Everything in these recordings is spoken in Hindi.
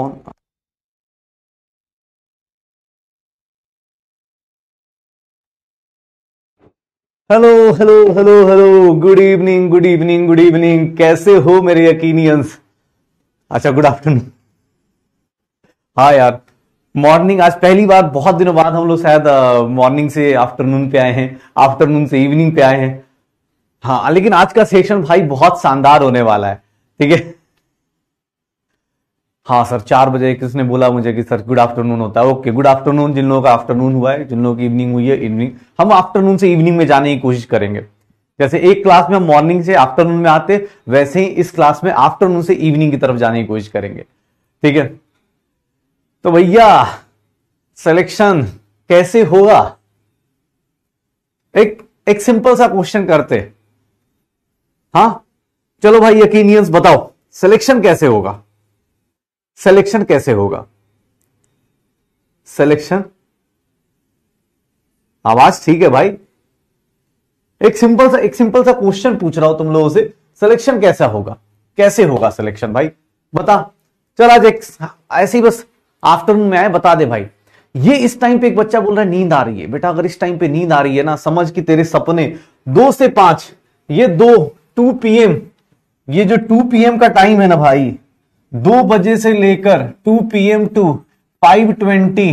on hello hello hello hello good evening good evening good evening कैसे हो मेरे यकीनियंस अच्छा गुड आफ्टरनून हाँ यार मॉर्निंग आज पहली बार बहुत दिनों बाद हम लोग शायद मॉर्निंग से आफ्टरनून पे आए हैं आफ्टरनून से इवनिंग पे आए हैं हाँ लेकिन आज का सेशन भाई बहुत शानदार होने वाला है ठीक है हाँ सर चार बजे किसने बोला मुझे कि सर गुड आफ्टरनून होता है ओके गुड आफ्टरनून जिन लोगों का आफ्टरनून हुआ है जिन लोगों की इवनिंग हुई है इवनिंग हम आफ्टरनून से इवनिंग में जाने की कोशिश करेंगे जैसे एक क्लास में हम मॉर्निंग से आफ्टरनून में आते वैसे ही इस क्लास में आफ्टरनून से इवनिंग की तरफ जाने की कोशिश करेंगे ठीक है तो भैया सिलेक्शन कैसे होगा एक एक सिंपल सा क्वेश्चन करते हाँ चलो भाई यकीनियंस बताओ सिलेक्शन कैसे होगा सिलेक्शन कैसे होगा सिलेक्शन आवाज ठीक है भाई एक सिंपल सा एक सिंपल सा क्वेश्चन पूछ रहा हूं तुम लोगों से सिलेक्शन कैसा होगा कैसे होगा सिलेक्शन भाई बता चल आज एक ऐसे ही बस आफ्टरनून में आए बता दे भाई ये इस टाइम पे एक बच्चा बोल रहा है नींद आ रही है बेटा अगर इस टाइम पे नींद आ रही है ना समझ कि तेरे सपने दो से पांच ये दो टू पीएम ये जो टू पीएम का टाइम है ना भाई दो बजे से लेकर two PM to five twenty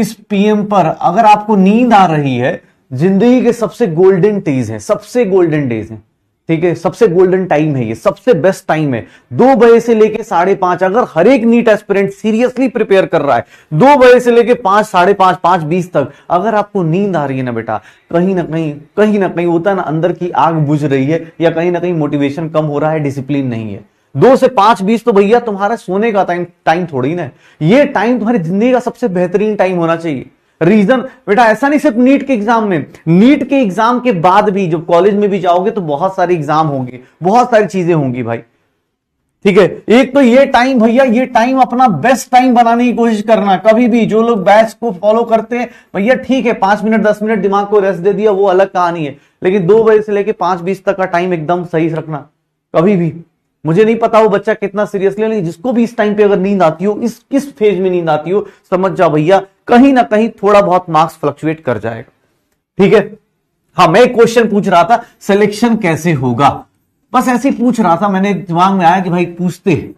इस पीएम पर अगर आपको नींद आ रही है जिंदगी के सबसे गोल्डन डेज है सबसे गोल्डन डेज है ठीक है सबसे गोल्डन टाइम है ये सबसे बेस्ट टाइम है दो बजे से लेके साढ़े पांच अगर हर एक नीट एस्पिरेंट सीरियसली प्रिपेयर कर रहा है दो बजे से लेके पांच साढ़े पांच पांच बीस तक अगर आपको नींद आ रही है ना बेटा कहीं ना कहीं कहीं ना कहीं होता है ना अंदर की आग बुझ रही है या कहीं ना कहीं मोटिवेशन कम हो रहा है डिसिप्लिन नहीं है दो से पांच बीस तो भैया तुम्हारा सोने का टाइम टाइम थोड़ी ना ये टाइम तुम्हारी जिंदगी का सबसे बेहतरीन टाइम होना चाहिए रीजन बेटा ऐसा नहीं सिर्फ नीट के एग्जाम में नीट के एग्जाम के बाद भी जब कॉलेज में भी जाओगे तो बहुत सारे एग्जाम होंगे बहुत सारी चीजें होंगी भाई ठीक है एक तो ये टाइम भैया ये टाइम अपना बेस्ट टाइम बनाने की कोशिश करना कभी भी जो लोग बैच को फॉलो करते हैं भैया ठीक है पांच मिनट दस मिनट दिमाग को रेस्ट दे दिया वो अलग कहानी है लेकिन दो बजे से लेकर पांच बीस तक का टाइम एकदम सही रखना कभी भी मुझे नहीं पता वो बच्चा कितना सीरियसली लेकिन जिसको भी इस टाइम पे अगर नींद आती हो इस किस फेज में नींद आती हो समझ जाओ भैया कहीं ना कहीं थोड़ा बहुत मार्क्स फ्लक्चुएट कर जाएगा ठीक है हाँ मैं क्वेश्चन पूछ रहा था सिलेक्शन कैसे होगा बस ऐसे पूछ रहा था मैंने दिमाग में आया कि भाई पूछते हैं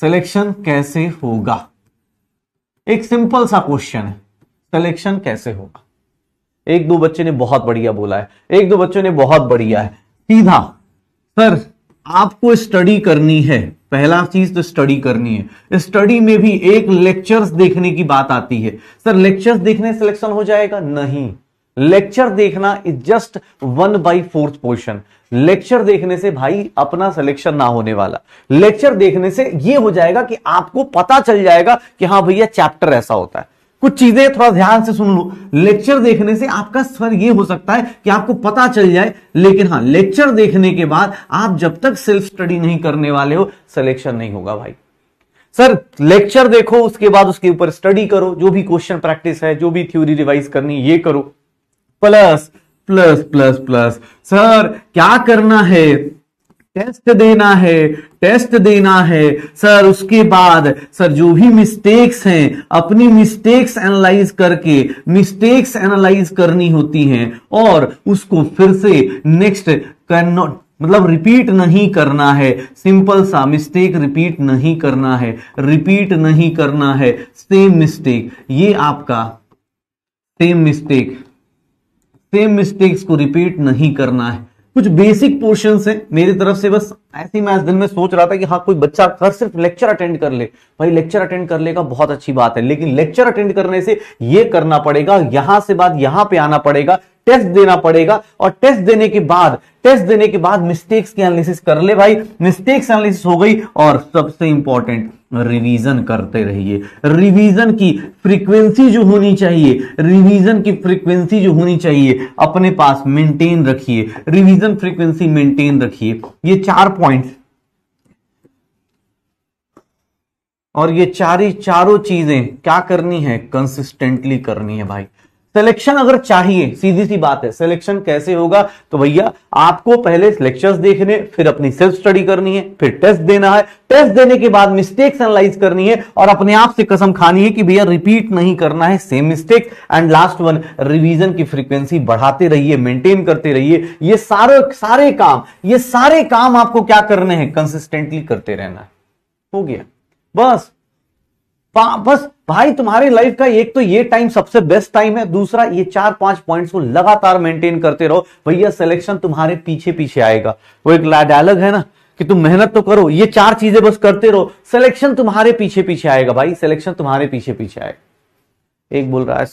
सिलेक्शन कैसे होगा एक सिंपल सा क्वेश्चन है सिलेक्शन कैसे होगा एक दो बच्चे ने बहुत बढ़िया बोला है एक दो बच्चों ने बहुत बढ़िया है सीधा सर आपको स्टडी करनी है पहला चीज तो स्टडी करनी है स्टडी में भी एक लेक्चर्स देखने की बात आती है सर लेक्चर्स देखने सिलेक्शन हो जाएगा नहीं लेक्चर देखना is just one by fourth portion lecture देखने से भाई अपना सिलेक्शन ना होने वाला लेक्चर देखने से ये हो जाएगा कि आपको पता चल जाएगा कि हाँ भैया चैप्टर ऐसा होता है कुछ चीजें थोड़ा ध्यान से सुन लो लेक्चर देखने से आपका स्वर ये हो सकता है कि आपको पता चल जाए लेकिन हाँ लेक्चर देखने के बाद आप जब तक सेल्फ स्टडी नहीं करने वाले हो सिलेक्शन नहीं होगा भाई सर लेक्चर देखो उसके बाद उसके ऊपर स्टडी करो जो भी क्वेश्चन प्रैक्टिस है जो भी थ्योरी रिवाइज करनी ये करो plus plus plus plus sir क्या करना है टेस्ट देना है टेस्ट देना है सर उसके बाद सर जो भी मिस्टेक्स हैं अपनी मिस्टेक्स एनालाइज करके मिस्टेक्स एनालाइज करनी होती हैं और उसको फिर से नेक्स्ट कैन नॉट मतलब रिपीट नहीं करना है सिंपल सा मिस्टेक रिपीट नहीं करना है रिपीट नहीं करना है सेम मिस्टेक ये आपका सेम मिस्टेक सेम मिस्टेक्स को रिपीट नहीं करना है कुछ बेसिक पोर्शन है मेरी तरफ से बस ऐसे ही मैं दिन में सोच रहा था कि हाँ कोई बच्चा कर सिर्फ लेक्चर अटेंड कर ले भाई लेक्चर अटेंड कर लेगा बहुत अच्छी बात है लेकिन लेक्चर अटेंड करने से ये करना पड़ेगा यहां से बाद यहां पे आना पड़ेगा टेस्ट देना पड़ेगा और टेस्ट देने के बाद टेस्ट देने के बाद मिस्टेक्स की एनालिसिस कर ले भाई मिस्टेक्स एनालिसिस हो गई और सबसे इंपॉर्टेंट रिवीजन करते रहिए रिवीजन की फ्रीक्वेंसी जो होनी चाहिए रिवीजन की फ्रीक्वेंसी जो होनी चाहिए अपने पास मेंटेन रखिए रिवीजन फ्रीक्वेंसी मेंटेन रखिए ये चार पॉइंट्स और ये चार ही चारों चीजें क्या करनी है कंसिस्टेंटली करनी है भाई सिलेक्शन अगर चाहिए सीधी सी बात है सिलेक्शन कैसे होगा तो भैया आपको पहले लेक्चर्स देखने फिर अपनी सेल्फ स्टडी करनी है फिर टेस्ट देना है टेस्ट देने के बाद मिस्टेक्स एनालाइज करनी है और अपने आप से कसम खानी है कि भैया रिपीट नहीं करना है same mistake and last one revision की फ्रीक्वेंसी बढ़ाते रहिए मेंटेन करते रहिए ये सारे सारे काम ये सारे काम आपको क्या करने हैं कंसिस्टेंटली करते रहना है हो गया बस बस भाई तुम्हारी लाइफ का एक तो ये टाइम सबसे बेस्ट टाइम है दूसरा ये चार पांच पॉइंट्स को लगातार मेंटेन करते रहो भैया सिलेक्शन तुम्हारे पीछे पीछे आएगा वो एक डायलॉग है ना कि तुम मेहनत तो करो ये चार चीजें बस करते रहो सिलेक्शन तुम्हारे पीछे पीछे आएगा भाई सिलेक्शन तुम्हारे पीछे पीछे आएगा एक बोल रहा है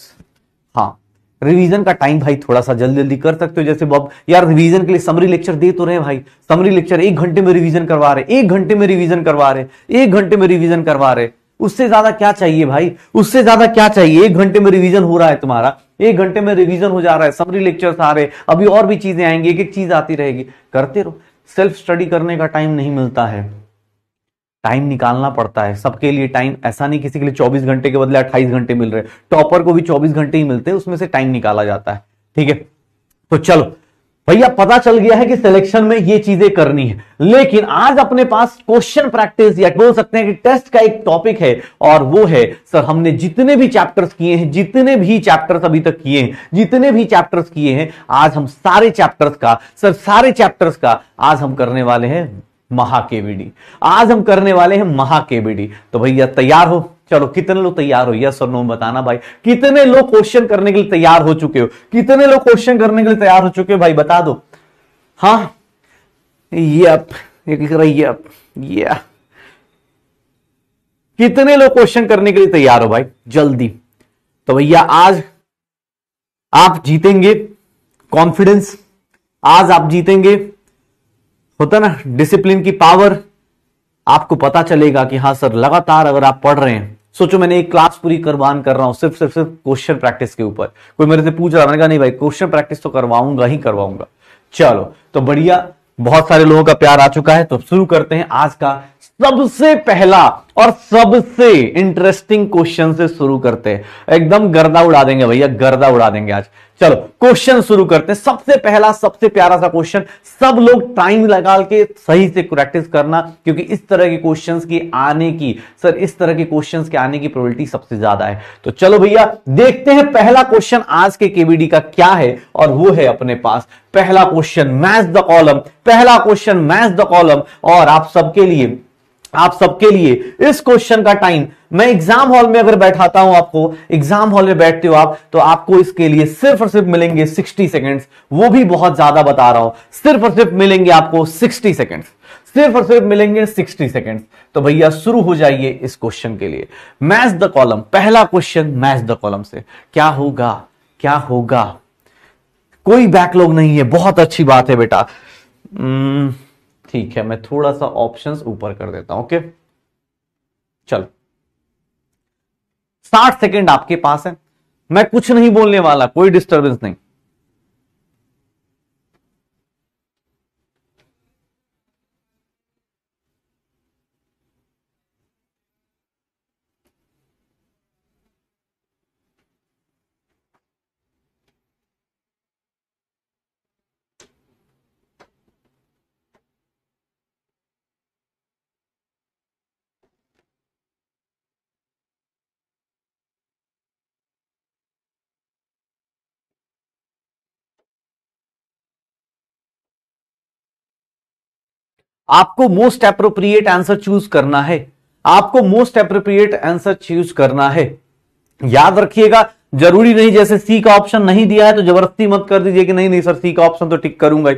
हाँ रिवीजन का टाइम भाई थोड़ा सा जल्दी जल्दी कर सकते हो जैसे बॉब यार रिवीजन के लिए समरी लेक्चर दे तो रहे भाई समरी लेक्चर एक घंटे में रिवीजन करवा रहे एक घंटे में रिवीजन करवा रहे एक घंटे में रिवीजन करवा रहे उससे ज्यादा क्या चाहिए भाई उससे ज्यादा क्या चाहिए एक घंटे में रिवीजन हो रहा है तुम्हारा एक घंटे में रिवीजन हो जा रहा है समरी लेक्चर्स आ रहे अभी और भी चीजें आएंगी एक एक चीज आती रहेगी करते रहो सेल्फ स्टडी करने का टाइम नहीं मिलता है टाइम निकालना पड़ता है सबके लिए टाइम ऐसा नहीं किसी के लिए 24 घंटे के बदले 28 घंटे मिल रहे टॉपर को भी 24 घंटे ही मिलते हैं उसमें से टाइम निकाला जाता है ठीक है तो चलो भैया पता चल गया है कि सिलेक्शन में ये चीजें करनी है लेकिन आज अपने पास क्वेश्चन प्रैक्टिस या बोल सकते हैं कि टेस्ट का एक टॉपिक है और वो है सर हमने जितने भी चैप्टर्स किए हैं जितने भी चैप्टर्स अभी तक किए हैं जितने भी चैप्टर्स किए हैं आज हम सारे चैप्टर्स का सर सारे चैप्टर्स का आज हम करने वाले हैं महा आज हम करने वाले हैं महा तो भैया तैयार हो चलो कितने लोग तैयार हो यस और नो बताना भाई कितने लोग क्वेश्चन करने के लिए तैयार हो चुके हो कितने लोग क्वेश्चन करने के लिए तैयार हो चुके हो भाई बता दो हाँ यप लिख यप या कितने लोग क्वेश्चन करने के लिए तैयार हो भाई जल्दी तो भैया आज आप जीतेंगे कॉन्फिडेंस आज आप जीतेंगे होता ना डिसिप्लिन की पावर आपको पता चलेगा कि हाँ सर लगातार अगर आप पढ़ रहे हैं सोचो मैंने एक क्लास पूरी करवान कर रहा हूं सिर्फ सिर्फ सिर्फ क्वेश्चन प्रैक्टिस के ऊपर कोई मेरे से पूछ रहा मैंने कहा नहीं भाई क्वेश्चन प्रैक्टिस तो करवाऊंगा ही करवाऊंगा चलो तो बढ़िया बहुत सारे लोगों का प्यार आ चुका है तो शुरू करते हैं आज का सबसे पहला और सबसे इंटरेस्टिंग क्वेश्चन से शुरू करते हैं एकदम गर्दा उड़ा देंगे भैया गर्दा उड़ा देंगे आज चलो क्वेश्चन शुरू करते हैं सबसे पहला सबसे प्यारा सा क्वेश्चन सब लोग टाइम लगा के सही से प्रैक्टिस करना क्योंकि इस तरह के क्वेश्चन की आने की सर इस तरह के क्वेश्चन के आने की प्रोबेबिलिटी सबसे ज्यादा है तो चलो भैया देखते हैं पहला क्वेश्चन आज के केबीडी का क्या है और वो है अपने पास पहला क्वेश्चन मैच द कॉलम पहला क्वेश्चन मैच द कॉलम और आप सबके लिए आप सबके लिए इस क्वेश्चन का टाइम मैं एग्जाम हॉल में अगर बैठाता हूं आपको एग्जाम हॉल में बैठते हो आप तो आपको इसके लिए सिर्फ और सिर्फ मिलेंगे 60 सेकंड्स वो भी बहुत ज्यादा बता रहा हूं सिर्फ और सिर्फ मिलेंगे आपको 60 सेकंड्स सिर्फ और सिर्फ मिलेंगे 60 सेकंड्स तो भैया शुरू हो जाइए इस क्वेश्चन के लिए मैच द कॉलम पहला क्वेश्चन मैच द कॉलम से क्या होगा क्या होगा कोई बैकलॉग नहीं है बहुत अच्छी बात है बेटा hmm. ठीक है मैं थोड़ा सा ऑप्शंस ऊपर कर देता हूं ओके चलो साठ सेकेंड आपके पास है मैं कुछ नहीं बोलने वाला कोई डिस्टर्बेंस नहीं आपको मोस्ट अप्रोप्रिएट आंसर चूज करना है आपको मोस्ट अप्रोप्रिएट आंसर चूज करना है याद रखिएगा जरूरी नहीं जैसे सी का ऑप्शन नहीं दिया है तो जबरदस्ती मत कर दीजिए कि नहीं नहीं सर सी का ऑप्शन तो टिक करूंगा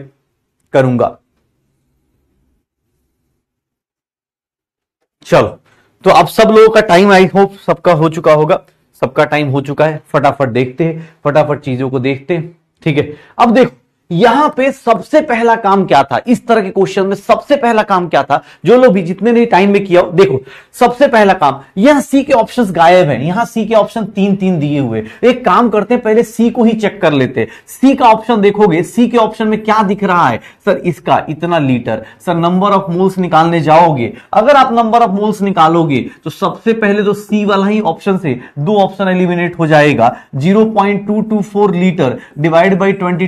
करूंगा चलो तो अब सब लोगों का टाइम आई होप सबका हो चुका होगा सबका टाइम हो चुका है फटाफट देखते हैं फटाफट चीजों को देखते हैं ठीक है अब देखो यहां पे सबसे पहला काम क्या था इस तरह के क्वेश्चन में सबसे पहला काम क्या था जो लोग भी जितने भी टाइम में किया हो देखो सबसे पहला काम यहां सी के ऑप्शंस गायब हैं यहां सी के ऑप्शन तीन तीन दिए हुए एक काम करते हैं पहले सी को ही चेक कर लेते हैं सी का ऑप्शन देखोगे सी के ऑप्शन में क्या दिख रहा है सर इसका इतना litre sir number of moles निकालने जाओगे अगर आप नंबर ऑफ मोल्स निकालोगे तो सबसे पहले तो सी वाला ही ऑप्शन से दो ऑप्शन एलिमिनेट हो जाएगा zero litre divide by twenty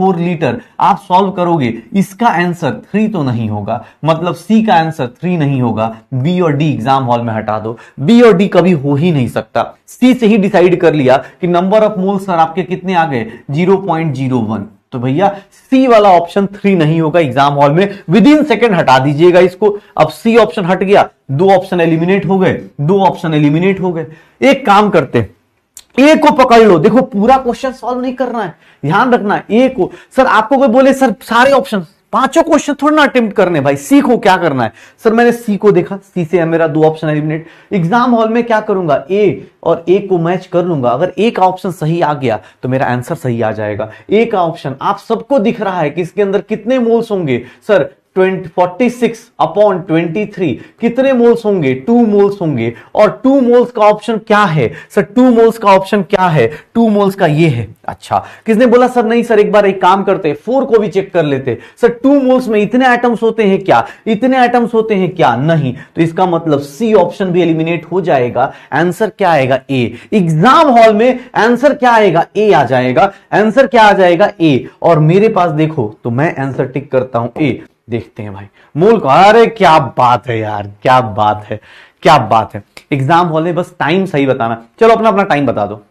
four litre आप सॉल्व करोगे इसका आंसर थ्री तो नहीं होगा मतलब सी का आंसर थ्री नहीं होगा बी और डी एग्जाम हॉल में हटा दो बी और डी कभी हो ही नहीं सकता सी से ही डिसाइड कर लिया कि नंबर ऑफ मोल सर आपके कितने आ गए जीरो पॉइंट जीरो वन तो भैया सी वाला ऑप्शन थ्री नहीं होगा एग्जाम हॉल में विद इन सेकेंड हटा दीजिएगा इसको अब सी ऑप्शन हट गया दो ऑप्शन एलिमिनेट हो गए दो ऑप्शन एलिमिनेट हो गए एक काम करते हैं ए को पकड़ लो देखो पूरा क्वेश्चन सॉल्व नहीं करना है ध्यान रखना ए को सर आपको कोई बोले सर सारे ऑप्शन पांचों क्वेश्चन थोड़ा ना अटेम्प्ट करने भाई सी को क्या करना है सर मैंने सी को देखा सी से है मेरा दो ऑप्शन एलिमिनेट एग्जाम हॉल में क्या करूंगा ए और ए को मैच कर लूंगा अगर ए का ऑप्शन सही आ गया तो मेरा आंसर सही आ जाएगा ए का ऑप्शन आप सबको दिख रहा है कि इसके अंदर कितने मोल्स होंगे sir forty six upon twenty कितने मोल्स होंगे टू मोल्स होंगे और टू मोल्स का ऑप्शन क्या है सर टू मोल्स का ऑप्शन क्या है टू मोल्स का ये है अच्छा किसने बोला सर नहीं सर एक बार एक काम करते फोर को भी चेक कर लेते सर टू मोल्स में इतने आइटम्स होते हैं क्या इतने आइटम्स होते हैं क्या नहीं तो इसका मतलब सी ऑप्शन भी एलिमिनेट हो जाएगा आंसर क्या आएगा ए एग्जाम हॉल में आंसर क्या आएगा ए आ जाएगा आंसर क्या आ जाएगा ए और मेरे पास देखो तो मैं आंसर टिक करता हूं ए देखते हैं भाई मूल को अरे क्या बात है यार क्या बात है क्या बात है एग्जाम हॉल में बस टाइम सही बताना चलो अपना अपना टाइम बता दो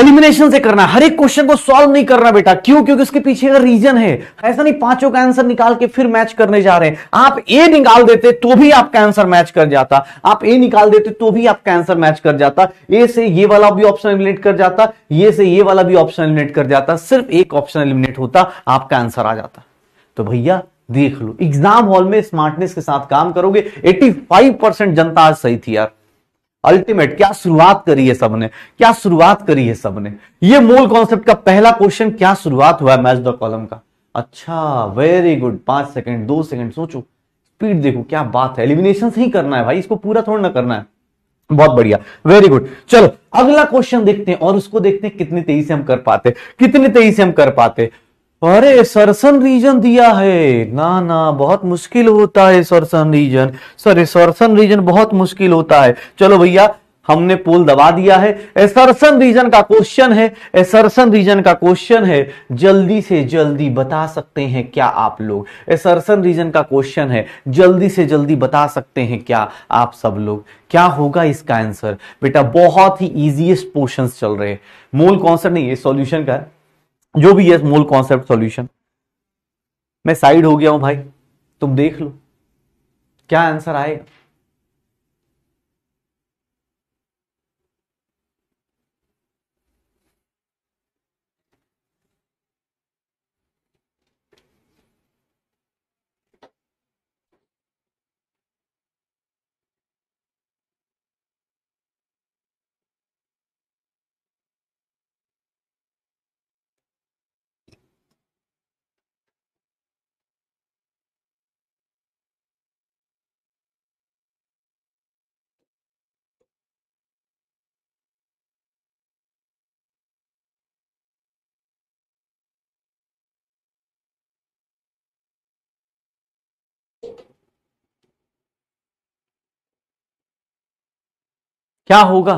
एलिमिनेशन से करना हर एक क्वेश्चन को सॉल्व नहीं करना बेटा क्यों क्योंकि उसके पीछे का रीजन है ऐसा नहीं पांचों का आंसर निकाल के फिर मैच करने जा रहे हैं आप ए निकाल देते तो भी आपका आंसर मैच कर जाता आप ए निकाल देते तो भी आपका आंसर मैच कर जाता ए से ये वाला भी ऑप्शन एलिमिनेट कर जाता ये से ये वाला भी ऑप्शन एलिमिनेट कर जाता सिर्फ एक ऑप्शन एलिमिनेट होता आपका आंसर आ जाता तो भैया देख लो एग्जाम हॉल में स्मार्टनेस के साथ काम करोगे 85 परसेंट जनता आज सही थी यार अल्टीमेट क्या शुरुआत करी है सबने क्या शुरुआत करी है सबने ये मूल कॉन्सेप्ट का पहला क्वेश्चन क्या शुरुआत हुआ है मैच द कॉलम का अच्छा वेरी गुड पांच सेकंड दो सेकंड सोचो स्पीड देखो क्या बात है एलिमिनेशन ही करना है भाई इसको पूरा थोड़ा ना करना है बहुत बढ़िया वेरी गुड चलो अगला क्वेश्चन देखते हैं और उसको देखते हैं कितनी तेजी से हम कर पाते कितनी तेजी से हम कर पाते अरे सरसन रीजन दिया है ना ना बहुत मुश्किल होता है assertion reason sir assertion reason बहुत मुश्किल होता है चलो भैया हमने पोल दबा दिया है एसरसन रीजन का क्वेश्चन है एसरसन रीजन का क्वेश्चन है जल्दी से जल्दी बता सकते हैं क्या आप लोग एसरसन रीजन का क्वेश्चन है जल्दी से जल्दी बता सकते हैं क्या आप सब लोग क्या होगा इसका आंसर बेटा बहुत ही इजीएस्ट पोर्शन चल रहे हैं कौन सा नहीं है सॉल्यूशन का जो भी है मूल कॉन्सेप्ट सॉल्यूशन मैं साइड हो गया हूं भाई तुम देख लो क्या आंसर आएगा क्या होगा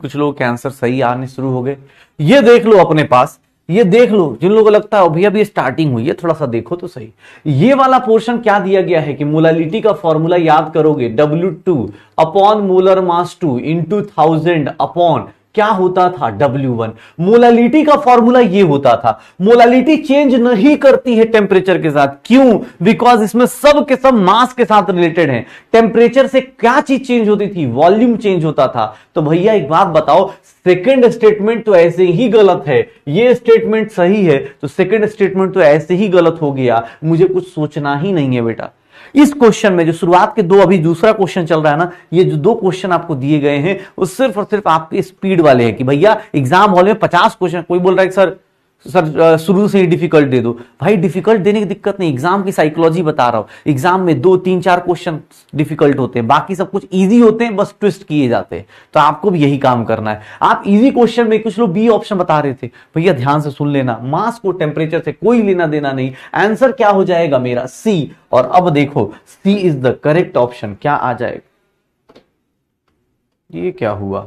कुछ लोग कैंसर सही आने शुरू हो गए ये देख लो अपने पास ये देख लो जिन लोगों को लगता है भैया अभी स्टार्टिंग हुई है थोड़ा सा देखो तो सही ये वाला पोर्शन क्या दिया गया है कि मोलालिटी का फॉर्मूला याद करोगे W2 upon molar mass in into thousand upon क्या होता था W1 मोलालिटी का फॉर्मूला ये होता था मोलालिटी चेंज नहीं करती है टेम्परेचर के साथ क्यों बिकॉज इसमें सब के सब मास के साथ रिलेटेड है टेम्परेचर से क्या चीज चेंज होती थी वॉल्यूम चेंज होता था तो भैया एक बात बताओ सेकेंड स्टेटमेंट तो ऐसे ही गलत है ये स्टेटमेंट सही है तो सेकेंड स्टेटमेंट तो ऐसे ही गलत हो गया मुझे कुछ सोचना ही नहीं है बेटा इस क्वेश्चन में जो शुरुआत के दो अभी दूसरा क्वेश्चन चल रहा है ना ये जो दो क्वेश्चन आपको दिए गए हैं वो सिर्फ और सिर्फ आपके स्पीड वाले हैं कि भैया एग्जाम हॉल में पचास क्वेश्चन कोई बोल रहा है सर सर शुरू से ही डिफिकल्ट दे दो भाई डिफिकल्ट देने की दिक्कत नहीं एग्जाम की साइकोलॉजी बता रहा हूं एग्जाम में दो तीन चार क्वेश्चन डिफिकल्ट होते हैं बाकी सब कुछ इजी होते हैं बस ट्विस्ट किए जाते हैं तो आपको भी यही काम करना है आप इजी क्वेश्चन में कुछ लोग बी ऑप्शन बता रहे थे भैया ध्यान से सुन लेना मास को टेम्परेचर से कोई लेना देना नहीं आंसर क्या हो जाएगा मेरा सी और अब देखो C is the correct option क्या आ जाएगा ये क्या हुआ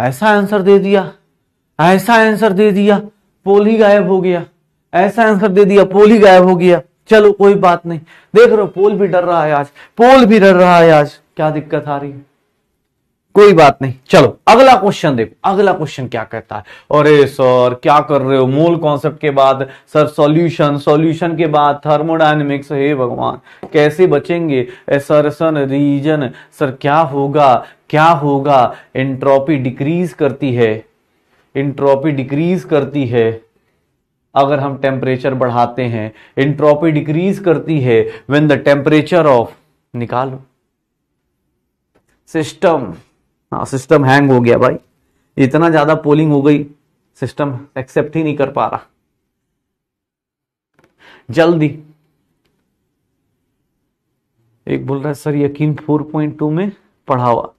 ऐसा आंसर दे दिया ऐसा आंसर दे दिया पोल ही गायब हो गया ऐसा आंसर दे दिया पोल ही गायब हो गया चलो कोई बात नहीं देख रहे हो पोल भी डर रहा है आज पोल भी डर रहा है आज क्या दिक्कत आ रही है कोई बात नहीं चलो अगला क्वेश्चन देखो अगला क्वेश्चन क्या कहता है अरे सर क्या कर रहे हो मूल कॉन्सेप्ट के बाद सर सॉल्यूशन सॉल्यूशन के बाद थर्मोडायनेमिक्स हे भगवान कैसे बचेंगे सर सन रीजन सर क्या होगा क्या होगा एंट्रोपी डिक्रीज करती है इंट्रोपी डिक्रीज करती है अगर हम टेम्परेचर बढ़ाते हैं इंट्रोपी डिक्रीज करती है व्हेन द टेम्परेचर ऑफ निकालो सिस्टम हाँ सिस्टम हैंग हो गया भाई इतना ज्यादा पोलिंग हो गई सिस्टम एक्सेप्ट ही नहीं कर पा रहा जल्दी एक बोल रहा है सर यकीन 4.2 में पढ़ावा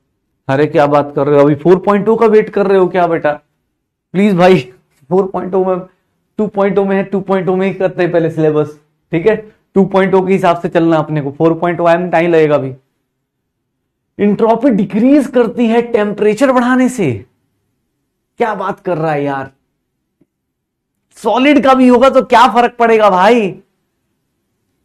अरे क्या बात कर रहे हो अभी 4.2 का वेट कर रहे हो क्या बेटा प्लीज भाई 4.0 में 2.0 में है 2.0 में ही करते हैं पहले सिलेबस ठीक है 2.0 के हिसाब से चलना अपने को 4.0 पॉइंट में टाइम लगेगा अभी इंट्रॉफी डिक्रीज करती है टेम्परेचर बढ़ाने से क्या बात कर रहा है यार सॉलिड का भी होगा तो क्या फर्क पड़ेगा भाई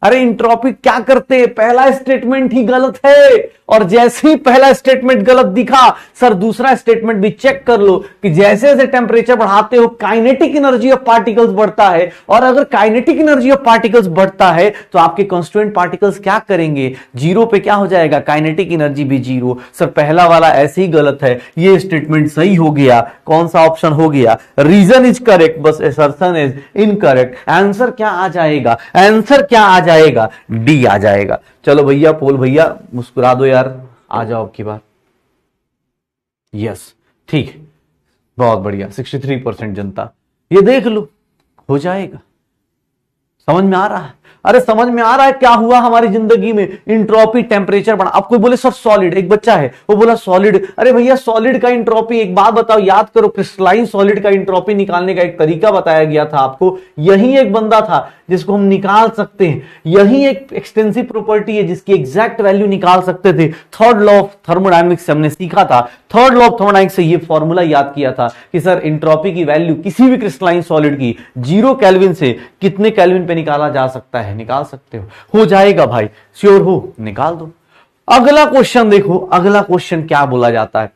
अरे इंट्रॉपिक क्या करते पहला स्टेटमेंट ही गलत है और जैसे ही पहला स्टेटमेंट गलत दिखा सर दूसरा स्टेटमेंट भी चेक कर लो कि जैसे जैसे टेम्परेचर बढ़ाते हो काइनेटिक एनर्जी ऑफ पार्टिकल्स बढ़ता है और अगर काइनेटिक एनर्जी ऑफ पार्टिकल्स बढ़ता है तो आपके कॉन्स्टुएंट पार्टिकल्स क्या करेंगे जीरो पे क्या हो जाएगा काइनेटिक एनर्जी भी जीरो सर पहला वाला ऐसे ही गलत है ये स्टेटमेंट सही हो गया कौन सा ऑप्शन हो गया रीजन इज करेक्ट बस एसर्सन इज इनकरेक्ट आंसर क्या आ जाएगा आंसर क्या आ जाएगा जाएगा डी आ जाएगा चलो भैया पोल भैया मुस्कुरा दो यार आ जाओ आपकी बार यस ठीक बहुत बढ़िया 63 परसेंट जनता ये देख लो हो जाएगा समझ में आ रहा है अरे समझ में आ रहा है क्या हुआ हमारी जिंदगी में इंट्रॉपी टेम्परेचर बढ़ा अब कोई बोले सर सॉलिड एक बच्चा है वो बोला सॉलिड अरे भैया सॉलिड का इंट्रॉपी एक बात बताओ याद करो क्रिस्टलाइन सॉलिड का इंट्रॉपी निकालने का एक तरीका बताया गया था आपको यही एक बंदा था जिसको हम निकाल सकते हैं यही एक एक्सटेंसिव प्रॉपर्टी है जिसकी एग्जैक्ट वैल्यू निकाल सकते थे थर्ड लॉ ऑफ से हमने सीखा था थर्ड लॉ ऑफ थर्मोडायनेमिक्स से ये फॉर्मूला याद किया था कि सर इंट्रॉपी की वैल्यू किसी भी क्रिस्टलाइन सॉलिड की जीरो कैलविन से कितने कैलविन पे निकाला जा सकता है सकता है निकाल सकते हो हो जाएगा भाई श्योर हो निकाल दो अगला क्वेश्चन देखो अगला क्वेश्चन क्या बोला जाता है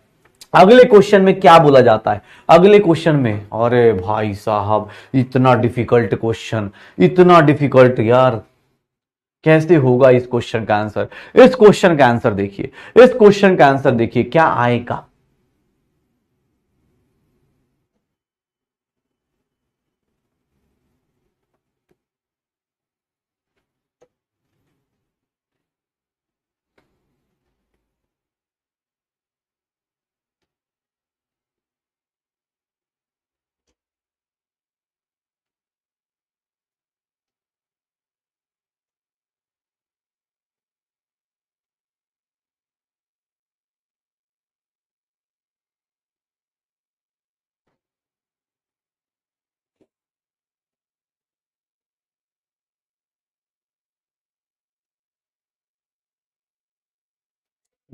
अगले क्वेश्चन में क्या बोला जाता है अगले क्वेश्चन में अरे भाई साहब इतना डिफिकल्ट क्वेश्चन इतना डिफिकल्ट यार कैसे होगा इस क्वेश्चन का आंसर इस क्वेश्चन का आंसर देखिए इस क्वेश्चन का आंसर देखिए क्या आएगा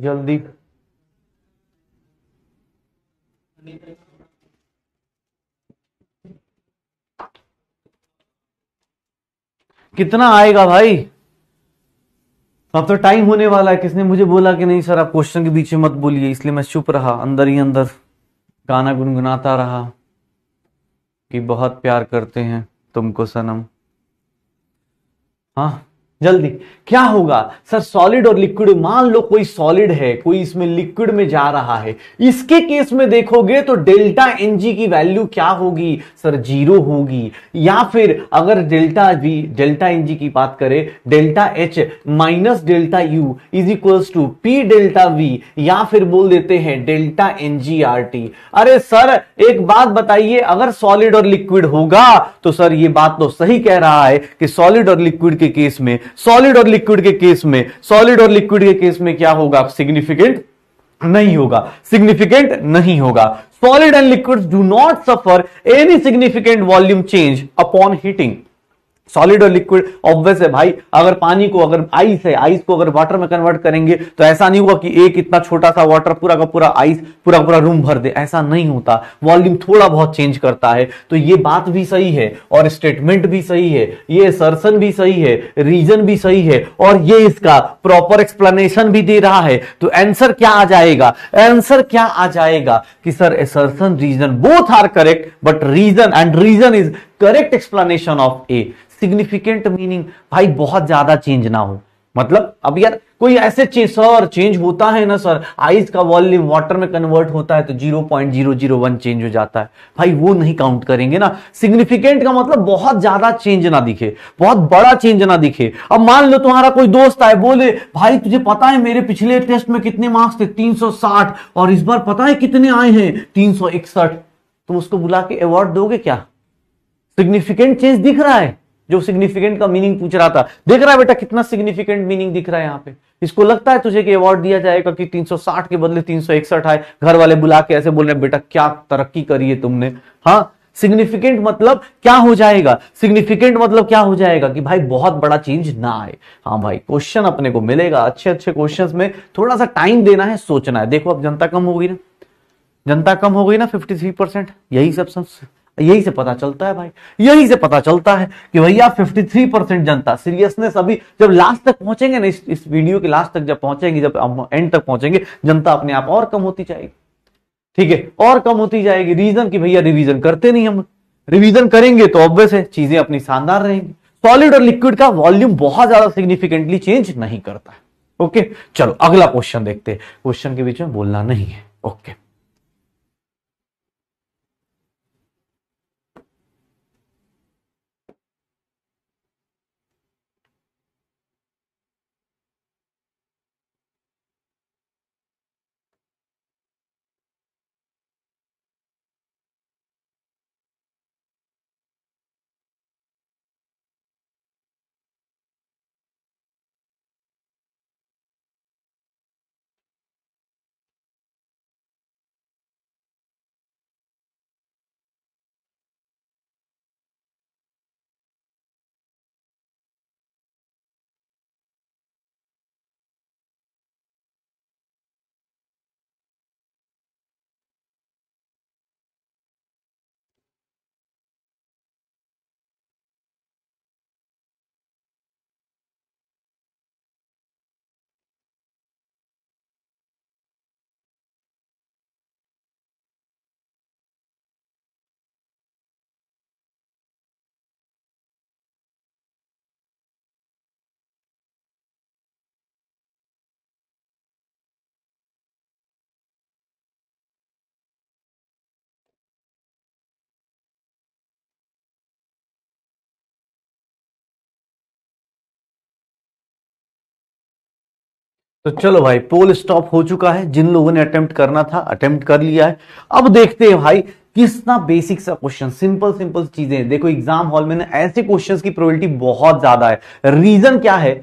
जल्दी कितना आएगा भाई अब तो टाइम होने वाला है किसने मुझे बोला कि नहीं सर आप क्वेश्चन के पीछे मत बोलिए इसलिए मैं चुप रहा अंदर ही अंदर गाना गुनगुनाता रहा कि बहुत प्यार करते हैं तुमको सनम हाँ जल्दी क्या होगा सर सॉलिड और लिक्विड मान लो कोई सॉलिड है कोई इसमें लिक्विड में जा रहा है इसके केस में देखोगे तो डेल्टा एन जी की वैल्यू क्या होगी सर जीरो होगी या फिर अगर डेल्टा वी डेल्टा एनजी की बात करें delta H minus delta U is equals to P delta V या फिर बोल देते हैं delta N G R T अरे सर एक बात बताइए अगर सॉलिड और लिक्विड होगा तो सर ये बात तो सही कह रहा है कि सॉलिड और लिक्विड के केस में सॉलिड और लिक्विड के केस में सॉलिड और लिक्विड के केस में क्या होगा सिग्निफिकेंट नहीं होगा सिग्निफिकेंट नहीं होगा solid and liquid do not suffer any significant volume change upon heating solid और लिक्विड ऑब्वियस है भाई अगर पानी को अगर आइस है आइस को अगर वाटर में कन्वर्ट करेंगे तो ऐसा नहीं हुआ कि एक इतना छोटा सा वाटर पूरा का पूरा आइस पूरा पूरा रूम भर दे ऐसा नहीं होता वॉल्यूम थोड़ा बहुत चेंज करता है तो ये बात भी सही है और स्टेटमेंट भी सही है ये सरसन भी सही है रीजन भी सही है और ये इसका प्रॉपर एक्सप्लेनेशन भी दे रहा है तो एंसर क्या आ जाएगा एंसर क्या आ जाएगा कि sir assertion reason both are correct but reason and reason is correct explanation of a significant meaning भाई बहुत ज्यादा चेंज ना हो मतलब अब यार कोई ऐसे चेंज सर चेंज होता है ना सर आइस का वॉल्यूम वाटर में कन्वर्ट होता है तो 0.001 चेंज हो जाता है भाई वो नहीं काउंट करेंगे ना सिग्निफिकेंट का मतलब बहुत ज्यादा चेंज ना दिखे बहुत बड़ा चेंज ना दिखे अब मान लो तुम्हारा कोई दोस्त आए बोले भाई तुझे पता है मेरे पिछले टेस्ट में कितने मार्क्स थे तीन और इस बार पता है कितने आए हैं तीन तुम तो उसको बुला के अवार्ड दोगे क्या सिग्निफिकेंट चेंज दिख रहा है जो सिग्निफिकेंट का मीनिंग पूछ रहा था देख रहा है बेटा कितना सिग्निफिकेंट मीनिंग दिख रहा है यहाँ पे इसको लगता है तुझे कि अवार्ड दिया जाएगा कि 360 के बदले 361 आए घर वाले बुला के ऐसे बोल रहे बेटा क्या तरक्की करी है तुमने हाँ सिग्निफिकेंट मतलब क्या हो जाएगा सिग्निफिकेंट मतलब क्या हो जाएगा कि भाई बहुत बड़ा चेंज ना आए हाँ भाई क्वेश्चन अपने को मिलेगा अच्छे अच्छे क्वेश्चन में थोड़ा सा टाइम देना है सोचना है देखो अब जनता कम हो गई ना जनता कम हो गई ना फिफ्टी यही सब सब यही से पता चलता है भाई यही से पता चलता है कि भैया 53 परसेंट जनता सीरियसनेस अभी जब लास्ट तक पहुंचेंगे ना इस, इस वीडियो के लास्ट तक जब पहुंचेंगे जब एंड तक पहुंचेंगे जनता अपने आप और कम होती जाएगी ठीक है और कम होती जाएगी रीजन कि भैया रिवीजन करते नहीं हम रिवीजन करेंगे तो ऑब्वियस है चीजें अपनी शानदार रहेंगी सॉलिड और लिक्विड का वॉल्यूम बहुत ज्यादा सिग्निफिकेंटली चेंज नहीं करता है ओके चलो अगला क्वेश्चन देखते हैं क्वेश्चन के बीच में बोलना नहीं है ओके तो चलो भाई पोल स्टॉप हो चुका है जिन लोगों ने अटेम्प्ट करना था अटेम्प्ट कर लिया है अब देखते हैं भाई कितना बेसिक सा क्वेश्चन सिंपल सिंपल चीजें देखो एग्जाम हॉल में ना ऐसे क्वेश्चंस की प्रोबेबिलिटी बहुत ज्यादा है रीजन क्या है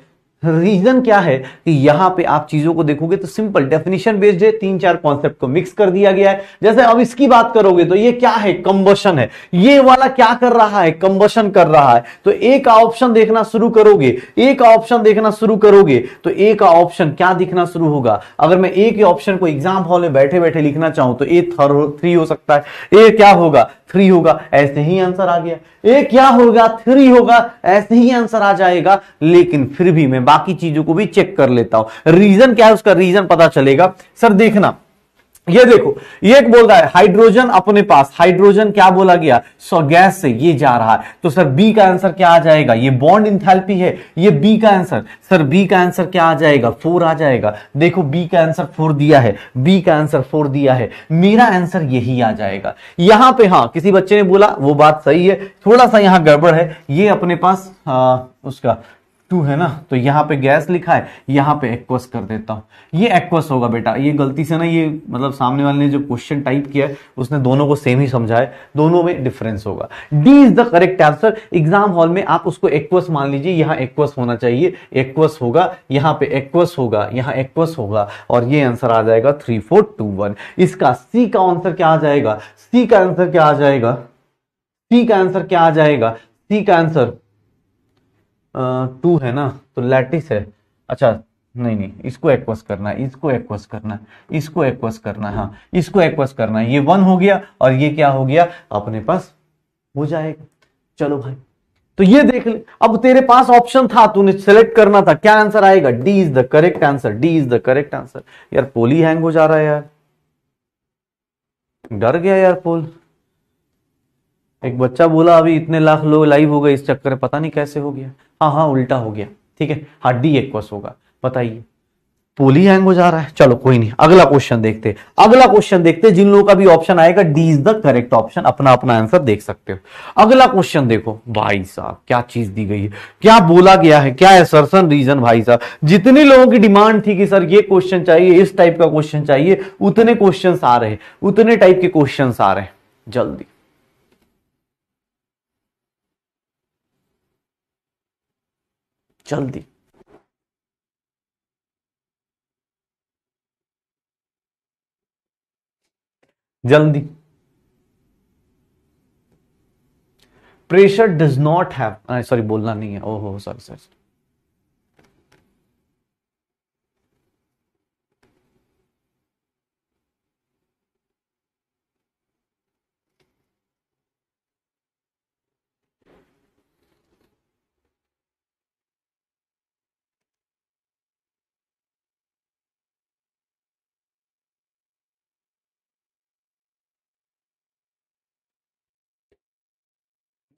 रीजन क्या है कि यहां पे आप चीजों को देखोगे तो सिंपल डेफिनेशन बेस्ड है तीन चार कॉन्सेप्ट को मिक्स कर दिया गया है जैसे अब इसकी बात करोगे तो ये क्या है कंबशन है ये वाला क्या कर रहा है कंबशन कर रहा है तो एक ऑप्शन देखना शुरू करोगे एक ऑप्शन देखना शुरू करोगे तो एक का ऑप्शन क्या दिखना शुरू होगा अगर मैं एक ऑप्शन को एग्जाम हॉल में बैठे बैठे लिखना चाहूं तो ए थर्ड थ्री हो सकता है ए क्या होगा थ्री होगा ऐसे ही आंसर आ गया ए क्या होगा थ्री होगा ऐसे ही आंसर आ जाएगा लेकिन फिर भी मैं बाकी चीजों को भी चेक कर लेता हूं रीजन क्या है उसका रीजन पता चलेगा सर देखना ये देखो ये बोल रहा है हाइड्रोजन अपने पास हाइड्रोजन क्या बोला गया सो गैस से ये जा रहा है तो सर बी का आंसर क्या आ जाएगा ये बॉन्ड इंथैल्पी है ये बी का आंसर सर बी का आंसर क्या आ जाएगा फोर आ जाएगा देखो बी का आंसर फोर दिया है बी का आंसर फोर दिया है मेरा आंसर यही आ जाएगा यहां पे हाँ किसी बच्चे ने बोला वो बात सही है थोड़ा सा यहां गड़बड़ है ये अपने पास आ, हाँ, उसका टू है ना तो यहाँ पे गैस लिखा है यहाँ पे एक्वस कर देता हूँ ये एक्वस होगा बेटा ये गलती से ना ये मतलब सामने वाले ने जो क्वेश्चन टाइप किया है उसने दोनों को सेम ही समझा है दोनों में डिफरेंस होगा D is the correct answer exam hall में आप उसको एक्वस मान लीजिए यहाँ एक्वस होना चाहिए एक्वस होगा यहाँ पे एक्वस होगा यहाँ एक्वस होगा और ये आंसर आ जाएगा थ्री फोर टू वन इसका सी का आंसर क्या आ जाएगा सी का आंसर क्या आ जाएगा सी का आंसर क्या आ जाएगा सी का आंसर टू है ना तो लैटिस है अच्छा नहीं नहीं इसको एक्वस करना है इसको एक्वस करना है इसको एक्वस करना है हाँ इसको एक्वस करना है ये वन हो गया और ये क्या हो गया अपने पास हो जाएगा चलो भाई तो ये देख ले अब तेरे पास ऑप्शन था तूने सेलेक्ट करना था क्या आंसर आएगा D is the correct answer D is the correct answer यार पोल ही हैंग हो जा रहा है यार डर गया यार पोल एक बच्चा बोला अभी इतने लाख लोग लाइव हो गए इस चक्कर में पता नहीं कैसे हो गया हाँ हाँ उल्टा हो गया ठीक है हड्डी एक क्वेश्चन होगा बताइए पोली हैंग हो जा रहा है चलो कोई नहीं अगला क्वेश्चन देखते अगला क्वेश्चन देखते जिन लोगों का भी ऑप्शन आएगा D is the correct option अपना अपना आंसर देख सकते हो अगला क्वेश्चन देखो भाई साहब क्या चीज दी गई है क्या बोला गया है क्या एसर्सन रीजन भाई साहब जितने लोगों की डिमांड थी कि सर ये क्वेश्चन चाहिए इस टाइप का क्वेश्चन चाहिए उतने क्वेश्चन आ रहे उतने टाइप के क्वेश्चन आ रहे हैं जल्दी जल्दी जल्दी pressure does not have sorry बोलना नहीं है ओहो सॉरी सॉरी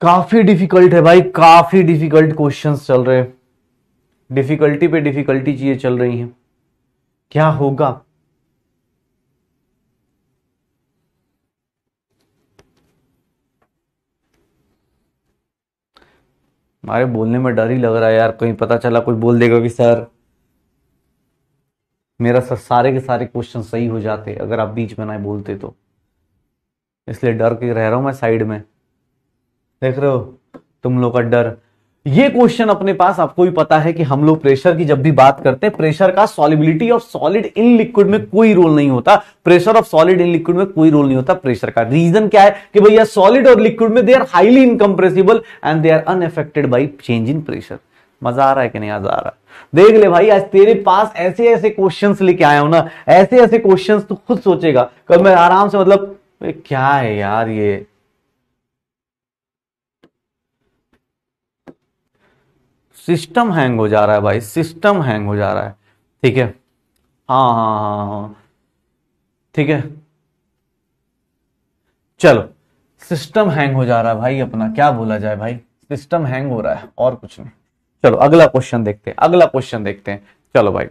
काफी डिफिकल्ट है भाई काफी डिफिकल्ट क्वेश्चन चल रहे हैं डिफिकल्टी पे डिफिकल्टी चीजें चल रही हैं क्या होगा मारे बोलने में डर ही लग रहा है यार कहीं पता चला कोई बोल देगा कि सर मेरा सर सारे के सारे क्वेश्चन सही हो जाते अगर आप बीच में ना बोलते तो इसलिए डर के रह रहा हूं मैं साइड में देख रहे हो तुम लोग का डर ये क्वेश्चन अपने पास आपको भी पता है कि हम लोग प्रेशर की जब भी बात करते हैं प्रेशर का solubility of solid in liquid में कोई रोल नहीं होता pressure of solid in liquid में कोई रोल नहीं होता प्रेशर का रीजन क्या है कि भैया सॉलिड और लिक्विड में they are highly incompressible and they are unaffected by change in pressure मजा आ रहा है कि नहीं आज आ रहा देख ले भाई आज तेरे पास ऐसे ऐसे क्वेश्चंस लेके आया हूं ना ऐसे ऐसे क्वेश्चंस तू खुद सोचेगा कल मैं आराम से मतलब क्या है यार ये सिस्टम हैंग हो जा रहा है भाई सिस्टम हैंग हो जा रहा है ठीक है हाँ, हाँ हाँ हाँ हाँ ठीक है चलो सिस्टम हैंग हो जा रहा है भाई अपना क्या बोला जाए भाई सिस्टम हैंग हो रहा है और कुछ नहीं चलो अगला क्वेश्चन देखते हैं अगला क्वेश्चन देखते हैं चलो भाई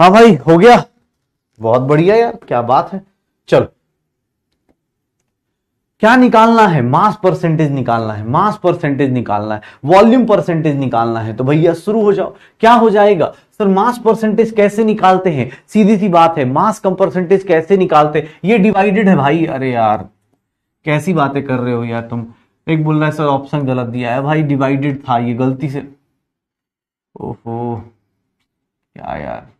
हाँ भाई हो गया बहुत बढ़िया यार क्या बात है चलो क्या निकालना है मास परसेंटेज निकालना है मास परसेंटेज निकालना है वॉल्यूम परसेंटेज निकालना है तो भैया शुरू हो जाओ क्या हो जाएगा सर मास परसेंटेज कैसे निकालते हैं सीधी सी बात है मास कम परसेंटेज कैसे निकालते हैं ये डिवाइडेड है भाई अरे यार कैसी बातें कर रहे हो यार तुम एक बोल रहा है सर ऑप्शन गलत दिया है भाई डिवाइडेड था ये गलती से ओहो क्या यार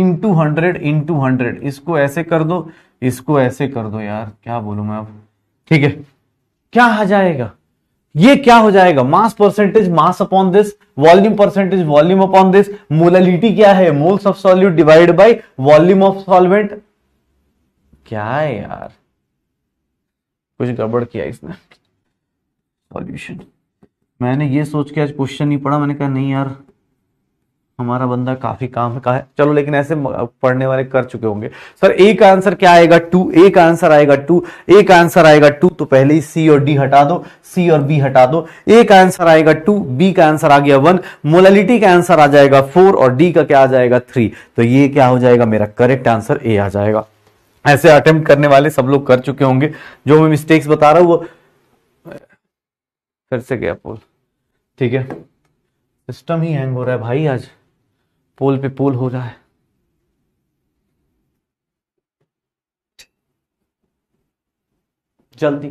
इंटू हंड्रेड इंटू हंड्रेड इसको ऐसे कर दो इसको ऐसे कर दो यार क्या बोलू मैं अब ठीक है क्या आ जाएगा ये क्या हो जाएगा mass percentage mass upon this volume percentage volume upon this molality क्या है moles of solute divide by volume of solvent क्या है यार कुछ गड़बड़ किया इसने सॉल्यूशन मैंने ये सोच के आज क्वेश्चन नहीं पढ़ा मैंने कहा नहीं यार हमारा बंदा काफी काम का है चलो लेकिन ऐसे पढ़ने वाले कर चुके होंगे सर ए का आंसर क्या आएगा टू ए का आंसर आएगा टू ए का आंसर आएगा टू तो पहले ही सी और डी हटा दो सी और बी हटा दो ए का आंसर आएगा टू बी का आंसर आ गया वन मोलिटी का आंसर आ जाएगा फोर और डी का क्या आ जाएगा थ्री तो ये क्या हो जाएगा मेरा करेक्ट आंसर ए आ जाएगा ऐसे अटेम्प्ट करने वाले सब लोग कर चुके होंगे जो मैं मिस्टेक्स बता रहा हूं वो फिर से गया पोल ठीक है सिस्टम ही हैंग हो रहा है भाई आज पोल पे पोल हो रहा है जल्दी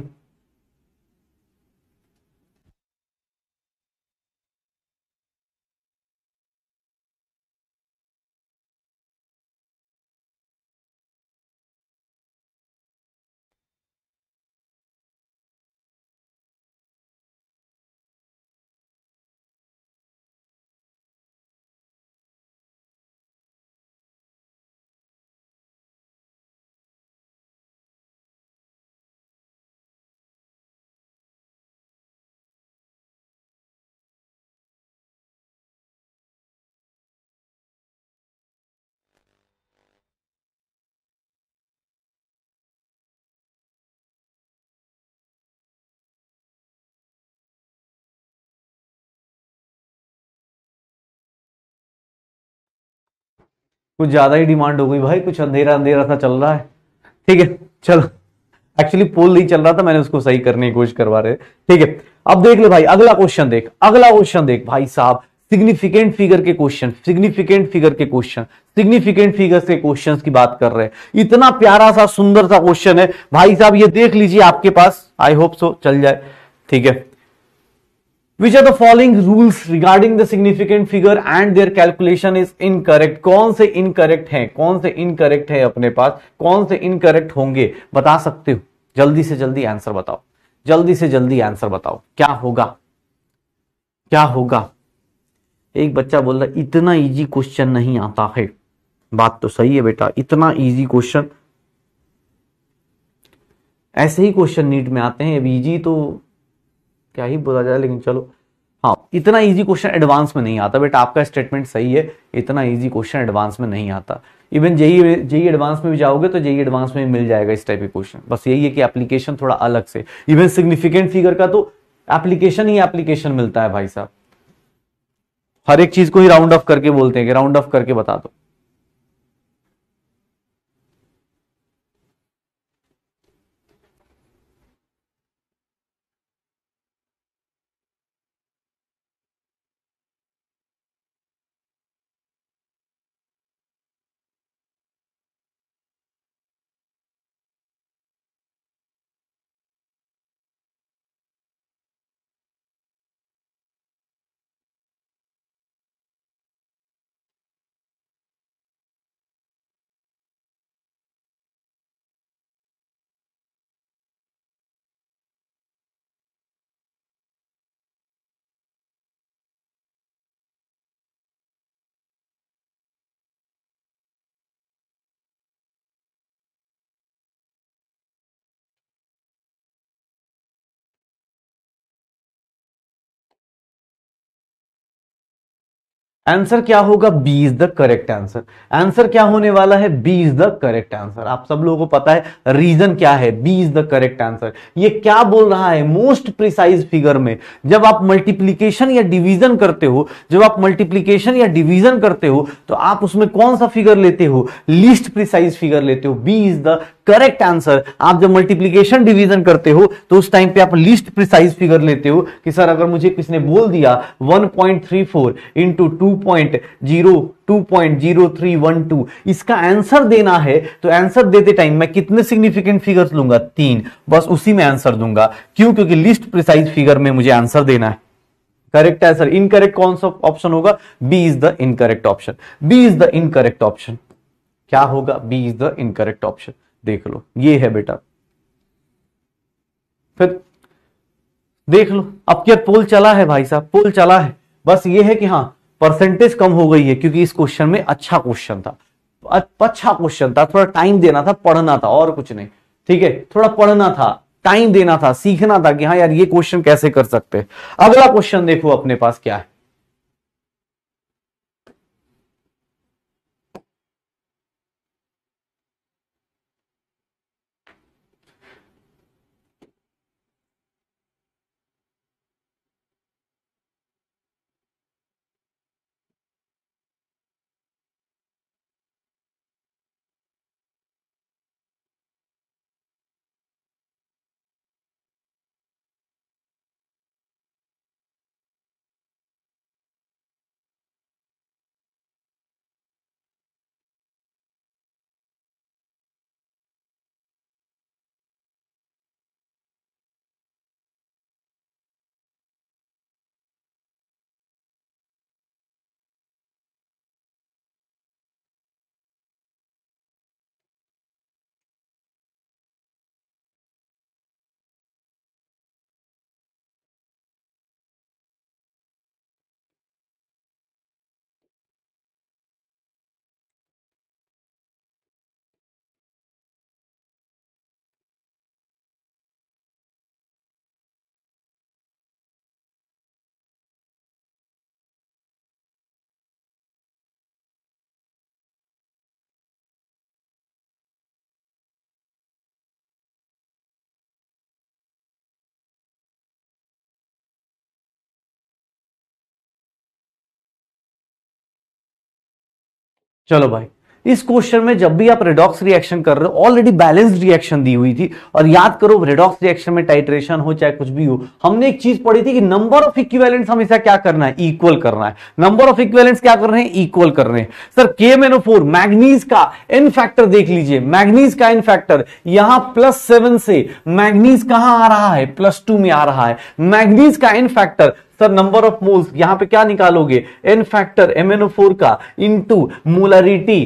कुछ ज्यादा ही डिमांड हो गई भाई कुछ अंधेरा अंधेरा सा चल रहा है ठीक है चलो एक्चुअली पोल नहीं चल रहा था मैंने उसको सही करने की कोशिश करवा रहे ठीक है अब देख ले भाई अगला क्वेश्चन देख अगला क्वेश्चन देख भाई साहब सिग्निफिकेंट फिगर के क्वेश्चन सिग्निफिकेंट फिगर के क्वेश्चन सिग्निफिकेंट फिगर के क्वेश्चंस की बात कर रहे हैं इतना प्यारा सा सुंदर सा क्वेश्चन है भाई साहब ये देख लीजिए आपके पास आई होप सो चल जाए ठीक है which are the following rules regarding the significant figure and their calculation is correct कौन से इनकरेक्ट हैं कौन से इनकरेक्ट है अपने पास कौन से इनकरेक्ट होंगे बता सकते हो जल्दी से जल्दी आंसर बताओ जल्दी से जल्दी आंसर बताओ क्या होगा क्या होगा एक बच्चा बोल रहा इतना इजी क्वेश्चन नहीं आता है बात तो सही है बेटा इतना इजी क्वेश्चन ऐसे ही क्वेश्चन नीट में आते हैं अब इजी तो क्या ही बोला जाए लेकिन चलो हाँ इतना इजी क्वेश्चन एडवांस में नहीं आता बेटा आपका स्टेटमेंट सही है इतना इजी क्वेश्चन एडवांस में नहीं आता इवन जेई जेई एडवांस में भी जाओगे तो जेई एडवांस में मिल जाएगा इस टाइप के क्वेश्चन बस यही है कि एप्लीकेशन थोड़ा अलग से इवन सिग्निफिकेंट फिगर का तो एप्लीकेशन ही एप्लीकेशन मिलता है भाई साहब हर एक चीज को ही राउंड ऑफ करके बोलते हैं कि राउंड ऑफ करके बता दो आंसर क्या होगा B is the correct answer answer क्या होने वाला है B is the correct answer आप सब लोगों को पता है रीजन क्या है B is the correct answer ये क्या बोल रहा है मोस्ट प्रिसाइज फिगर में जब आप मल्टीप्लीकेशन या डिवीजन करते हो जब आप मल्टीप्लीकेशन या डिवीजन करते हो तो आप उसमें कौन सा फिगर लेते हो लीस्ट प्रिसाइज फिगर लेते हो B is the correct answer आप जब मल्टीप्लीकेशन डिविजन करते हो तो उस टाइम पे आप लिस्ट प्रिसाइज फिगर लेते हो कि सर अगर मुझे किसने बोल दिया 1.34 point three four into two point zero two point zero three one two इसका आंसर देना है तो आंसर देते टाइम मैं कितने सिग्निफिकेंट फिगर्स लूंगा तीन बस उसी में आंसर दूंगा क्यों क्योंकि लिस्ट प्रिसाइज फिगर में मुझे आंसर देना है करेक्ट आंसर इनकरेक्ट कौन सा ऑप्शन होगा B is the incorrect option B is the incorrect option क्या होगा B is the incorrect option देख लो ये है बेटा फिर देख लो अब क्या पोल चला है भाई साहब पोल चला है बस ये है कि हाँ परसेंटेज कम हो गई है क्योंकि इस क्वेश्चन में अच्छा क्वेश्चन था अच्छा क्वेश्चन था थोड़ा टाइम देना था पढ़ना था और कुछ नहीं ठीक है थोड़ा पढ़ना था टाइम देना था सीखना था कि हाँ यार ये क्वेश्चन कैसे कर सकते हैं अगला क्वेश्चन देखो अपने पास क्या है चलो भाई इस क्वेश्चन में जब भी आप रेडॉक्स रिएक्शन कर रहे हो ऑलरेडी बैलेंस्ड रिएक्शन दी हुई थी और याद करो रेडॉक्स रिएक्शन में टाइट्रेशन हो चाहे कुछ भी हो हमने एक चीज पढ़ी थी कि नंबर ऑफ इक्विवेलेंट्स हमेशा क्या करना है इक्वल करना है नंबर ऑफ इक्विवेलेंट्स क्या कर रहे हैं इक्वल कर रहे हैं सर के एनओ मैग्नीज का एन फैक्टर देख लीजिए मैग्नीज का एन फैक्टर यहां प्लस सेवन से मैग्नीज कहां आ रहा है प्लस टू में आ रहा है मैग्नीज का N factor sir number of moles यहां पे क्या निकालोगे एन फैक्टर एमएनओ का इंटू मोलारिटी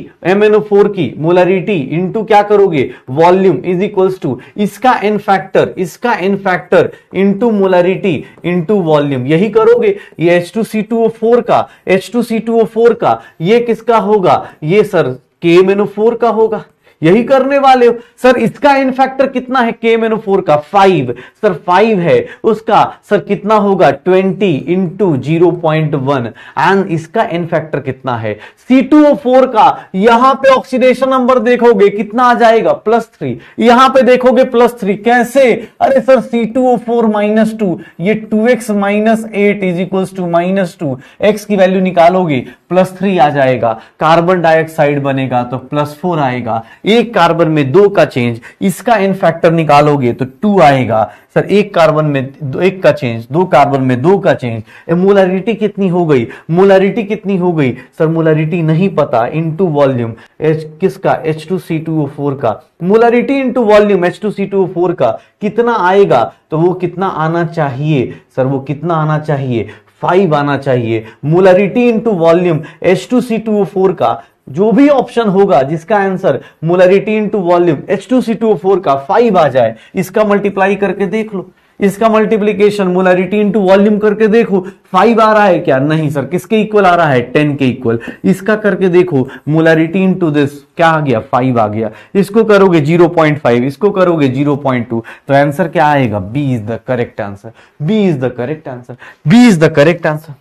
फोर की मोलारिटी इंटू क्या करोगे वॉल्यूम इज इक्वल्स टू इसका एन फैक्टर इसका N factor into molarity into volume यही करोगे ये H two C two O four का H two C two O four का ये किसका होगा ये सर के एम एन ओ फोर का होगा यही करने वाले हो सर इसका इन फैक्टर कितना है के मेनो फोर का फाइव सर फाइव है उसका सर कितना होगा twenty into zero point one and इसका इन फैक्टर कितना है सी टू ओ फोर का यहां पे ऑक्सीडेशन नंबर देखोगे कितना आ जाएगा प्लस थ्री यहां पे देखोगे प्लस थ्री कैसे अरे sir C two O four minus two ये two X minus eight is equal to minus two X की वैल्यू निकालोगे प्लस थ्री आ जाएगा कार्बन डाइऑक्साइड बनेगा तो प्लस फोर आएगा एक कार्बन में दो का चेंज इसका एन फैक्टर निकालोगे तो टू आएगा सर एक कार्बन में दो एक का चेंज दो कार्बन में दो का चेंज मोलारिटी कितनी हो गई मोलारिटी कितनी हो गई सर मोलारिटी नहीं पता इनटू वॉल्यूम एच किसका H two C two four का molarity into volume H two C two four का कितना आएगा तो वो कितना आना चाहिए सर वो कितना आना चाहिए फाइव आना चाहिए molarity into volume H two C two four का जो भी ऑप्शन होगा जिसका answer molarity into volume H2C2O4 का फाइव आ जाए इसका मल्टीप्लाई करके देख लो इसका मल्टीप्लीकेशन मोलरिटी इनटू वॉल्यूम करके देखो फाइव आ रहा है क्या नहीं सर किसके इक्वल आ रहा है टेन के इक्वल इसका करके देखो मोलरिटी इनटू दिस क्या आ गया फाइव आ गया इसको करोगे जीरो पॉइंट फाइव इसको करोगे जीरो पॉइंट टू तो आंसर क्या आएगा B is the correct answer B is the correct answer B is the correct answer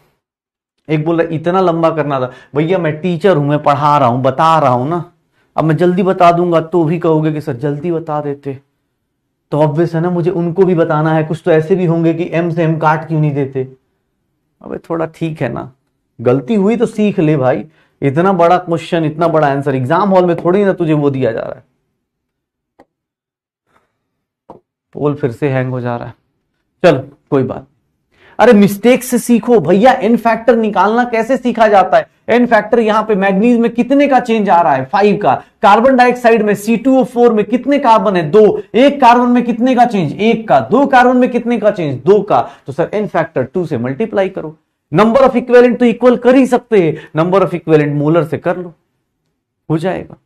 एक रहा इतना लंबा करना था भैया मैं टीचर हूं मैं पढ़ा रहा हूं बता रहा हूं ना अब मैं जल्दी बता दूंगा तो भी कहोगे कि सर जल्दी बता देते तो ऑब्वियस है ना मुझे उनको भी बताना है कुछ तो ऐसे भी होंगे कि एम से एम काट क्यों नहीं देते अबे थोड़ा ठीक है ना गलती हुई तो सीख ले भाई इतना बड़ा क्वेश्चन इतना बड़ा आंसर एग्जाम हॉल में थोड़ी ना तुझे वो दिया जा रहा है पोल फिर से हैंग हो जा रहा है चलो कोई बात अरे मिस्टेक से सीखो भैया एन फैक्टर निकालना कैसे सीखा जाता है एन फैक्टर यहां पे मैग्नीज में कितने का चेंज आ रहा है फाइव का कार्बन डाइऑक्साइड में सी टू फोर में कितने कार्बन है दो एक कार्बन में कितने का चेंज एक का दो कार्बन में कितने का चेंज दो का तो सर एन फैक्टर टू से मल्टीप्लाई करो नंबर ऑफ इक्वेलेंट तो इक्वल कर ही सकते हैं नंबर ऑफ इक्वेलेंट मोलर से कर लो हो जाएगा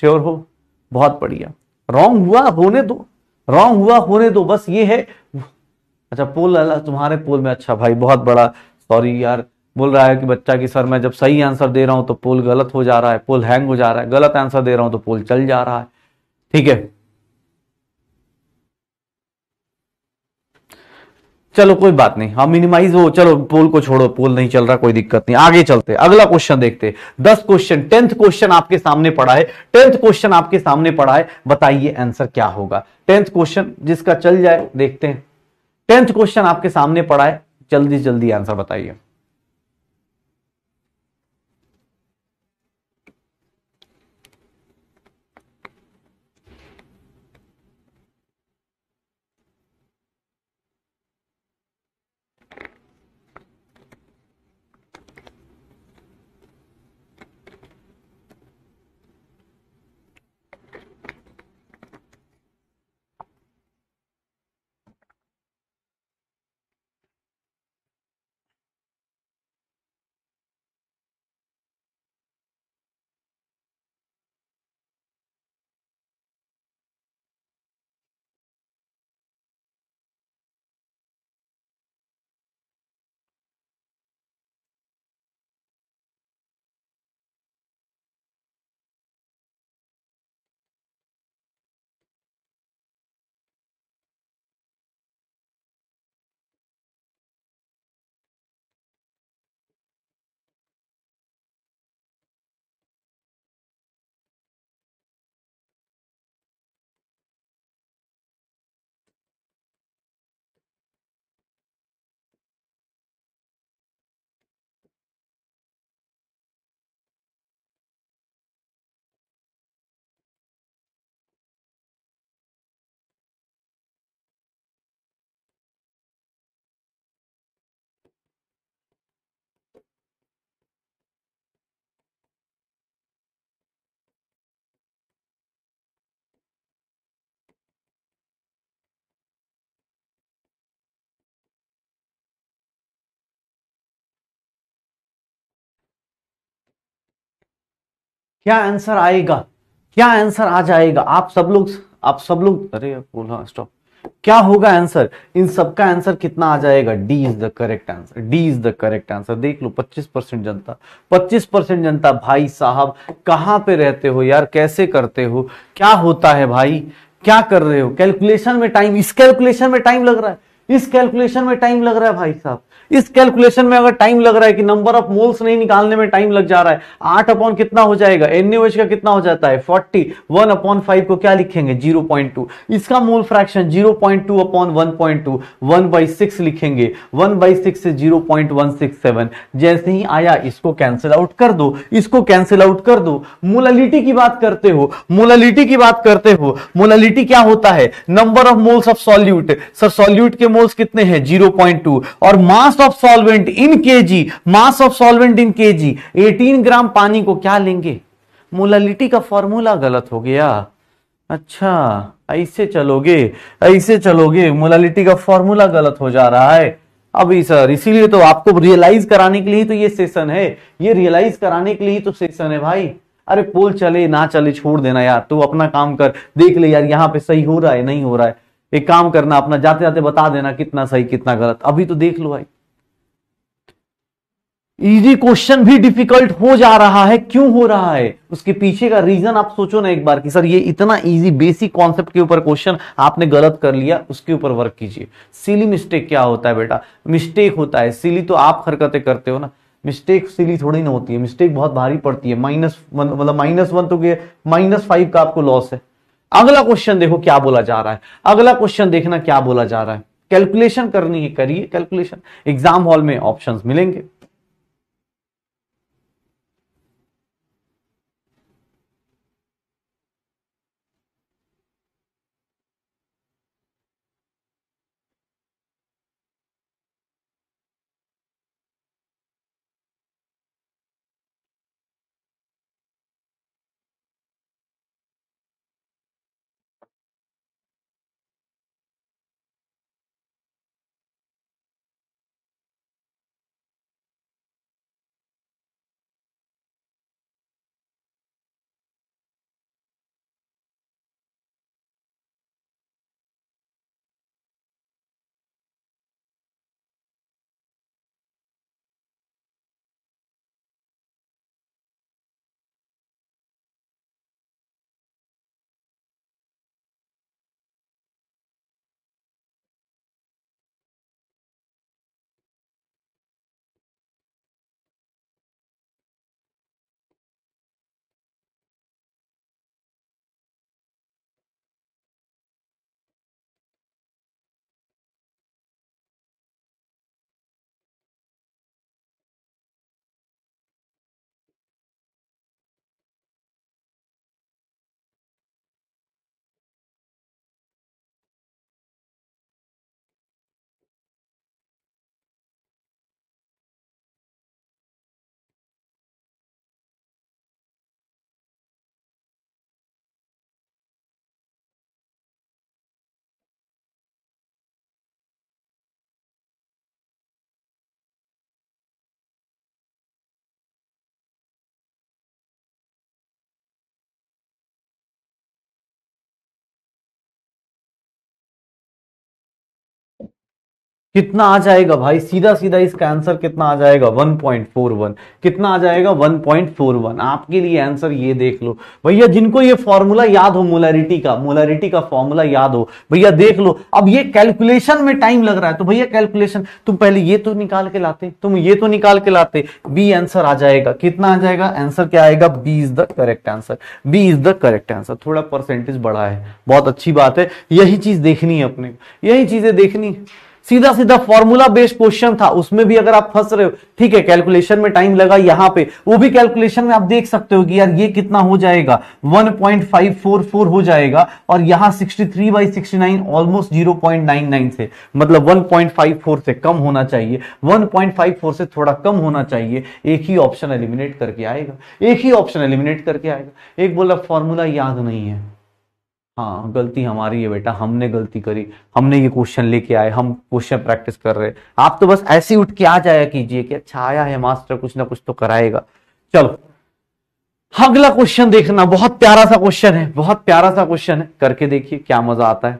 श्योर हो बहुत बढ़िया रॉन्ग हुआ होने दो रॉन्ग हुआ होने दो बस ये है अच्छा पुल तुम्हारे पोल में अच्छा भाई बहुत बड़ा सॉरी यार बोल रहा है कि बच्चा की सर मैं जब सही आंसर दे रहा हूं तो पुल गलत हो जा रहा है पुल हैंग हो जा रहा है गलत आंसर दे रहा हूं तो पुल चल जा रहा है ठीक है चलो कोई बात नहीं हम हाँ, मिनिमाइज हो चलो पोल को छोड़ो पोल नहीं चल रहा कोई दिक्कत नहीं आगे चलते अगला क्वेश्चन देखते दस क्वेश्चन टेंथ क्वेश्चन आपके सामने पड़ा है टेंथ क्वेश्चन आपके सामने पड़ा है बताइए आंसर क्या होगा टेंथ क्वेश्चन जिसका चल जाए देखते हैं टेंथ क्वेश्चन आपके सामने पड़ा है जल्दी जल्दी आंसर बताइए क्या आंसर आएगा क्या आंसर आ जाएगा आप सब लोग आप सब लोग अरे बोला स्टॉप क्या होगा आंसर इन सबका आंसर कितना आ जाएगा D is the correct answer D is the correct answer देख लो 25 परसेंट जनता 25 परसेंट जनता भाई साहब कहां पे रहते हो यार कैसे करते हो क्या होता है भाई क्या कर रहे हो कैलकुलेशन में टाइम इस कैलकुलेशन में टाइम लग रहा है इस कैलकुलेशन में टाइम लग रहा है भाई साहब इस कैलकुलेशन में अगर टाइम लग रहा है कि नंबर ऑफ मोल्स नहीं निकालने में टाइम लग जा रहा है आठ अपॉन कितना हो जाएगा एन एनएच का कितना हो जाता है फोर्टी वन अपॉन फाइव को क्या लिखेंगे जीरो पॉइंट टू इसका mole fraction zero point two upon one point two one by six लिखेंगे वन बाई सिक्स से zero point one six seven जैसे ही आया इसको कैंसिल आउट कर दो इसको कैंसिल आउट कर दो मोलालिटी की बात करते हो मोलालिटी की बात करते हो मोलालिटी क्या होता है number of moles of solute sir solute के मोल्स कितने हैं जीरो पॉइंट टू और mass of solvent in KG mass of solvent in KG 18 gram पानी को क्या लेंगे मोलालिटी का फॉर्मूला गलत हो गया अच्छा ऐसे चलोगे ऐसे चलोगे मोलालिटी का फॉर्मूला गलत हो जा रहा है अभी सर इसीलिए तो आपको रियलाइज कराने के लिए तो ये सेशन है ये रियलाइज कराने के लिए तो सेशन है भाई अरे पोल चले ना चले छोड़ देना यार तू अपना काम कर देख ले यार यहाँ पे सही हो रहा है नहीं हो रहा है एक काम करना अपना जाते जाते बता देना कितना सही कितना गलत अभी तो देख लो भाई इजी क्वेश्चन भी डिफिकल्ट हो जा रहा है क्यों हो रहा है उसके पीछे का रीजन आप सोचो ना एक बार कि सर ये इतना इजी बेसिक कॉन्सेप्ट के ऊपर क्वेश्चन आपने गलत कर लिया उसके ऊपर वर्क कीजिए सिली मिस्टेक क्या होता है बेटा मिस्टेक होता है सिली तो आप हरकतें करते हो ना मिस्टेक सिली थोड़ी ना होती है मिस्टेक बहुत भारी पड़ती है माइनस मतलब माइनस वन तो माइनस फाइव का आपको लॉस है अगला क्वेश्चन देखो क्या बोला जा रहा है अगला क्वेश्चन देखना क्या बोला जा रहा है कैलकुलेशन करनी है करिए कैलकुलेशन एग्जाम हॉल में ऑप्शंस मिलेंगे कितना आ जाएगा भाई सीधा सीधा इसका आंसर कितना आ जाएगा 1.41 कितना आ जाएगा 1.41 आपके लिए आंसर ये देख लो भैया जिनको ये फॉर्मूला याद हो मोलरिटी का मोलरिटी का फॉर्मूला याद हो भैया देख लो अब ये कैलकुलेशन में टाइम लग रहा है तो भैया कैलकुलेशन तुम पहले ये तो निकाल के लाते तुम ये तो निकाल के लाते बी आंसर आ जाएगा कितना आ जाएगा आंसर क्या आएगा B is the correct answer B is the correct answer थोड़ा परसेंटेज बढ़ा है बहुत अच्छी बात है यही चीज देखनी है अपने यही चीजें देखनी है सीधा सीधा फॉर्मूला बेस्ड क्वेश्चन था उसमें भी अगर आप फंस रहे हो ठीक है कैलकुलेशन में टाइम लगा यहाँ पे वो भी कैलकुलेशन में आप देख सकते हो कि यार ये कितना हो जाएगा 1.544 हो जाएगा और यहां 63 बाई सिक्सटी ऑलमोस्ट 0.99 से मतलब 1.54 से कम होना चाहिए 1.54 से थोड़ा कम होना चाहिए एक ही ऑप्शन एलिमिनेट करके आएगा एक ही ऑप्शन एलिमिनेट करके आएगा एक बोला फॉर्मूला याद नहीं है हाँ गलती हमारी है बेटा हमने गलती करी हमने ये क्वेश्चन लेके आए हम क्वेश्चन प्रैक्टिस कर रहे हैं आप तो बस ऐसे उठ के आ जाया कीजिए कि अच्छा आया है मास्टर कुछ ना कुछ तो कराएगा चलो अगला क्वेश्चन देखना बहुत प्यारा सा क्वेश्चन है बहुत प्यारा सा क्वेश्चन है करके देखिए क्या मजा आता है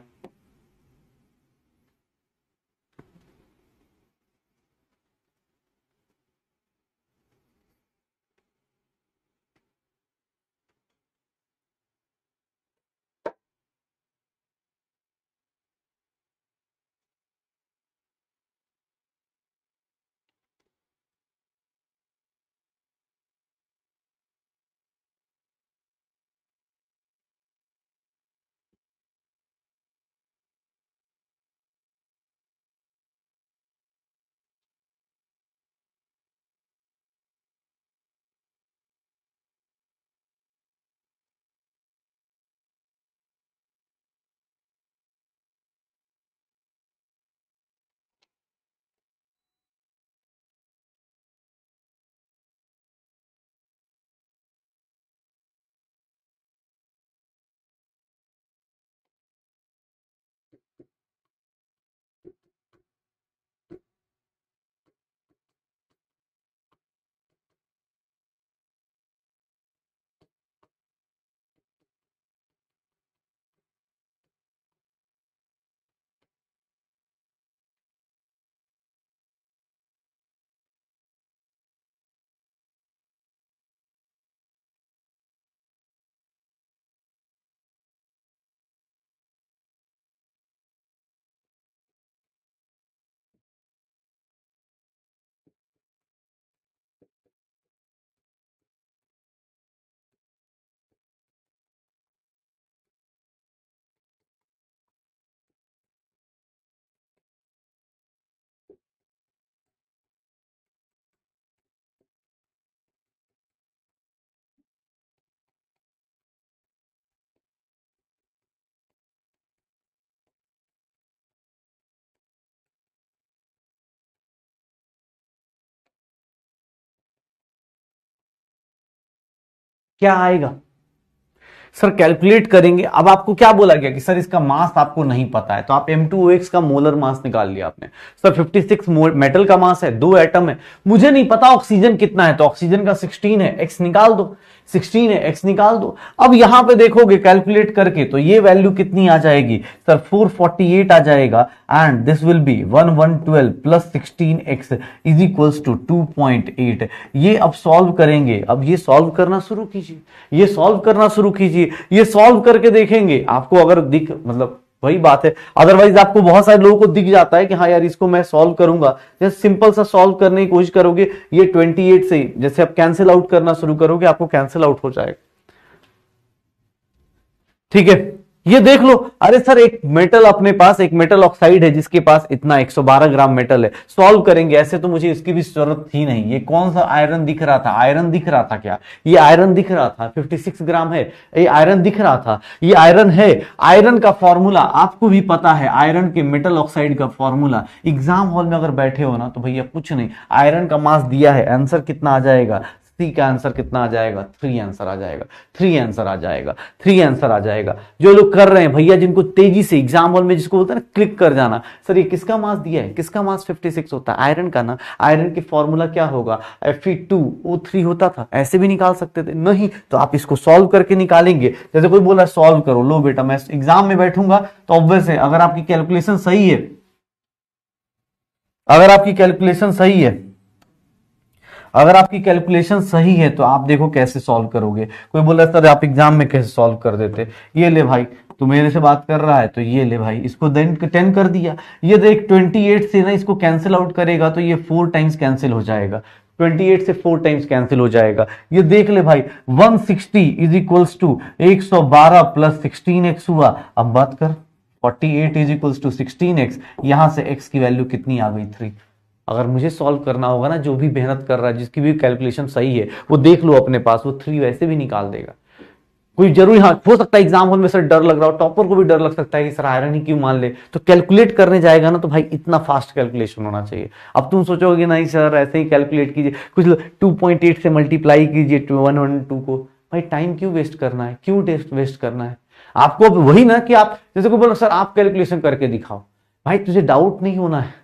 क्या आएगा सर कैलकुलेट करेंगे अब आपको क्या बोला गया कि सर इसका मास आपको नहीं पता है तो आप एम टू एक्स का मोलर मास निकाल लिया आपने सर 56 मेटल का मास है दो एटम है मुझे नहीं पता ऑक्सीजन कितना है तो ऑक्सीजन का 16 है एक्स निकाल दो सिक्सटीन है एक्स निकाल दो अब यहां पे देखोगे कैलकुलेट करके तो ये वैल्यू कितनी आ जाएगी सर 448 आ जाएगा and this will be 1112 plus X is equals to eight ये अब सॉल्व करेंगे अब ये सॉल्व करना शुरू कीजिए ये सॉल्व करना शुरू कीजिए ये सॉल्व करके देखेंगे आपको अगर दिख मतलब वही बात है अदरवाइज आपको बहुत सारे लोगों को दिख जाता है कि हाँ यार इसको मैं सॉल्व करूंगा जैसे सिंपल सा सॉल्व करने की कोशिश करोगे ये 28 से ही जैसे आप कैंसिल आउट करना शुरू करोगे आपको कैंसिल आउट हो जाएगा ठीक है ये देख लो अरे सर एक मेटल अपने पास एक मेटल ऑक्साइड है जिसके पास इतना 112 ग्राम मेटल है सॉल्व करेंगे ऐसे तो मुझे इसकी भी जरूरत थी नहीं ये कौन सा आयरन दिख रहा था आयरन दिख रहा था क्या ये आयरन दिख रहा था 56 ग्राम है ये आयरन दिख रहा था ये आयरन है आयरन का फॉर्मूला आपको भी पता है आयरन के मेटल ऑक्साइड का फॉर्मूला एग्जाम हॉल में अगर बैठे हो ना तो भैया कुछ नहीं आयरन का मास दिया है आंसर कितना आ जाएगा सी का आंसर कितना आ जाएगा थ्री आंसर आ जाएगा थ्री आंसर आ जाएगा थ्री आंसर आ जाएगा जो लोग कर रहे हैं भैया जिनको तेजी से एग्जाम में जिसको बोलते हैं ना क्लिक कर जाना सर ये किसका मास दिया है किसका मास 56 होता है आयरन का ना आयरन की फॉर्मूला क्या होगा एफ ई होता था ऐसे भी निकाल सकते थे नहीं तो आप इसको सॉल्व करके निकालेंगे जैसे कोई बोला सॉल्व करो लो बेटा मैं एग्जाम में बैठूंगा तो ऑब्वियस है अगर आपकी कैलकुलेशन सही है अगर आपकी कैलकुलेशन सही है अगर आपकी कैलकुलेशन सही है तो आप देखो कैसे सॉल्व करोगे कोई बोला सर आप एग्जाम में कैसे सॉल्व कर देते ये ले भाई तो मेरे से बात कर रहा है तो ये ले भाई इसको देन टेन कर दिया ये देख ट्वेंटी एट से ना इसको कैंसिल आउट करेगा तो ये फोर टाइम्स कैंसिल हो जाएगा 28 से 4 टाइम्स कैंसिल हो जाएगा ये देख ले भाई 160 सिक्सटी इज इक्वल्स टू एक सौ बारह प्लस सिक्सटीन एक्स हुआ अब बात कर 48 eight is equals to sixteen X यहां से x की वैल्यू कितनी आ गई थ्री अगर मुझे सॉल्व करना होगा ना जो भी मेहनत कर रहा है जिसकी भी कैलकुलेशन सही है वो देख लो अपने पास वो थ्री वैसे भी निकाल देगा कोई जरूरी हाँ हो सकता है एग्जाम हॉल में सर डर लग रहा हो टॉपर को भी डर लग सकता है कि सर आयरन ही क्यों मान ले तो कैलकुलेट करने जाएगा ना तो भाई इतना फास्ट कैलकुलेशन होना चाहिए अब तुम सोचोगे नहीं सर ऐसे ही कैलकुलेट कीजिए कुछ एट से मल्टीप्लाई कीजिए वन वन टू को भाई टाइम क्यों वेस्ट करना है क्यों टेस्ट वेस्ट करना है आपको वही ना कि आप जैसे को बोलो सर आप कैलकुलेशन करके दिखाओ भाई तुझे डाउट नहीं होना है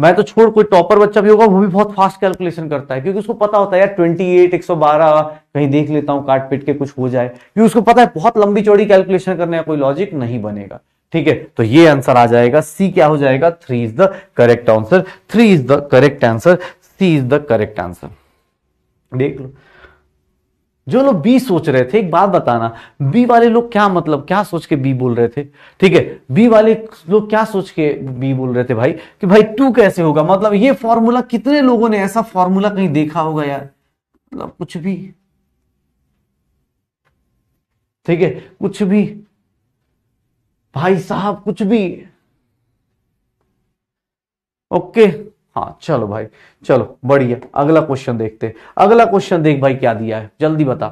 मैं तो छोड़ कोई टॉपर बच्चा भी होगा वो भी बहुत फास्ट कैलकुलेशन करता है क्योंकि उसको पता होता है यार सौ बारह कहीं देख लेता हूं काट पीट के कुछ हो जाए क्योंकि उसको पता है बहुत लंबी चौड़ी कैलकुलेशन करने का कोई लॉजिक नहीं बनेगा ठीक है तो ये आंसर आ जाएगा सी क्या हो जाएगा three is the correct answer three is the correct answer C is the correct answer देख लो जो लोग बी सोच रहे थे एक बात बताना बी वाले लोग क्या मतलब क्या सोच के बी बोल रहे थे ठीक है बी वाले लोग क्या सोच के बी बोल रहे थे भाई कि भाई टू कैसे होगा मतलब ये फॉर्मूला कितने लोगों ने ऐसा फॉर्मूला कहीं देखा होगा यार मतलब कुछ भी ठीक है कुछ भी भाई साहब कुछ भी ओके हाँ चलो भाई चलो बढ़िया अगला क्वेश्चन देखते अगला क्वेश्चन देख भाई क्या दिया है जल्दी बता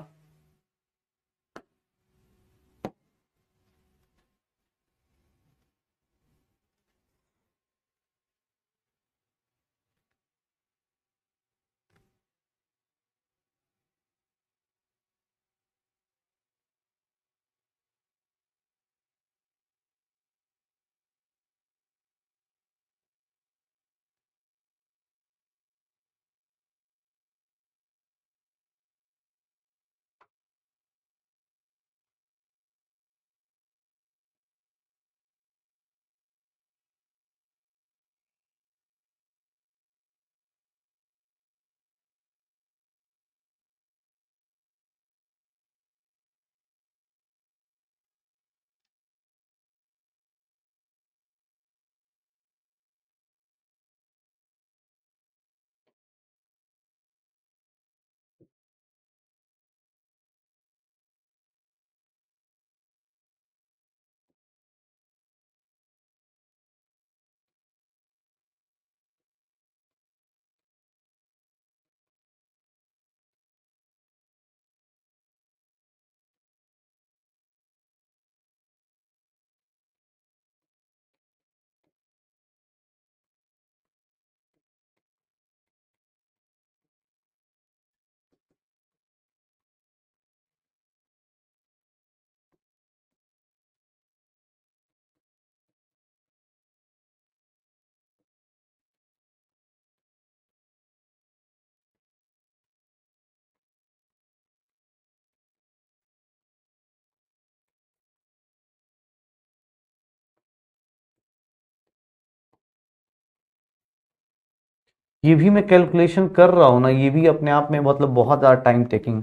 ये भी मैं कैलकुलेशन कर रहा हूं ना ये भी अपने आप में मतलब बहुत ज़्यादा टाइम टेकिंग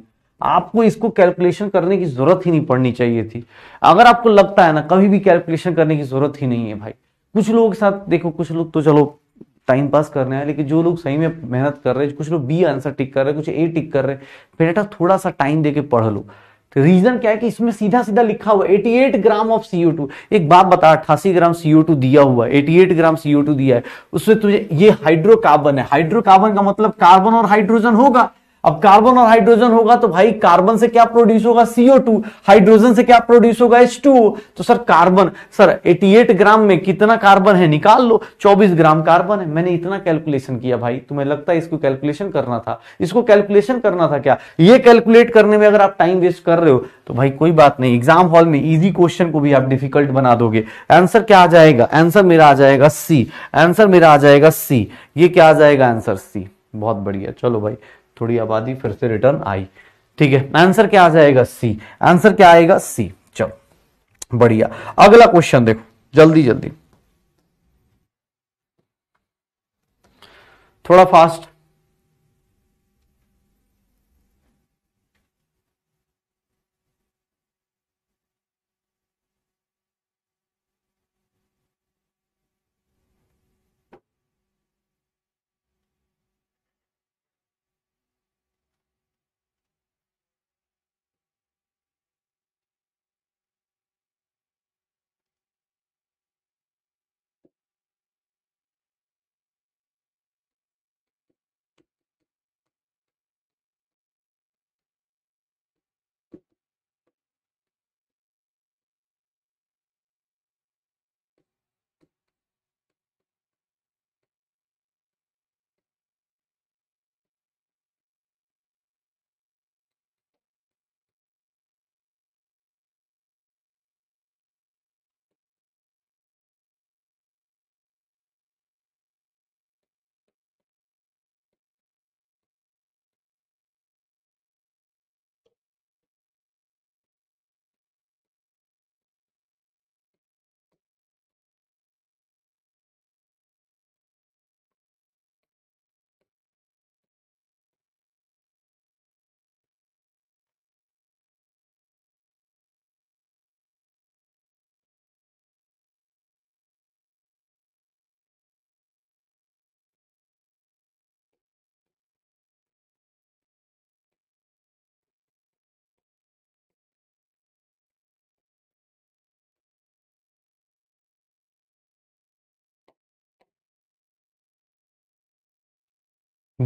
आपको इसको कैलकुलेशन करने की जरूरत ही नहीं पड़नी चाहिए थी अगर आपको लगता है ना कभी भी कैलकुलेशन करने की जरूरत ही नहीं है भाई कुछ लोगों के साथ देखो कुछ लोग तो चलो टाइम पास कर रहे हैं लेकिन जो लोग सही में मेहनत कर रहे हैं कुछ लोग बी आंसर टिक कर रहे हैं कुछ ए टिक कर रहे हैं बेटा थोड़ा सा टाइम दे पढ़ लो रीजन तो क्या है कि इसमें सीधा सीधा लिखा हुआ 88 ग्राम ऑफ सीओ टू एक बात बता अट्ठासी ग्राम टू दिया हुआ है 88 ग्राम सीओ टू दिया है उसमें तुझे ये हाइड्रोकार्बन है हाइड्रोकार्बन का मतलब कार्बन और हाइड्रोजन होगा अब कार्बन और हाइड्रोजन होगा तो भाई कार्बन से क्या प्रोड्यूस होगा सीओ टू हाइड्रोजन से क्या प्रोड्यूस होगा एच टू तो सर कार्बन सर 88 ग्राम में कितना कार्बन है निकाल लो 24 ग्राम कार्बन है मैंने इतना कैलकुलेशन किया भाई तुम्हें लगता है इसको कैलकुलेशन करना था इसको कैलकुलेशन करना था क्या ये कैलकुलेट करने में अगर आप टाइम वेस्ट कर रहे हो तो भाई कोई बात नहीं एग्जाम हॉल में इजी क्वेश्चन को भी आप डिफिकल्ट बना दोगे आंसर क्या आ जाएगा आंसर मेरा आ जाएगा सी आंसर मेरा आ जाएगा सी ये क्या आ जाएगा आंसर सी बहुत बढ़िया चलो भाई थोड़ी आबादी फिर से रिटर्न आई ठीक है आंसर क्या आ जाएगा सी आंसर क्या आएगा सी चलो बढ़िया अगला क्वेश्चन देखो जल्दी जल्दी थोड़ा फास्ट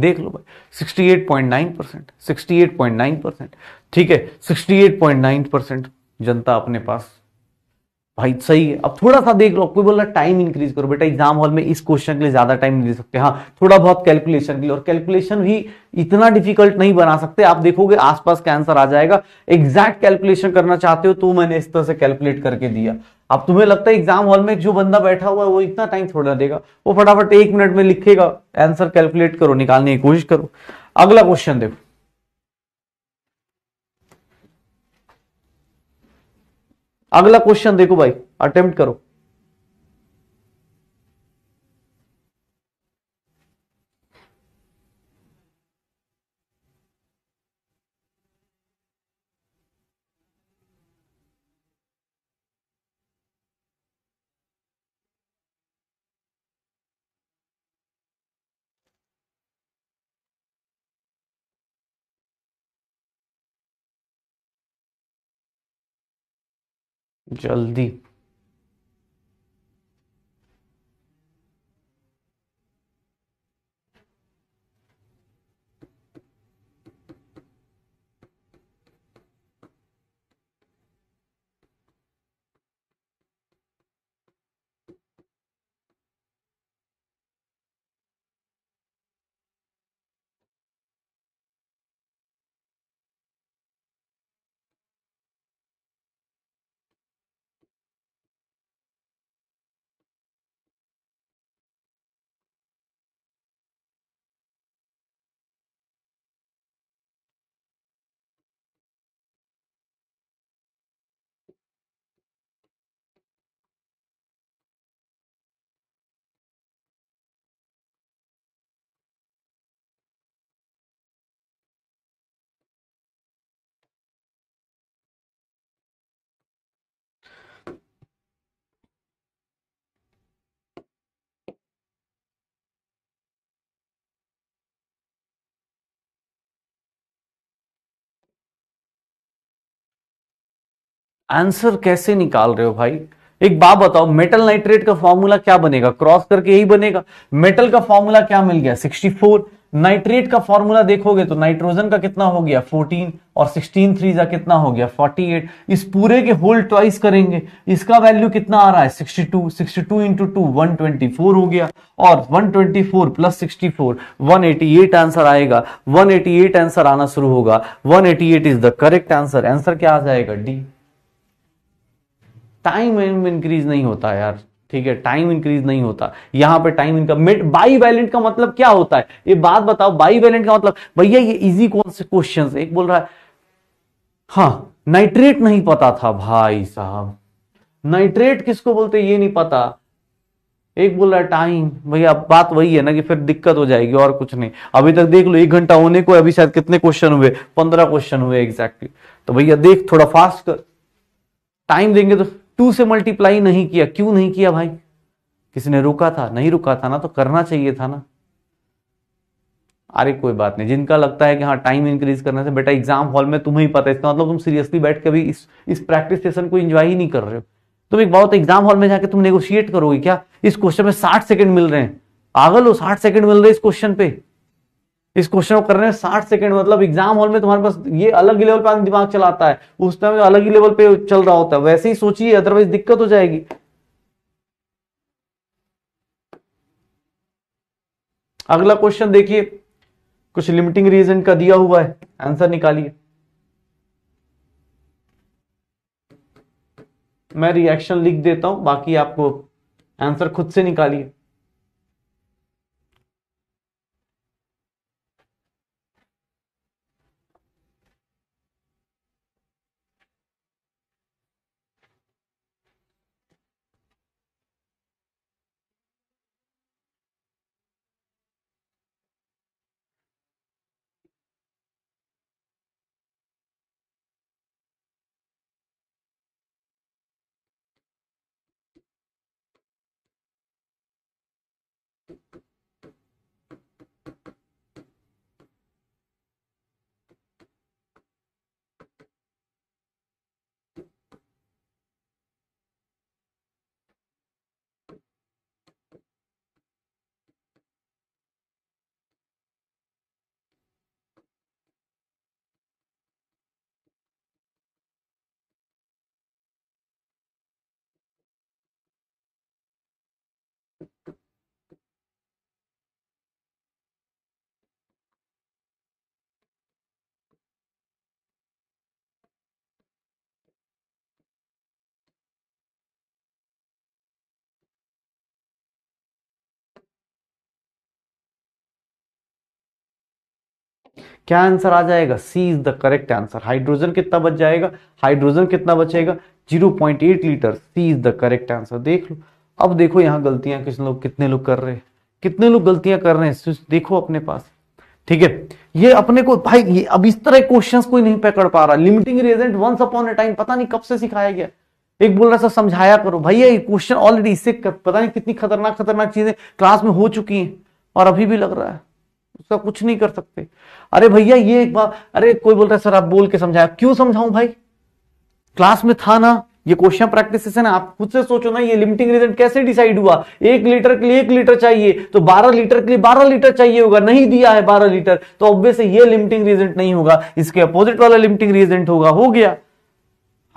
देख लो भाई 68.9 परसेंट सिक्सटी परसेंट ठीक है 68.9 परसेंट जनता अपने पास भाई सही है अब थोड़ा सा देख लो कोई रहा टाइम इंक्रीज करो बेटा एग्जाम हॉल में इस क्वेश्चन के लिए ज्यादा टाइम नहीं दे सकते हाँ थोड़ा बहुत कैलकुलेशन के लिए और कैलकुलेशन भी इतना डिफिकल्ट नहीं बना सकते आप देखोगे आसपास का आंसर आ जाएगा एग्जैक्ट कैलकुलेशन करना चाहते हो तो मैंने इस तरह से कैलकुलेट करके दिया अब तुम्हें लगता है एग्जाम हॉल में जो बंदा बैठा हुआ है वो इतना टाइम थोड़ा देगा वो फटाफट एक मिनट में लिखेगा आंसर कैलकुलेट करो निकालने की कोशिश करो अगला क्वेश्चन देखो अगला क्वेश्चन देखो भाई अटेम्प्ट करो जल्दी आंसर कैसे निकाल रहे हो भाई एक बात बताओ मेटल नाइट्रेट का फॉर्मूला क्या बनेगा क्रॉस करके यही बनेगा मेटल का फॉर्मूला क्या मिल गया 64 नाइट्रेट का फॉर्मूला देखोगे तो नाइट्रोजन का कितना हो गया 14 और 16 थ्री का कितना हो गया 48 इस पूरे के होल ट्वाइस करेंगे इसका वैल्यू कितना आ रहा है 62 62 इंटू टू वन हो गया और 124 twenty four plus sixty answer आएगा एट आंसर आना शुरू होगा eight is the correct answer answer क्या आ जाएगा डी टाइम इंक्रीज नहीं होता यार ठीक है टाइम इंक्रीज नहीं होता यहां पे टाइम इनका मिड बाई वैलेंट का मतलब क्या होता है ये बात बताओ बाई वैलेंट का मतलब भैया ये इजी कौन से क्वेश्चन एक बोल रहा है हाँ नाइट्रेट नहीं पता था भाई साहब नाइट्रेट किसको बोलते ये नहीं पता एक बोल रहा है टाइम भैया बात वही है ना कि फिर दिक्कत हो जाएगी और कुछ नहीं अभी तक देख लो एक घंटा होने को अभी शायद कितने क्वेश्चन हुए पंद्रह क्वेश्चन हुए एग्जैक्टली तो भैया देख थोड़ा फास्ट कर टाइम देंगे तो टू से मल्टीप्लाई नहीं किया क्यों नहीं किया भाई किसी ने रोका था नहीं रुका था ना तो करना चाहिए था ना अरे कोई बात नहीं जिनका लगता है कि हाँ टाइम इंक्रीज करने से बेटा एग्जाम हॉल में तुम्हें ही पता है इसका मतलब तुम सीरियसली बैठ के अभी इस इस प्रैक्टिस सेशन को एंजॉय ही नहीं कर रहे हो तुम एक बहुत एग्जाम हॉल में जाके तुम नेगोशिएट करोगे क्या इस क्वेश्चन में साठ सेकंड मिल रहे हैं पागल हो साठ सेकंड मिल रहे इस क्वेश्चन पे इस क्वेश्चन को कर रहे हैं साठ सेकेंड मतलब एग्जाम हॉल में तुम्हारे पास ये अलग ही लेवल पे दिमाग चलाता है उस टाइम अलग ही लेवल पे चल रहा होता है वैसे ही सोचिए अदरवाइज दिक्कत हो जाएगी अगला क्वेश्चन देखिए कुछ लिमिटिंग रीजन का दिया हुआ है आंसर निकालिए मैं रिएक्शन लिख देता हूं बाकी आपको आंसर खुद से निकालिए boop, boop. क्या आंसर आ जाएगा C is the correct answer hydrogen कितना बच जाएगा हाइड्रोजन कितना बचेगा 0.8 litre C is the correct answer देख लो अब देखो यहाँ गलतियां किस लोग कितने लोग कर रहे हैं कितने लोग गलतियां कर रहे हैं देखो अपने पास ठीक है ये अपने को भाई ये अब इस तरह क्वेश्चन कोई नहीं पकड़ पा रहा limiting reagent once upon a time पता नहीं कब से सिखाया गया एक बोल रहा था समझाया करो भैया ये क्वेश्चन ऑलरेडी इससे पता नहीं कितनी खतरनाक खतरनाक चीजें क्लास में हो चुकी हैं और अभी भी लग रहा है उसका कुछ नहीं कर सकते अरे भैया ये एक बात अरे कोई बोल रहा है सर आप बोल के समझाया क्यों समझाऊं भाई क्लास में था ना ये क्वेश्चन प्रैक्टिस है ना आप खुद से सोचो ना ये लिमिटिंग रीजन कैसे डिसाइड हुआ एक लीटर के लिए एक लीटर चाहिए तो बारह लीटर के लिए बारह लीटर चाहिए होगा नहीं दिया है बारह लीटर तो ऑब्वियस ये लिमिटिंग रीजन नहीं होगा इसके अपोजिट वाला लिमिटिंग रीजन होगा हो गया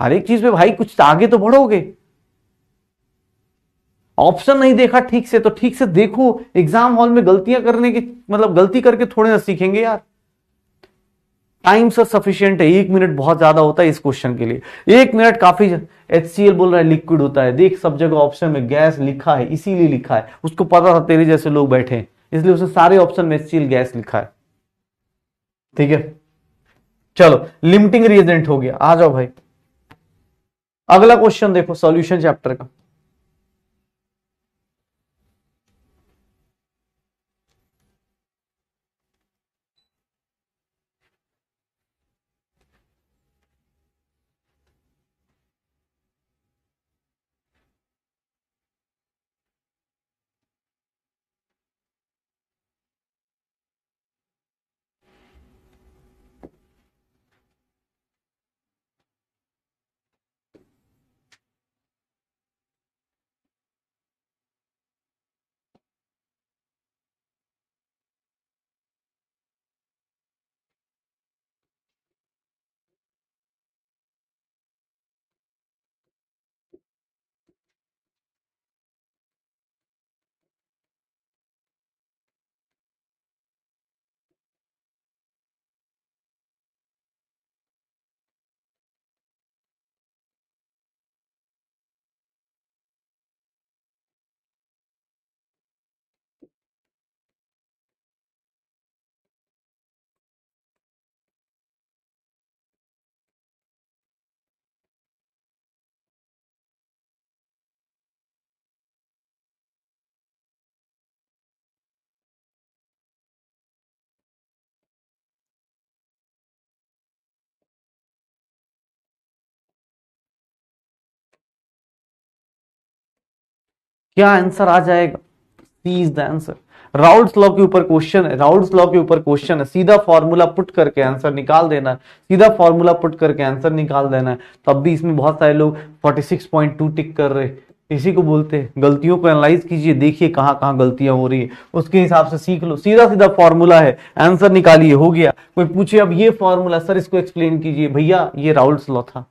हर एक चीज में भाई कुछ आगे तो बढ़ोगे ऑप्शन नहीं देखा ठीक से तो ठीक से देखो एग्जाम हॉल में गलतियां करने की मतलब गलती करके थोड़े ना सीखेंगे यार टाइम सर सफिशियंट है एक मिनट बहुत ज्यादा होता है इस क्वेश्चन के लिए एक मिनट काफी एच बोल रहा है लिक्विड होता है देख सब जगह ऑप्शन में गैस लिखा है इसीलिए लिखा है उसको पता था तेरे जैसे लोग बैठे हैं इसलिए उसने सारे ऑप्शन में एच गैस लिखा है ठीक है चलो लिमिटिंग रिएजेंट हो गया आ जाओ भाई अगला क्वेश्चन देखो सॉल्यूशन चैप्टर का क्या आंसर आ जाएगा C is the answer Raoult's law के ऊपर क्वेश्चन है राउल्स लॉ के ऊपर क्वेश्चन है सीधा फॉर्मूला पुट करके आंसर निकाल देना है सीधा फॉर्मूला पुट करके आंसर निकाल देना तब भी इसमें बहुत सारे लोग 46.2 टिक कर रहे इसी को बोलते हैं गलतियों को एनालाइज कीजिए देखिए कहाँ कहाँ गलतियां हो रही है उसके हिसाब से सीख लो सीधा सीधा फॉर्मूला है आंसर निकालिए हो गया कोई पूछे अब ये फॉर्मूला सर इसको एक्सप्लेन कीजिए भैया ये राउल्स लॉ था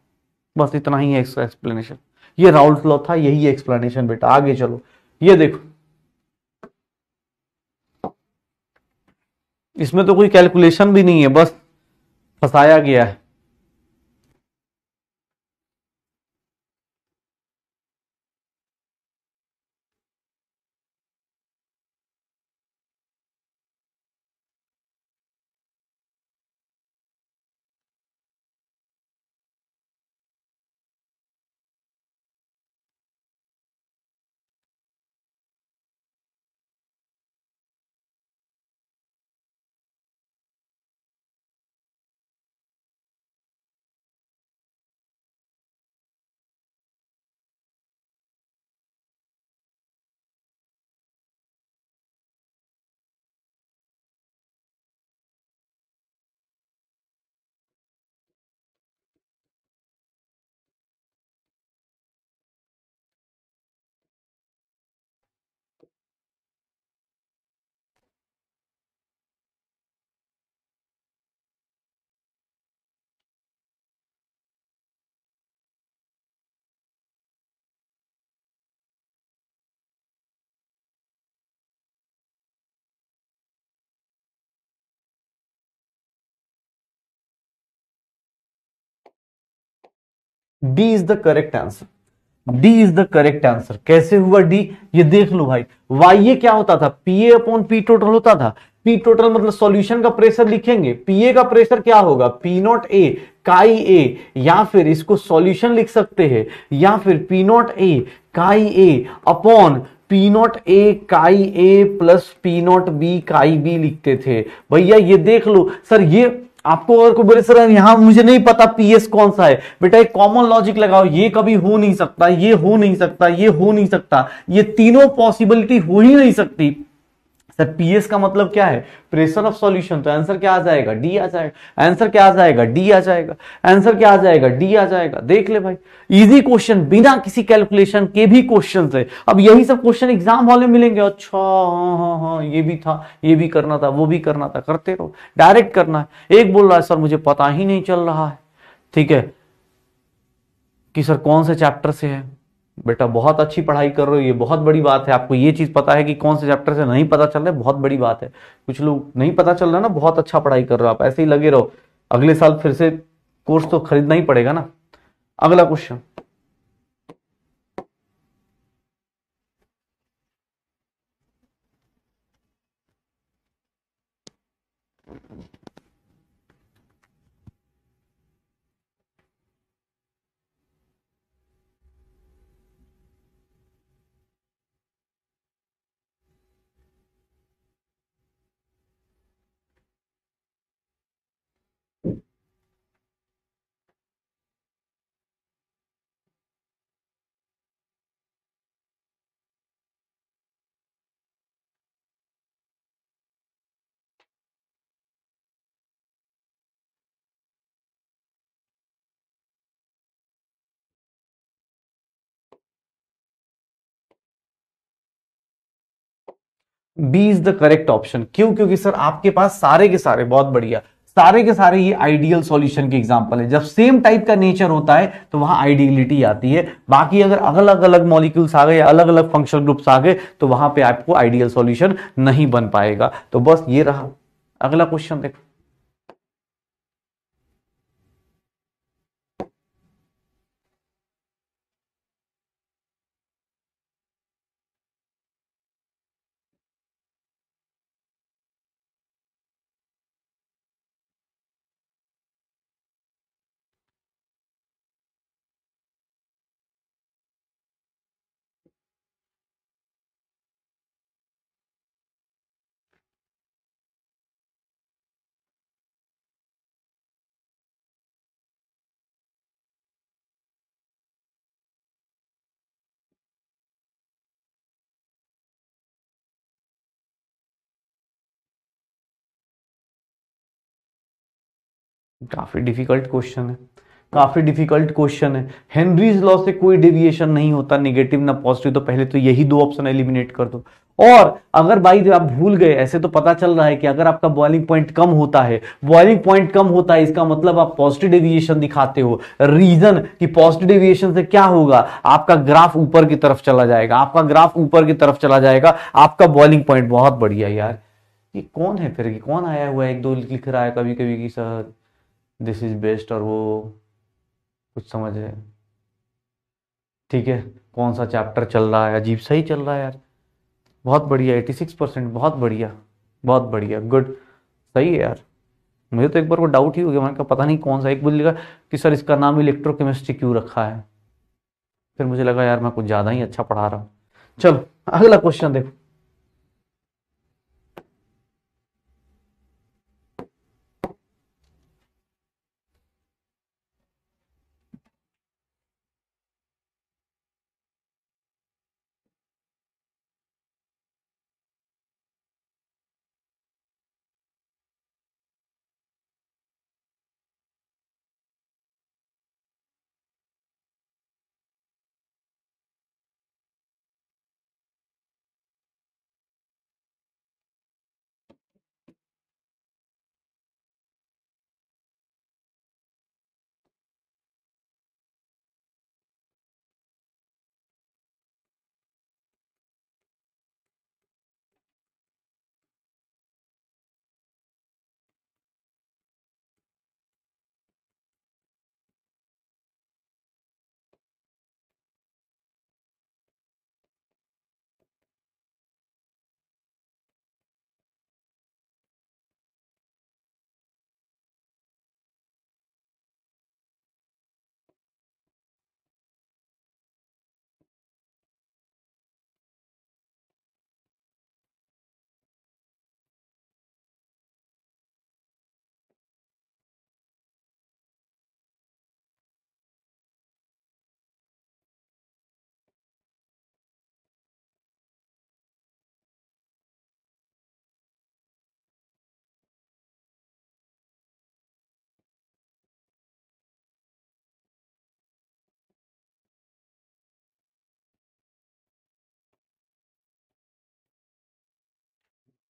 बस इतना ही है इसका एक्सप्लेनेशन ये राउल लॉ था यही एक्सप्लेनेशन बेटा आगे चलो ये देखो इसमें तो कोई कैलकुलेशन भी नहीं है बस फंसाया गया है D is the correct answer D is the correct answer कैसे हुआ डी ये देख लो भाई वाई ये क्या होता था पीए अपॉन पी टोटल होता था पी टोटल मतलब सॉल्यूशन का प्रेशर लिखेंगे पीए का प्रेशर क्या होगा पी नॉट ए काई ए या फिर इसको सॉल्यूशन लिख सकते हैं या फिर P naught A chi A upon P naught A chi A plus P naught B chi B लिखते थे भैया ये देख लो सर ये आपको और कोई बोले सर यहां मुझे नहीं पता पीएस कौन सा है बेटा एक कॉमन लॉजिक लगाओ ये कभी हो नहीं सकता ये हो नहीं सकता ये हो नहीं सकता ये तीनों पॉसिबिलिटी हो ही नहीं सकती सर पीएस का मतलब क्या है प्रेशर ऑफ सॉल्यूशन तो आंसर क्या आ जाएगा डी आ जाएगा आंसर क्या आ जाएगा डी आ जाएगा आंसर क्या आ जाएगा डी आ जाएगा देख ले भाई इजी क्वेश्चन बिना किसी कैलकुलेशन के भी क्वेश्चन है अब यही सब क्वेश्चन एग्जाम हॉल में मिलेंगे अच्छा हाँ हाँ हाँ ये भी था ये भी करना था वो भी करना था करते रहो डायरेक्ट करना है एक बोल रहा है सर मुझे पता ही नहीं चल रहा है ठीक है कि सर कौन से चैप्टर से है बेटा बहुत अच्छी पढ़ाई कर रहे हो ये बहुत बड़ी बात है आपको ये चीज़ पता है कि कौन से चैप्टर से नहीं पता चल रहा है बहुत बड़ी बात है कुछ लोग नहीं पता चल रहा ना बहुत अच्छा पढ़ाई कर रहे हो आप ऐसे ही लगे रहो अगले साल फिर से कोर्स तो खरीदना ही पड़ेगा ना अगला question B is the correct option क्यों क्योंकि सर आपके पास सारे के सारे बहुत बढ़िया सारे के सारे ये आइडियल सॉल्यूशन के एग्जांपल है जब सेम टाइप का नेचर होता है तो वहां आइडियलिटी आती है बाकी अगर अलग अलग मॉलिक्यूल्स आ गए या अलग अलग फंक्शन ग्रुप्स आ गए तो वहां पे आपको आइडियल सॉल्यूशन नहीं बन पाएगा तो बस ये रहा अगला क्वेश्चन देखो काफ़ी डिफिकल्ट क्वेश्चन है काफ़ी डिफिकल्ट क्वेश्चन है हेनरीज लॉ से कोई डेविएशन नहीं होता निगेटिव ना पॉजिटिव तो पहले तो यही दो ऑप्शन एलिमिनेट कर दो और अगर भाई आप भूल गए ऐसे तो पता चल रहा है कि अगर आपका बॉइलिंग पॉइंट कम होता है बॉइलिंग पॉइंट कम होता है इसका मतलब आप पॉजिटिव डेविएशन दिखाते हो रीजन कि पॉजिटिव डेविएशन से क्या होगा आपका ग्राफ ऊपर की तरफ चला जाएगा आपका ग्राफ ऊपर की तरफ चला जाएगा आपका बॉइलिंग पॉइंट बहुत बढ़िया यार ये कौन है फिर कौन आया हुआ है एक दो लिख रहा है कभी कभी की सर दिस इज़ बेस्ट और वो कुछ समझ है ठीक है कौन सा चैप्टर चल रहा है अजीब सही चल रहा है यार बहुत बढ़िया एटी सिक्स परसेंट बहुत बढ़िया बहुत बढ़िया गुड सही है यार मुझे तो एक बार वो डाउट ही हो गया मैंने कहा पता नहीं कौन सा एक मुझे लिखा कि सर इसका नाम इलेक्ट्रोकेमिस्ट्री क्यों रखा है फिर मुझे लगा यार मैं कुछ ज़्यादा ही अच्छा पढ़ा रहा हूँ चलो अगला क्वेश्चन देखो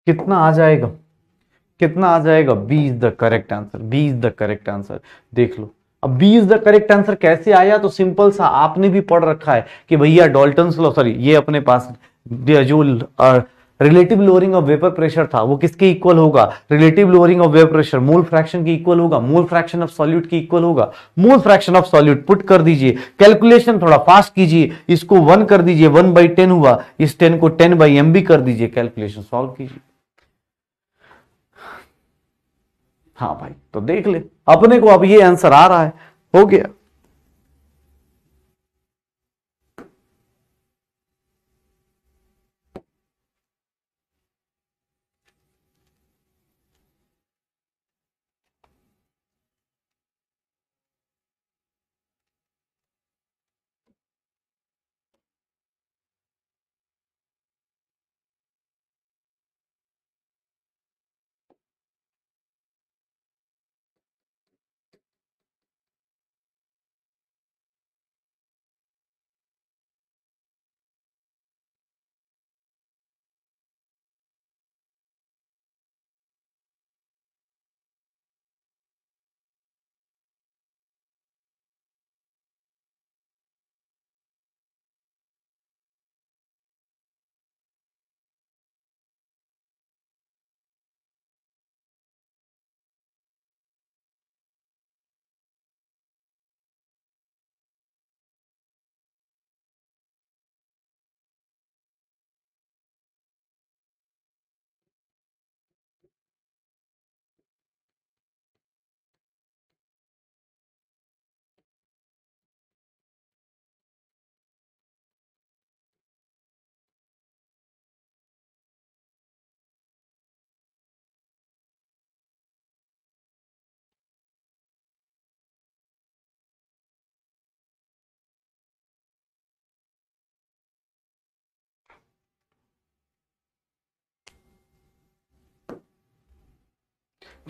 कितना आ जाएगा कितना आ जाएगा B is the correct answer B is the correct answer देख लो अब B is the correct answer कैसे आया तो सिंपल सा आपने भी पढ़ रखा है कि भैया डॉल्टन लो सॉरी ये अपने पास जो relative lowering of vapour pressure था वो किसके इक्वल होगा relative lowering of vapour pressure mole fraction के इक्वल होगा मोल फ्रैक्शन ऑफ सॉल्यूट के इक्वल होगा mole fraction of solute put कर दीजिए कैलकुलेशन थोड़ा फास्ट कीजिए इसको वन कर दीजिए वन बाई टेन हुआ इस टेन को टेन बाई एम भी कर दीजिए कैलकुलेशन सॉल्व कीजिए हाँ भाई तो देख ले अपने को अब ये आंसर आ रहा है हो गया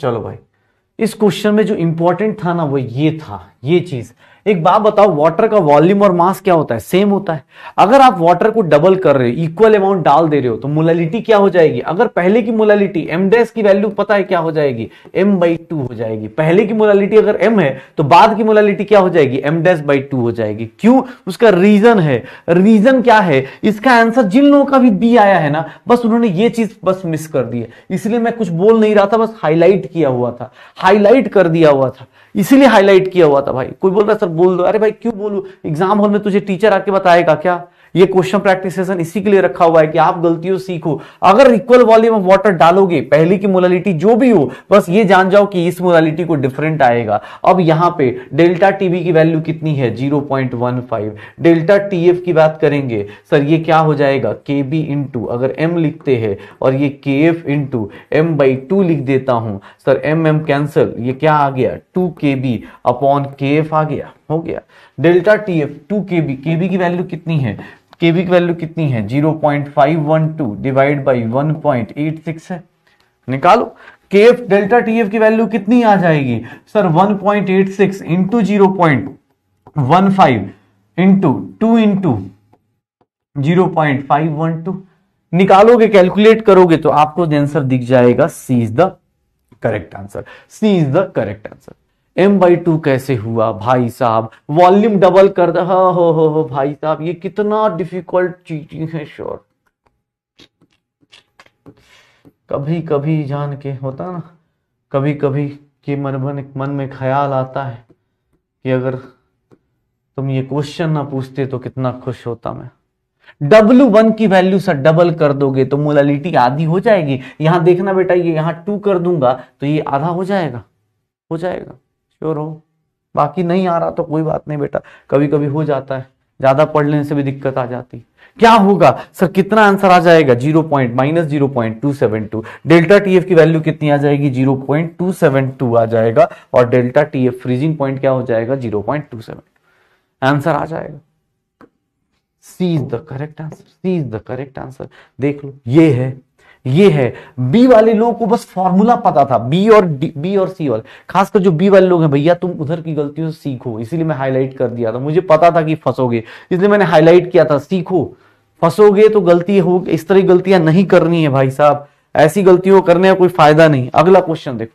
चलो भाई इस क्वेश्चन में जो इंपॉर्टेंट था ना वो ये था ये चीज एक बात बताओ वाटर का वॉल्यूम और मास क्या होता है सेम होता है अगर आप वाटर को डबल कर रहे हो इक्वल अमाउंट डाल दे रहे हो तो मोलालिटी क्या हो जाएगी अगर पहले की मोलालिटी एम डैश की वैल्यू पता है क्या हो जाएगी एम बाई टू हो जाएगी पहले की मोलालिटी अगर एम है तो बाद की मोलालिटी क्या हो जाएगी एम डैश बाई टू हो जाएगी क्यों उसका रीजन है रीजन क्या है इसका आंसर जिन लोगों का भी बी आया है ना बस उन्होंने ये चीज बस मिस कर दी है इसलिए मैं कुछ बोल नहीं रहा था बस हाईलाइट किया हुआ था हाईलाइट कर दिया हुआ था इसीलिए हाईलाइट किया हुआ था भाई कोई बोल रहा सर बोल दो अरे भाई क्यों बोलू एग्जाम हॉल में तुझे टीचर आके बताएगा क्या ये क्वेश्चन प्रैक्टिस सेशन इसी के लिए रखा हुआ है कि आप गलतियों सीखो अगर इक्वल वॉल्यूम ऑफ वाटर डालोगे पहली की मोलालिटी जो भी हो बस ये जान जाओ कि इस मोलालिटी को डिफरेंट आएगा अब यहां पे डेल्टा टीबी की वैल्यू कितनी है 0.15 डेल्टा टीएफ की बात करेंगे सर ये क्या हो जाएगा के बी इंटू अगर एम लिखते हैं और ये K F into M by two लिख देता हूं सर एम एम कैंसल ये क्या आ गया two K B upon K F आ गया हो गया delta T F two K B K B की वैल्यू कितनी है के बी की वैल्यू कितनी है zero point five one two divide by one point eight six है निकालो K F delta T F की वैल्यू कितनी आ जाएगी sir one point eight six into zero point one five into two into zero point five one to निकालोगे कैलकुलेट करोगे तो आपको आंसर दिख जाएगा C is the correct answer C is the correct answer M by two कैसे हुआ भाई साहब वॉल्यूम डबल कर दे हाँ, हो हो हो, भाई साहब ये कितना डिफिकल्ट चीटिंग है श्योर कभी कभी जान के होता ना कभी कभी कि मन मन मन में ख्याल आता है कि अगर तुम ये क्वेश्चन ना पूछते तो कितना खुश होता मैं डब्ल्यू वन की वैल्यू सर डबल कर दोगे तो मोलालिटी आधी हो जाएगी यहां देखना बेटा ये यहां टू कर दूंगा तो ये आधा हो जाएगा हो जाएगा श्योर हो बाकी नहीं आ रहा तो कोई बात नहीं बेटा कभी कभी हो जाता है ज्यादा पढ़ लेने से भी दिक्कत आ जाती क्या होगा सर कितना आंसर आ जाएगा zero point minus zero point two seven two delta TF की वैल्यू कितनी आ जाएगी zero point two seven two आ जाएगा और डेल्टा टीएफ फ्रीजिंग पॉइंट क्या हो जाएगा zero point two seven answer आ जाएगा C is the correct answer C is the correct answer देख लो ये है ये है बी वाले लोगों को बस फॉर्मूला पता था बी और डी बी और सी वाले खासकर जो बी वाले लोग हैं भैया तुम उधर की गलतियों से सीखो इसीलिए मैं हाईलाइट कर दिया था मुझे पता था कि फंसोगे इसलिए मैंने हाईलाइट किया था सीखो फंसोगे तो गलती हो इस तरह की गलतियां नहीं करनी है भाई साहब ऐसी गलतियों करने का कोई फायदा नहीं अगला क्वेश्चन देखो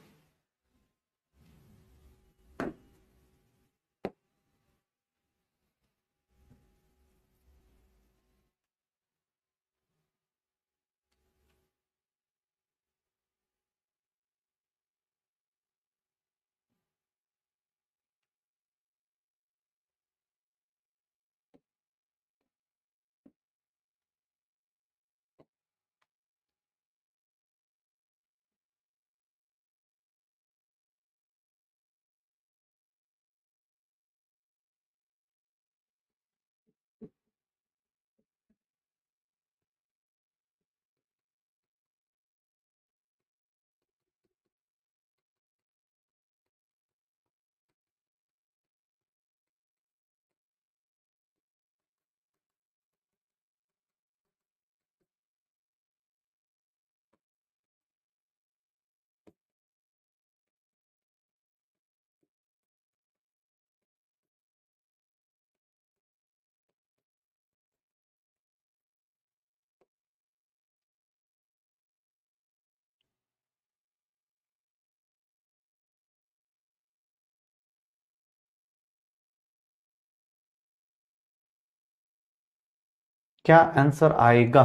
क्या आंसर आएगा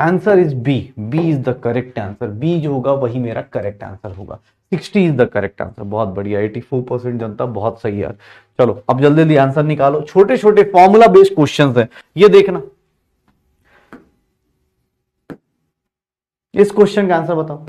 answer is B B is the correct answer B जो होगा वही मेरा करेक्ट आंसर होगा sixty is the correct answer बहुत बढ़िया एटी फोर परसेंट जनता बहुत सही यार चलो अब जल्दी जल्दी आंसर निकालो छोटे छोटे फॉर्मूला बेस्ड क्वेश्चन है ये देखना इस क्वेश्चन का आंसर बताओ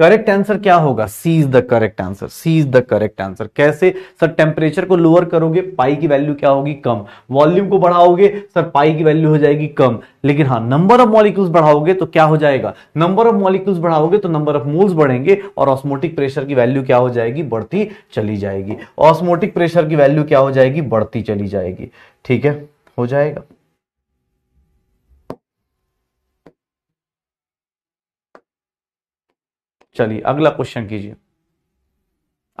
करेक्ट आंसर क्या होगा C is the correct answer C is the correct answer कैसे सर टेम्परेचर को लोअर करोगे पाई की वैल्यू क्या होगी कम वॉल्यूम को बढ़ाओगे सर पाई की वैल्यू हो जाएगी कम लेकिन हाँ नंबर ऑफ मॉलिक्यूल्स बढ़ाओगे तो क्या हो जाएगा नंबर ऑफ मॉलिक्यूल्स बढ़ाओगे तो नंबर ऑफ मूल्स बढ़ेंगे और ऑस्मोटिक प्रेशर की वैल्यू क्या हो जाएगी बढ़ती चली जाएगी ऑस्मोटिक प्रेशर की वैल्यू क्या हो जाएगी बढ़ती चली जाएगी ठीक है हो जाएगा चलिए अगला क्वेश्चन कीजिए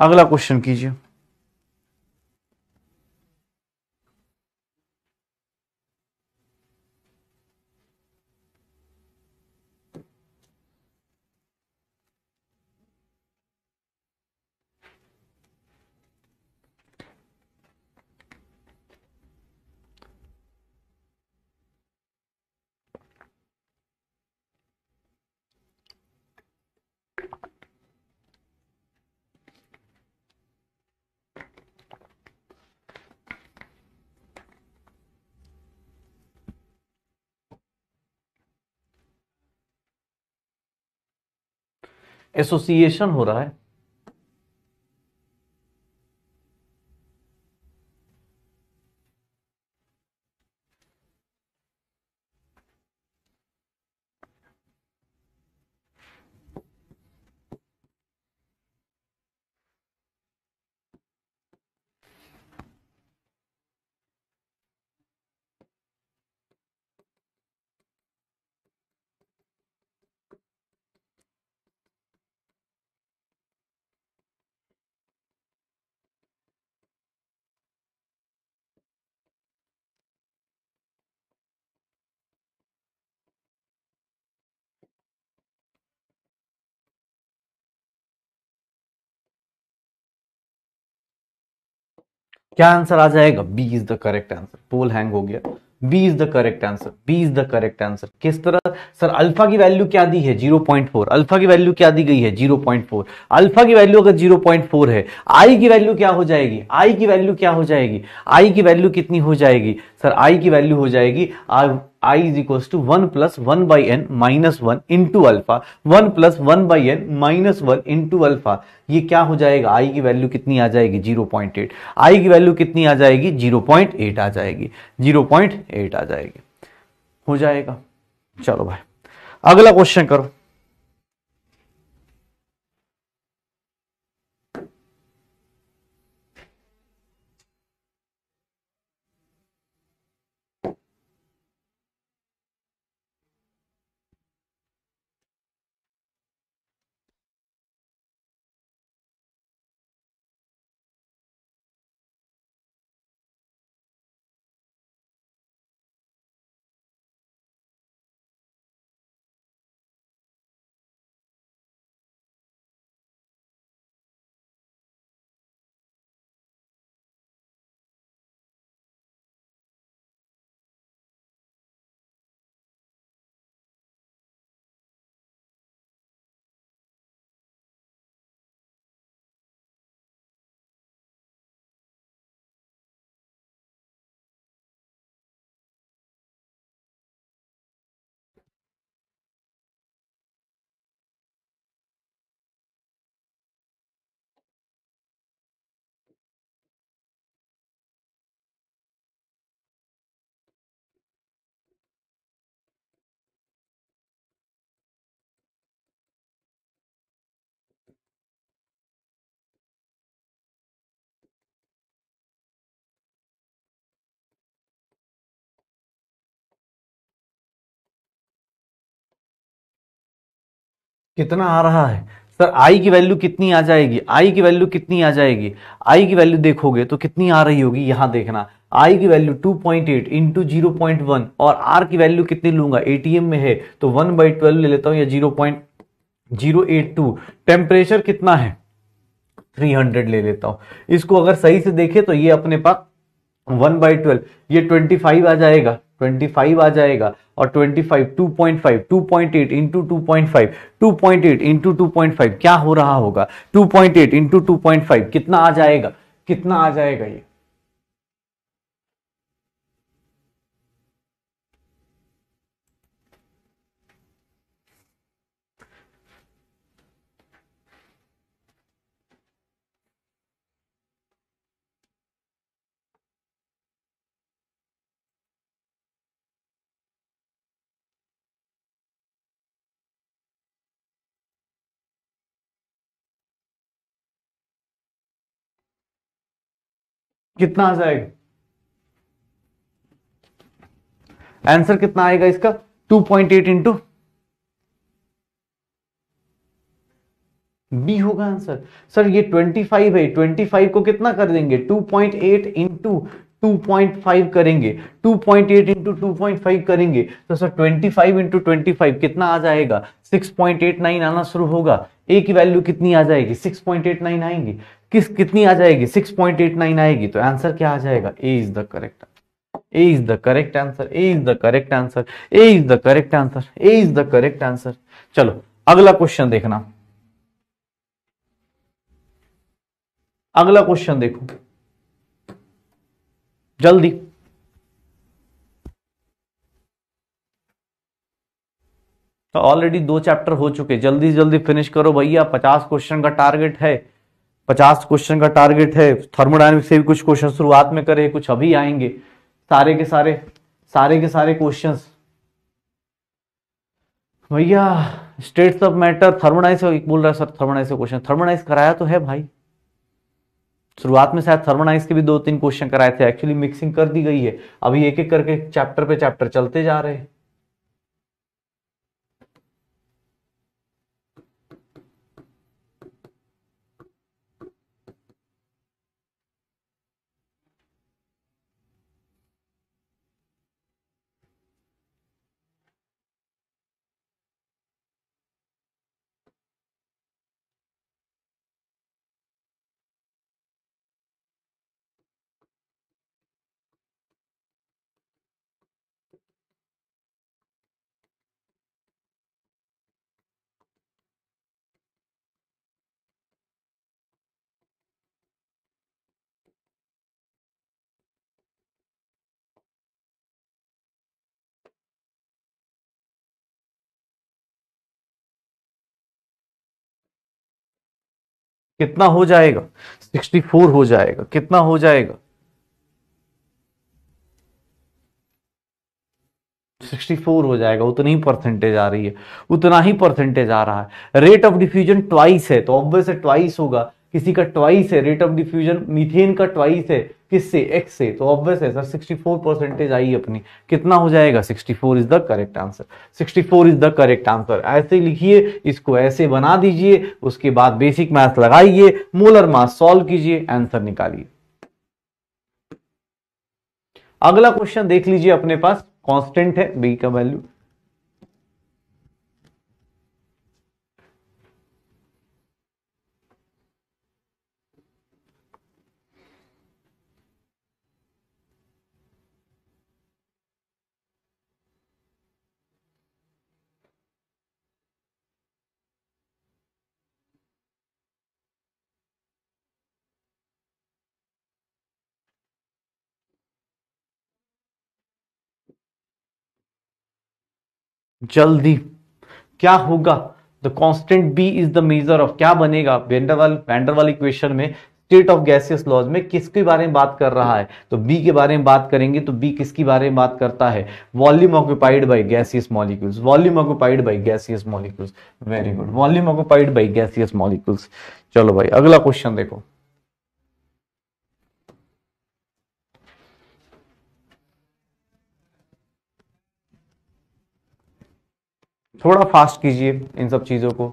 अगला क्वेश्चन कीजिए एसोसिएशन हो रहा है क्या आंसर आ जाएगा B is the correct answer poll hang हो गया B is the correct answer B is the correct answer किस तरह सर अल्फा की वैल्यू क्या दी है जीरो पॉइंट फोर अल्फा की वैल्यू क्या दी गई है जीरो पॉइंट फोर अल्फा की वैल्यू अगर जीरो पॉइंट फोर है आई की वैल्यू क्या हो जाएगी आई की वैल्यू क्या हो जाएगी आई की वैल्यू कितनी हो जाएगी सर आई की वैल्यू हो जाएगी i is equal to one plus one by n minus one into alpha one plus one by n minus one into alpha ये क्या हो जाएगा आई की वैल्यू कितनी आ जाएगी जीरो पॉइंट एट आई की वैल्यू कितनी आ जाएगी जीरो पॉइंट एट आ जाएगी जीरो पॉइंट एट आ जाएगी हो जाएगा चलो भाई अगला क्वेश्चन करो कितना आ रहा है सर आई की वैल्यू कितनी आ जाएगी आई की वैल्यू कितनी आ जाएगी आई की वैल्यू देखोगे तो कितनी आ रही होगी यहां देखना आई की value 2.8 point eight into zero point one और आर की वैल्यू कितनी लूंगा एटीएम में है तो वन बाई ट्वेल्व ले लेता हूं या zero point zero eight two temperature कितना है 300 ले लेता हूं इसको अगर सही से देखे तो ये अपने पास वन बाई ट्वेल्व ये ट्वेंटी फाइव आ जाएगा 25 आ जाएगा और 25 2.5 2.8 into two point five two point eight into two point five क्या हो रहा होगा 2.8 इंटू टू पॉइंट फाइव कितना आ जाएगा कितना आ जाएगा ये कितना आ जाएगा आंसर कितना आएगा इसका 2.8 पॉइंट एट इंटू बी होगा आंसर सर ये 25 है 25 को कितना कर देंगे 2.8 पॉइंट एट इंटू टू करेंगे 2.8 पॉइंट एट इंटू टू करेंगे तो सर 25 फाइव इंटू ट्वेंटी कितना आ जाएगा 6.89 आना शुरू होगा ए की वैल्यू कितनी आ जाएगी 6.89 आएंगी किस कितनी आ जाएगी 6.89 आएगी तो आंसर क्या आ जाएगा A is the correct A is the correct answer A is the correct answer A is the correct answer A is the correct answer चलो अगला क्वेश्चन देखना अगला क्वेश्चन देखो जल्दी तो ऑलरेडी दो चैप्टर हो चुके जल्दी जल्दी फिनिश करो भैया पचास क्वेश्चन का टारगेट है पचास क्वेश्चन का टारगेट है थर्मोडाइनमिक से भी कुछ क्वेश्चन शुरुआत में करे कुछ अभी आएंगे सारे के सारे सारे के सारे क्वेश्चन भैया स्टेट्स ऑफ मैटर थर्मोडाइज बोल रहा है सर थर्मोडाइज क्वेश्चन थर्मोडाइज कराया तो है भाई शुरुआत में शायद थर्मोडाइज के भी दो तीन क्वेश्चन कराए थे एक्चुअली मिक्सिंग कर दी गई है अभी एक एक करके चैप्टर पे चैप्टर चलते जा रहे हैं कितना हो जाएगा 64 हो जाएगा कितना हो जाएगा 64 हो जाएगा उतनी ही परसेंटेज आ रही है उतना ही परसेंटेज आ रहा है रेट ऑफ डिफ्यूजन ट्वाइस है तो ऑब्वियस ट्वाइस होगा किसी का ट्वाइस है रेट ऑफ डिफ्यूजन मीथेन का ट्वाइस है किससे एक्स से तो ऑब्वियस है सर 64 परसेंटेज आई अपनी कितना हो जाएगा 64 is the correct answer 64 is the correct answer ऐसे लिखिए इसको ऐसे बना दीजिए उसके बाद बेसिक मैथ लगाइए मोलर मास सॉल्व कीजिए आंसर निकालिए अगला क्वेश्चन देख लीजिए अपने पास कांस्टेंट है बी का वैल्यू जल्दी क्या होगा the constant B is the measure of क्या बनेगा वेंडरवाल वेंडरवाल इक्वेशन में स्टेट ऑफ गैसियस लॉज में किसके बारे में बात कर रहा है तो बी के बारे में बात करेंगे तो बी किसके बारे में बात करता है volume occupied by gaseous molecules volume occupied by gaseous molecules very good volume occupied by gaseous molecules चलो भाई अगला क्वेश्चन देखो थोड़ा फास्ट कीजिए इन सब चीज़ों को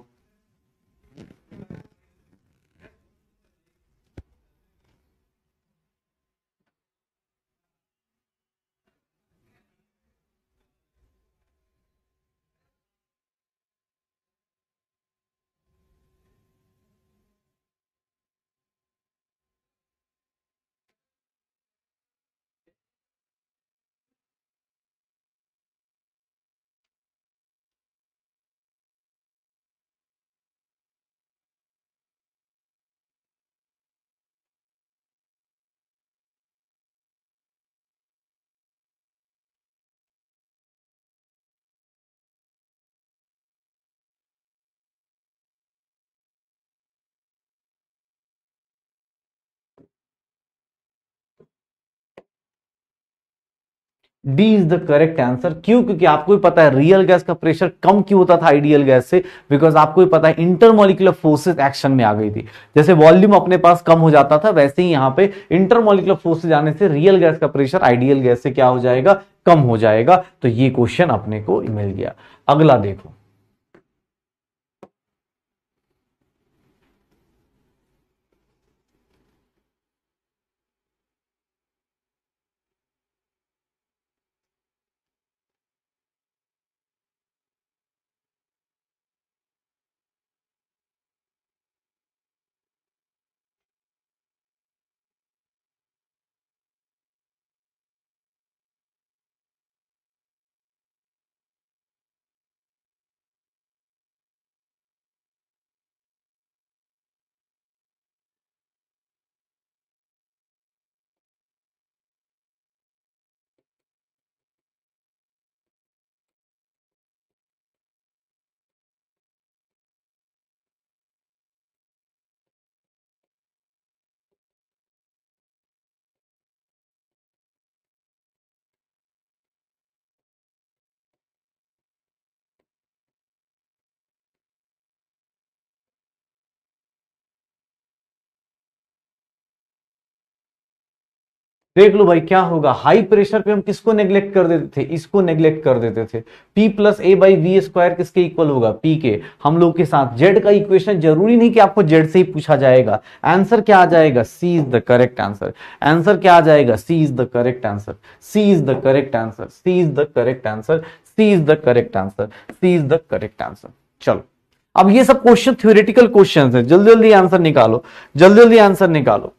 D is the correct answer क्यों क्योंकि आपको भी पता है रियल गैस का प्रेशर कम क्यों होता था आइडियल गैस से बिकॉज आपको भी पता है इंटरमोलिकुलर फोर्सेज एक्शन में आ गई थी जैसे वॉल्यूम अपने पास कम हो जाता था वैसे ही यहां पे इंटरमोलिकुलर फोर्सेज आने से रियल गैस का प्रेशर आइडियल गैस से क्या हो जाएगा कम हो जाएगा तो ये क्वेश्चन अपने को मिल गया अगला देखो देख लो भाई क्या होगा हाई प्रेशर पे हम किसको नेग्लेक्ट कर देते थे इसको नेग्लेक्ट कर देते थे P plus A by V square किसके इक्वल होगा P के हम लोग के साथ Z का इक्वेशन जरूरी नहीं कि आपको Z से ही पूछा जाएगा आंसर क्या आ जाएगा C is the correct answer answer क्या आ जाएगा C is the correct answer C is the correct answer C is the correct answer C is the correct answer C is the correct answer चलो अब ये सब क्वेश्चन थ्योरेटिकल क्वेश्चन है जल्दी जल्दी आंसर निकालो जल्दी जल्दी आंसर निकालो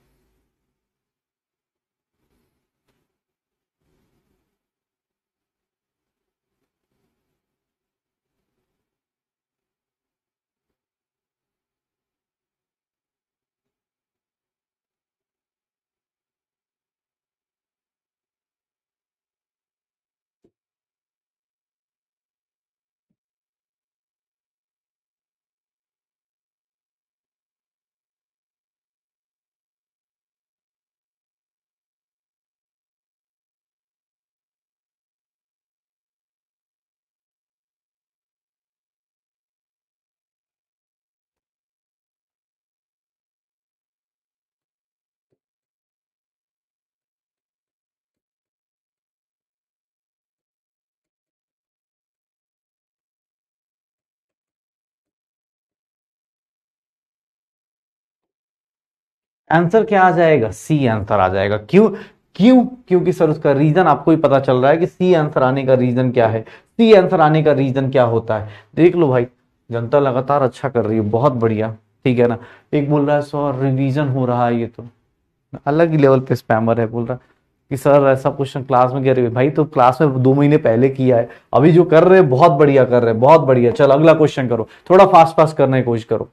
आंसर क्या आ जाएगा सी आंसर आ जाएगा क्यों क्यों क्योंकि सर उसका रीजन आपको ही पता चल रहा है कि सी आंसर आने का रीजन क्या है सी आंसर आने का रीजन क्या होता है देख लो भाई जनता लगातार अच्छा कर रही है बहुत बढ़िया ठीक है ना एक बोल रहा है सर रिवीजन हो रहा है ये तो अलग ही लेवल पे स्पैमर है बोल रहा कि सर ऐसा क्वेश्चन क्लास में कह रहे भाई तो क्लास में दो महीने पहले किया है अभी जो कर रहे हैं बहुत बढ़िया कर रहे हैं बहुत बढ़िया चल अगला क्वेश्चन करो थोड़ा फास्ट फास्ट करने की कोशिश करो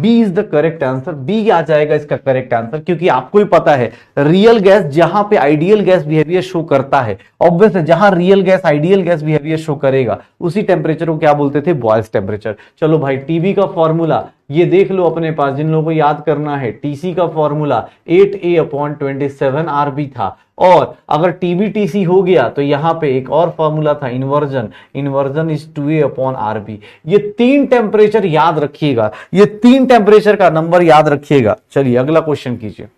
B is the correct answer B आ जाएगा इसका करेक्ट आंसर क्योंकि आपको ही पता है रियल गैस जहां पे आइडियल गैस बिहेवियर शो करता है ऑब्वियस है जहां real gas ideal gas behaviour show करेगा उसी टेम्परेचर को क्या बोलते थे बॉयस टेम्परेचर चलो भाई टीवी का फॉर्मूला ये देख लो अपने पास जिन लोगों को याद करना है टीसी का formula eight A upon twenty seven था और अगर टीबीटीसी हो गया तो यहाँ पे एक और फॉर्मूला था inversion inversion is two A upon R B ये तीन टेम्परेचर याद रखिएगा ये तीन टेम्परेचर का नंबर याद रखिएगा चलिए अगला क्वेश्चन कीजिए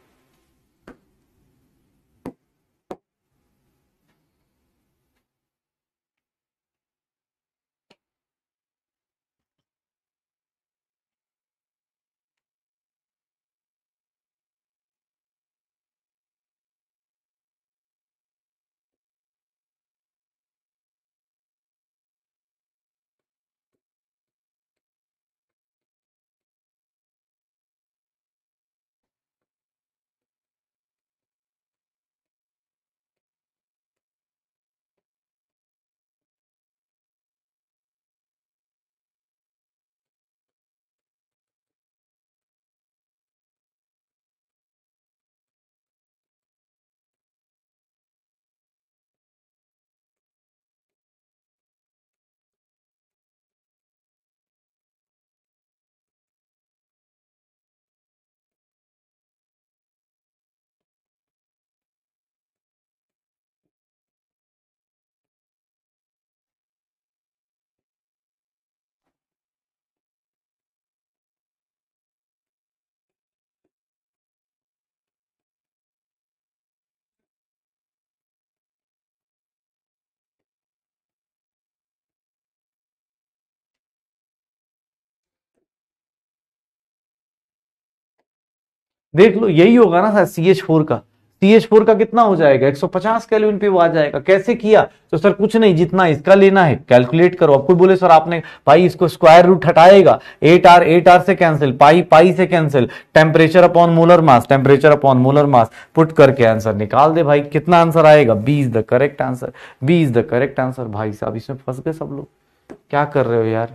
देख लो यही होगा ना सर सी एच फोर का सी एच फोर का कितना हो जाएगा 150 कैलोरी पे वो आ जाएगा कैसे किया तो सर कुछ नहीं जितना इसका लेना है कैलकुलेट करो आपको बोले सर आपने पाई इसको स्क्वायर रूट हटाएगा एट आर एट आर से कैंसिल पाई पाई से cancel temperature upon molar mass temperature upon molar mass put करके आंसर निकाल दे भाई कितना आंसर आएगा B is the correct answer B is the correct answer भाई साहब इसमें फंस गए सब लोग क्या कर रहे हो यार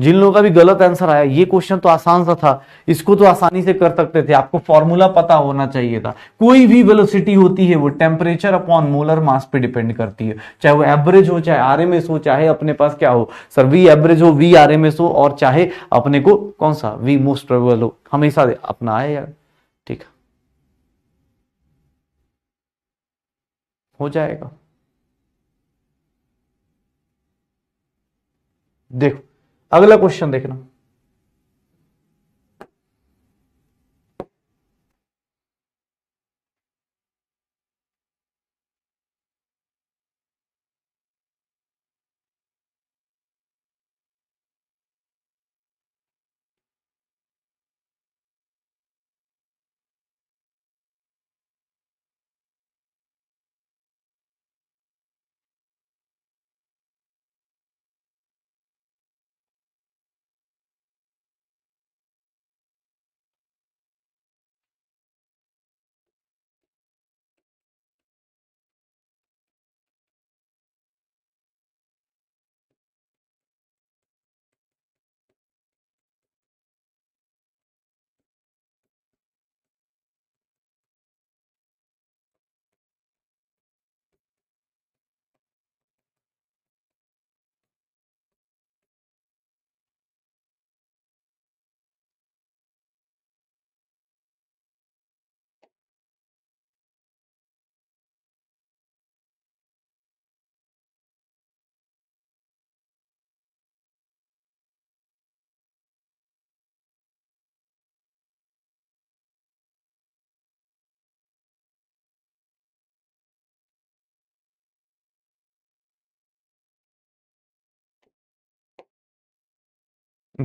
जिन लोगों का भी गलत आंसर आया ये क्वेश्चन तो आसान सा था इसको तो आसानी से कर सकते थे आपको फॉर्मूला पता होना चाहिए था कोई भी वेलोसिटी होती है वो टेम्परेचर अपॉन मोलर मास पे डिपेंड करती है चाहे वो एवरेज हो चाहे आर हो चाहे अपने पास क्या हो सर वी एवरेज हो वी आर एम एस हो और चाहे अपने को कौन सा वी मोस्ट प्रोबेबल हो हमेशा अपना आए यार ठीक है हो जाएगा देखो अगला क्वेश्चन देखना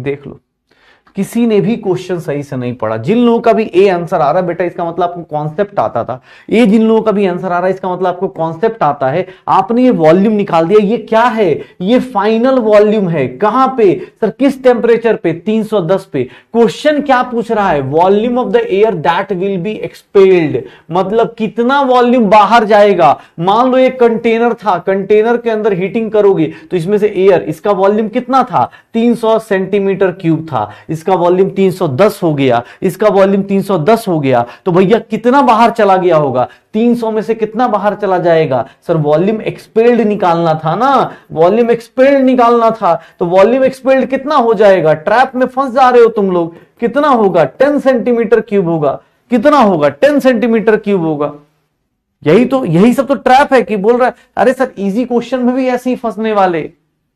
देख लो किसी ने भी क्वेश्चन सही से नहीं पढ़ा जिन लोगों का भी ए आंसर आ रहा है बेटा इसका मतलब आपको कॉन्सेप्ट आता था ए जिन लोगों का भी आंसर आ रहा है इसका मतलब आपको कॉन्सेप्ट आता है आपने ये वॉल्यूम निकाल दिया ये क्या है ये फाइनल वॉल्यूम है कहां पे सर किस टेम्परेचर पे 310 पे क्वेश्चन क्या पूछ रहा है volume of the air that will be expelled मतलब कितना वॉल्यूम बाहर जाएगा मान लो एक कंटेनर था कंटेनर के अंदर हीटिंग करोगे तो इसमें से एयर इसका वॉल्यूम कितना था तीन सेंटीमीटर क्यूब था इस इसका वॉल्यूम 310 हो गया इसका वॉल्यूम 310 हो गया तो भैया कितना बाहर चला गया होगा 300 में से कितना बाहर चला जाएगा सर वॉल्यूम एक्सपेल्ड निकालना था ना वॉल्यूम एक्सपेल्ड निकालना था तो वॉल्यूम एक्सपेल्ड कितना हो जाएगा ट्रैप में फंस जा रहे हो तुम लोग कितना होगा टेन सेंटीमीटर क्यूब होगा कितना होगा टेन सेंटीमीटर क्यूब होगा यही तो यही सब तो ट्रैप है कि बोल रहा है अरे सर इजी क्वेश्चन में भी ऐसे ही फंसने वाले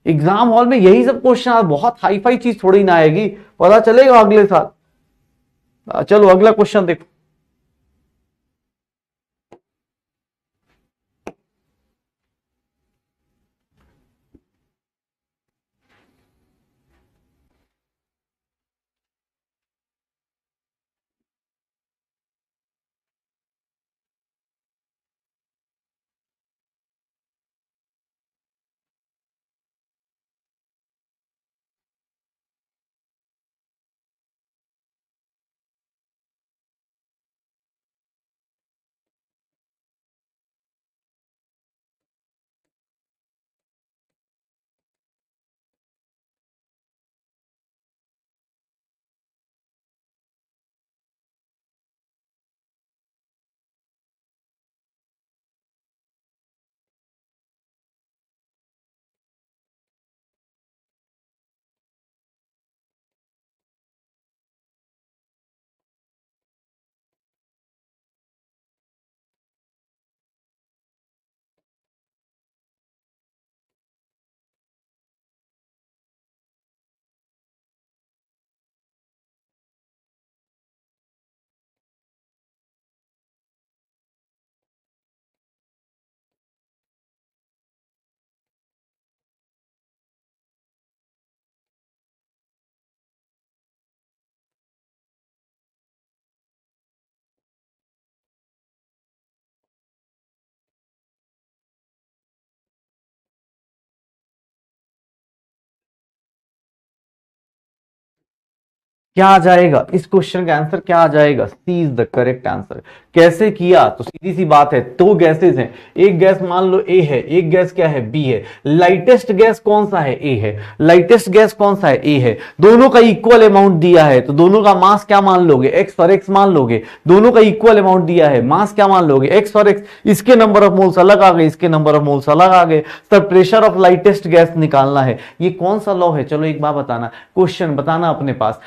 एग्जाम हॉल में यही सब क्वेश्चन आ बहुत हाई फाई चीज थोड़ी ना आएगी पता चलेगा अगले साल चलो अगला क्वेश्चन देखो क्या आ जाएगा इस क्वेश्चन का आंसर क्या आ जाएगा C is the correct answer कैसे किया तो सीधी सी बात है दो तो गैसेस हैं एक गैस मान लो ए है एक गैस क्या है बी है लाइटेस्ट गैस कौन सा है ए है लाइटेस्ट गैस कौन सा है ए है दोनों का इक्वल अमाउंट दिया है तो दोनों का मास क्या मान लोगे एक्स और एक्स मान लोगे दोनों का इक्वल अमाउंट दिया है मास क्या मान लोगे एक्स और एक्स इसके नंबर ऑफ मोल्स अलग आ गए इसके नंबर ऑफ मोल्स अलग आ गए sir pressure of lightest gas निकालना है ये कौन सा लॉ है चलो एक बार बताना क्वेश्चन बताना अपने पास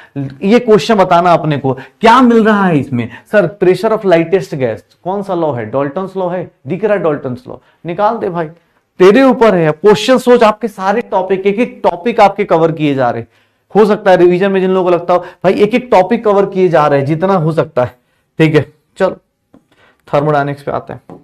ये क्वेश्चन बताना अपने को क्या मिल रहा है इसमें sir pressure of lightest gas कौन सा लॉ है डोल्टन लॉ है दिख रहा है डॉल्टन लॉ निकाल दे भाई तेरे ऊपर है क्वेश्चन सोच आपके सारे टॉपिक एक एक टॉपिक आपके कवर किए जा रहे हो सकता है रिवीजन में जिन लोगों को लगता हो भाई एक एक टॉपिक कवर किए जा रहे हैं जितना हो सकता है ठीक है चलो थर्मोडाइनिक्स पे आते हैं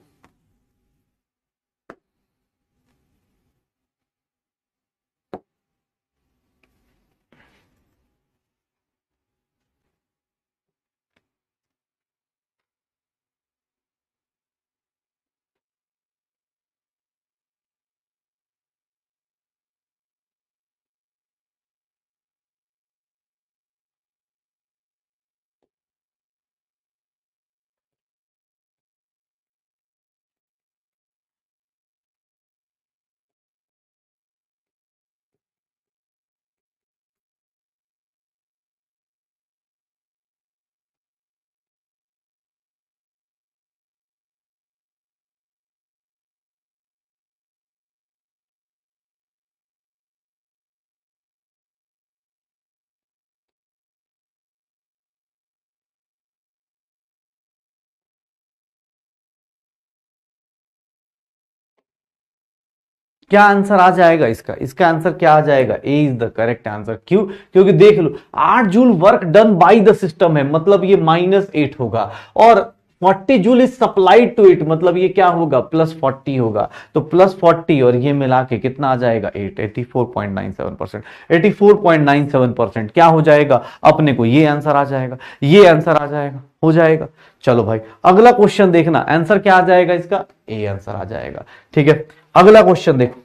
क्या आंसर आ जाएगा इसका इसका आंसर क्या आ जाएगा A is the correct answer क्यों क्योंकि देख लो आठ joule work done by the system है मतलब ये माइनस एट होगा और forty joule is supplied to it मतलब ये क्या होगा प्लस फोर्टी होगा तो प्लस फोर्टी और ये मिला के कितना आ जाएगा eight eighty four point nine seven percent eighty four point nine seven percent क्या हो जाएगा अपने को ये आंसर आ जाएगा ये आंसर आ जाएगा हो जाएगा चलो भाई अगला क्वेश्चन देखना आंसर क्या आ जाएगा इसका ए आंसर आ जाएगा ठीक है अगला क्वेश्चन देखो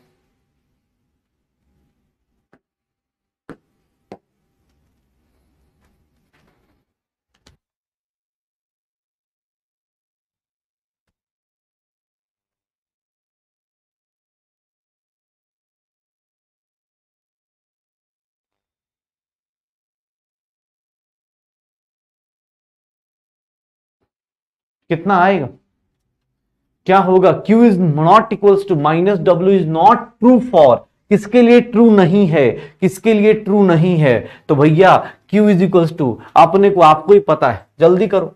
कितना आएगा क्या होगा Q is not equals to minus W is not true for किसके लिए ट्रू नहीं है किसके लिए ट्रू नहीं है तो भैया Q इज इक्वल्स टू अपने को आपको ही पता है जल्दी करो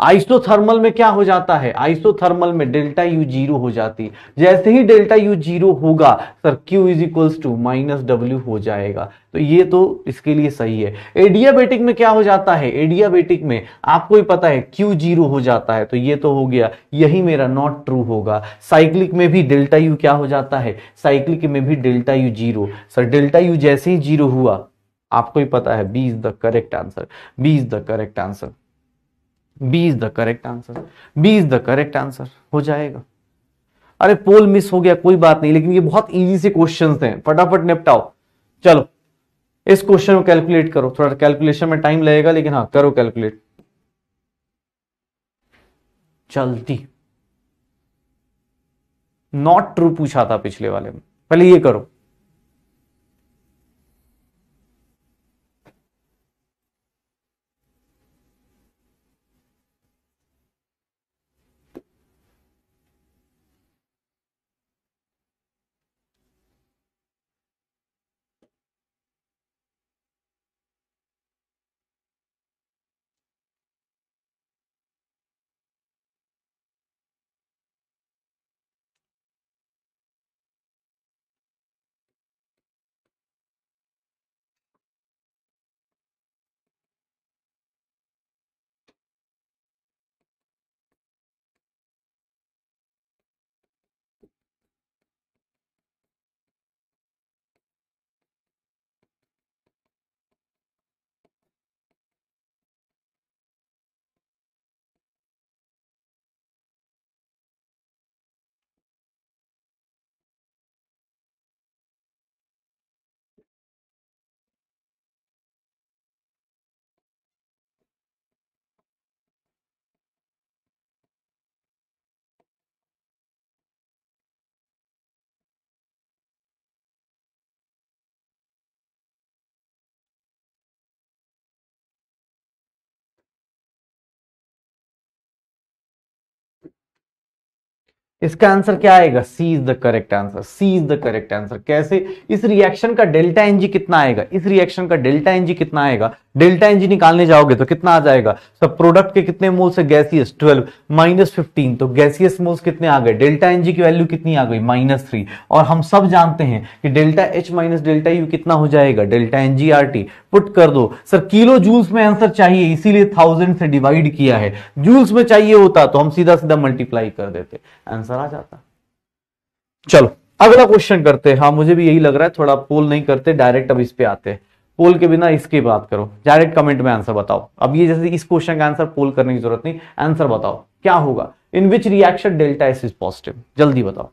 आइसोथर्मल में क्या हो जाता है आइसोथर्मल में डेल्टा यू जीरो हो जाती है जैसे ही डेल्टा यू जीरो होगा sir Q is equals to minus W हो जाएगा तो ये तो इसके लिए सही है एडियाबेटिक में क्या हो जाता है एडियाबेटिक में आपको ही पता है क्यू जीरो हो जाता है तो ये तो हो गया यही मेरा नॉट ट्रू होगा साइक्लिक में भी डेल्टा यू क्या हो जाता है साइक्लिक में भी delta U zero sir delta U जैसे ही जीरो हुआ आपको ही पता है B is the correct answer B is the correct answer B is the correct answer B is the correct answer हो जाएगा अरे पोल मिस हो गया कोई बात नहीं लेकिन ये बहुत इजी से क्वेश्चन थे फटाफट निपटाओ चलो इस क्वेश्चन को कैलकुलेट करो थोड़ा कैलकुलेशन में टाइम लगेगा लेकिन हाँ करो कैलकुलेट जल्दी नॉट ट्रू पूछा था पिछले वाले में पहले ये करो इसका आंसर क्या आएगा C is the correct answer C is the correct answer कैसे इस रिएक्शन का डेल्टा एनजी कितना आएगा इस रिएक्शन का डेल्टा एनजी कितना आएगा डेल्टा एनजी निकालने जाओगे तो कितना आ जाएगा सब प्रोडक्ट के कितने मोल्स है गैसियस 12 माइनस 15 तो गैसियस मोल्स कितने आ गए डेल्टा एनजी की वैल्यू कितनी आ गई माइनस थ्री और हम सब जानते हैं कि delta H minus delta U कितना हो जाएगा delta NG R T put कर दो सर किलो जूल्स में आंसर चाहिए इसीलिए थाउजेंड से डिवाइड किया है जूल्स में चाहिए होता तो हम सीधा सीधा मल्टीप्लाई कर देते आंसर आ जाता चलो अगला क्वेश्चन करते हैं हाँ मुझे भी यही लग रहा है थोड़ा पोल नहीं करते डायरेक्ट अब इस पे आते हैं पोल के बिना इसके बात करो डायरेक्ट कमेंट में आंसर बताओ अब ये जैसे इस क्वेश्चन का आंसर पोल करने की जरूरत नहीं आंसर बताओ क्या होगा in which reaction delta S is positive जल्दी बताओ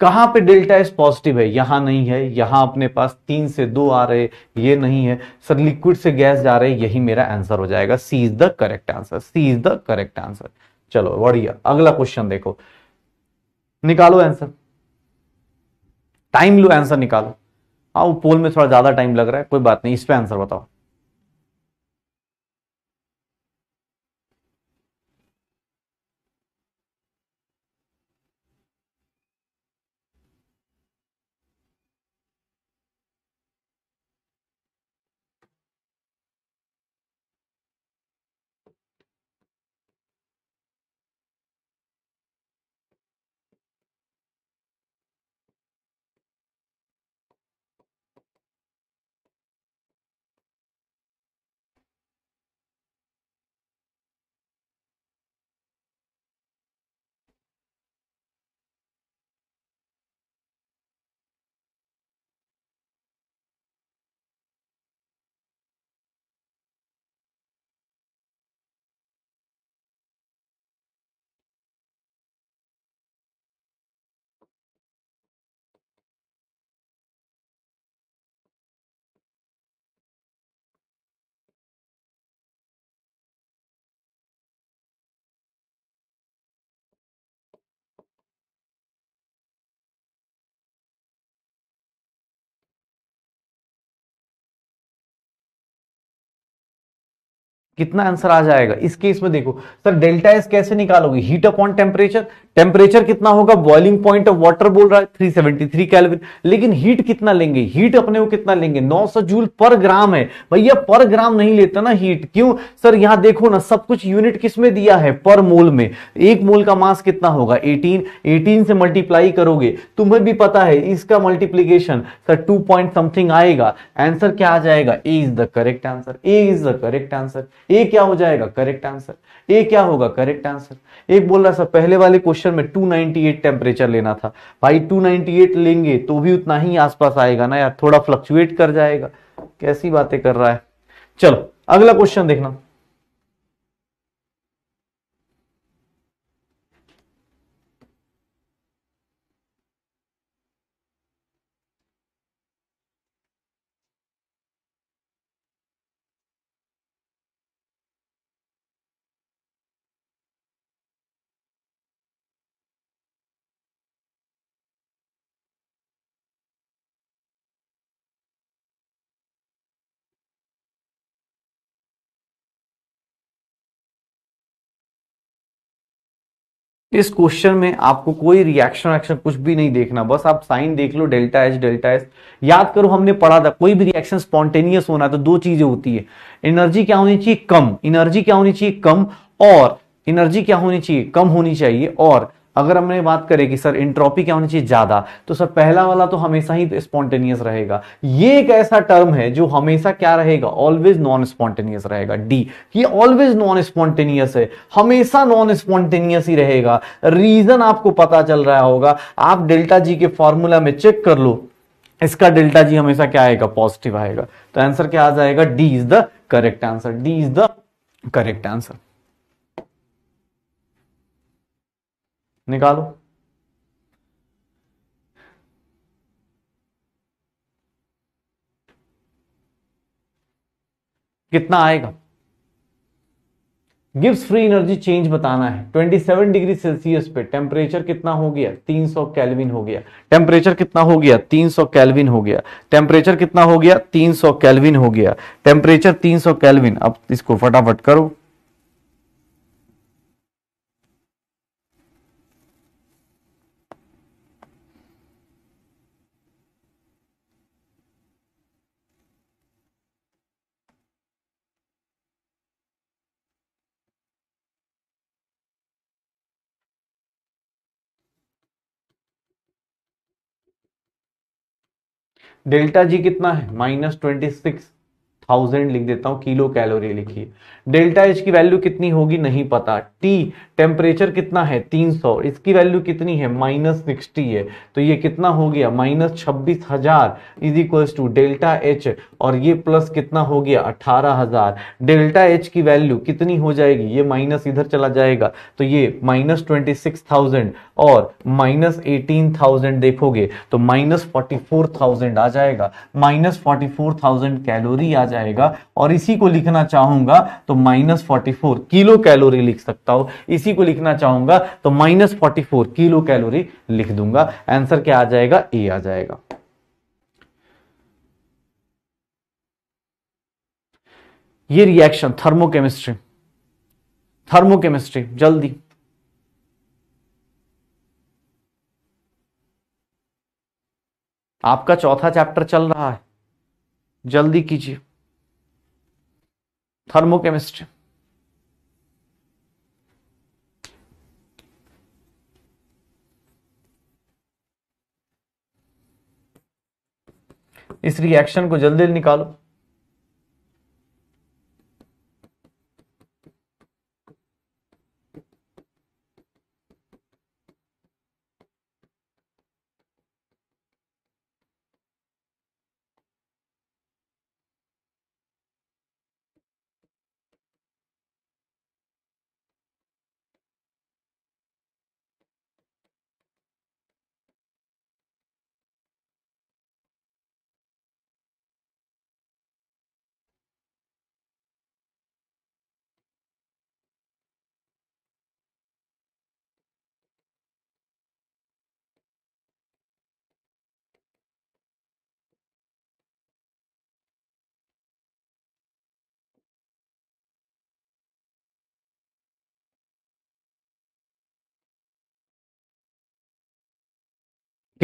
कहां पे डेल्टा एस पॉजिटिव है यहां नहीं है यहां अपने पास तीन से दो आ रहे ये नहीं है सर लिक्विड से गैस जा रहे यही मेरा आंसर हो जाएगा C is the correct answer C is the correct answer चलो बढ़िया अगला क्वेश्चन देखो निकालो आंसर टाइम लो आंसर निकालो हाँ वो पोल में थोड़ा ज्यादा टाइम लग रहा है कोई बात नहीं इस पे आंसर बताओ कितना आंसर आ जाएगा इस केस में देखो सर डेल्टा एस कैसे निकालोगे हीट अपॉन टेम्परेचर टेम्परेचर कितना होगा बॉइलिंग पॉइंट ऑफ वाटर बोल रहा है 373 केल्विन लेकिन हीट कितना लेंगे हीट अपने वो कितना लेंगे 900 जूल पर ग्राम है भैया पर ग्राम नहीं लेता ना हीट क्यों सर यहां देखो ना सब कुछ यूनिट किसमें दिया है पर मोल में एक मोल का मास कितना होगा एटीन एटीन से मल्टीप्लाई करोगे तुम्हें भी पता है इसका मल्टीप्लीकेशन सर टू समथिंग आएगा आंसर क्या आ जाएगा A is the correct answer A is the correct answer A क्या हो जाएगा करेक्ट आंसर ए क्या होगा करेक्ट आंसर एक बोल रहा सर पहले वाले क्वेश्चन में 298 टेम्परेचर लेना था भाई 298 लेंगे तो भी उतना ही आसपास आएगा ना यार थोड़ा फ्लक्चुएट कर जाएगा कैसी बातें कर रहा है चलो अगला क्वेश्चन देखना इस क्वेश्चन में आपको कोई रिएक्शन एक्शन कुछ भी नहीं देखना बस आप साइन देख लो डेल्टा एच डेल्टा एस याद करो हमने पढ़ा था कोई भी रिएक्शन स्पॉन्टेनियस होना तो दो चीजें होती है एनर्जी क्या होनी चाहिए कम एनर्जी क्या होनी चाहिए कम और एनर्जी क्या होनी चाहिए कम होनी चाहिए और अगर हमने बात करें कि सर इंट्रॉपी क्या होनी चाहिए ज्यादा तो सर पहला वाला तो हमेशा ही स्पॉन्टेनियस रहेगा ये एक ऐसा टर्म है जो हमेशा क्या रहेगा ऑलवेज नॉन स्पॉन्टेनियस रहेगा डी ये ऑलवेज नॉन स्पॉन्टेनियस है हमेशा नॉन स्पॉन्टेनियस ही रहेगा रीजन आपको पता चल रहा होगा आप डेल्टा जी के फॉर्मूला में चेक कर लो इसका डेल्टा जी हमेशा क्या आएगा पॉजिटिव आएगा तो आंसर क्या आ जाएगा D is the correct answer D is the correct answer निकालो कितना आएगा गिव्स फ्री एनर्जी चेंज बताना है 27 डिग्री सेल्सियस पे टेम्परेचर कितना हो गया 300 केल्विन हो गया टेम्परेचर कितना हो गया 300 केल्विन हो गया टेम्परेचर कितना हो गया 300 केल्विन हो गया टेम्परेचर 300 केल्विन अब इसको फटाफट करो डेल्टा जी कितना है माइनस ट्वेंटी सिक्स थाउजेंड लिख देता हूं किलो कैलोरी लिखिए डेल्टा एच की वैल्यू कितनी होगी नहीं पता टी टेम्परेचर कितना है तीन सौ इसकी वैल्यू कितनी है माइनस सिक्सटी है तो ये कितना हो गया माइनस छब्बीस हजार is equals to delta H और ये प्लस कितना हो गया अठारह हजार डेल्टा एच की वैल्यू कितनी हो जाएगी ये माइनस इधर चला जाएगा तो ये माइनस ट्वेंटी सिक्स थाउजेंड और माइनस एटीन थाउजेंड देखोगे तो माइनस फोर्टी फोर थाउजेंड आ जाएगा minus forty four thousand calorie आ जाएगा जाएगा और इसी को लिखना चाहूंगा तो minus forty four kilo calorie लिख सकता हूं इसी को लिखना चाहूंगा तो minus forty four kilo calorie लिख दूंगा आंसर क्या आ जाएगा ए आ जाएगा ये रिएक्शन थर्मोकेमिस्ट्री थर्मोकेमिस्ट्री जल्दी आपका चौथा चैप्टर चल रहा है जल्दी कीजिए थर्मोकेमिस्ट्री इस रिएक्शन को जल्दी निकालो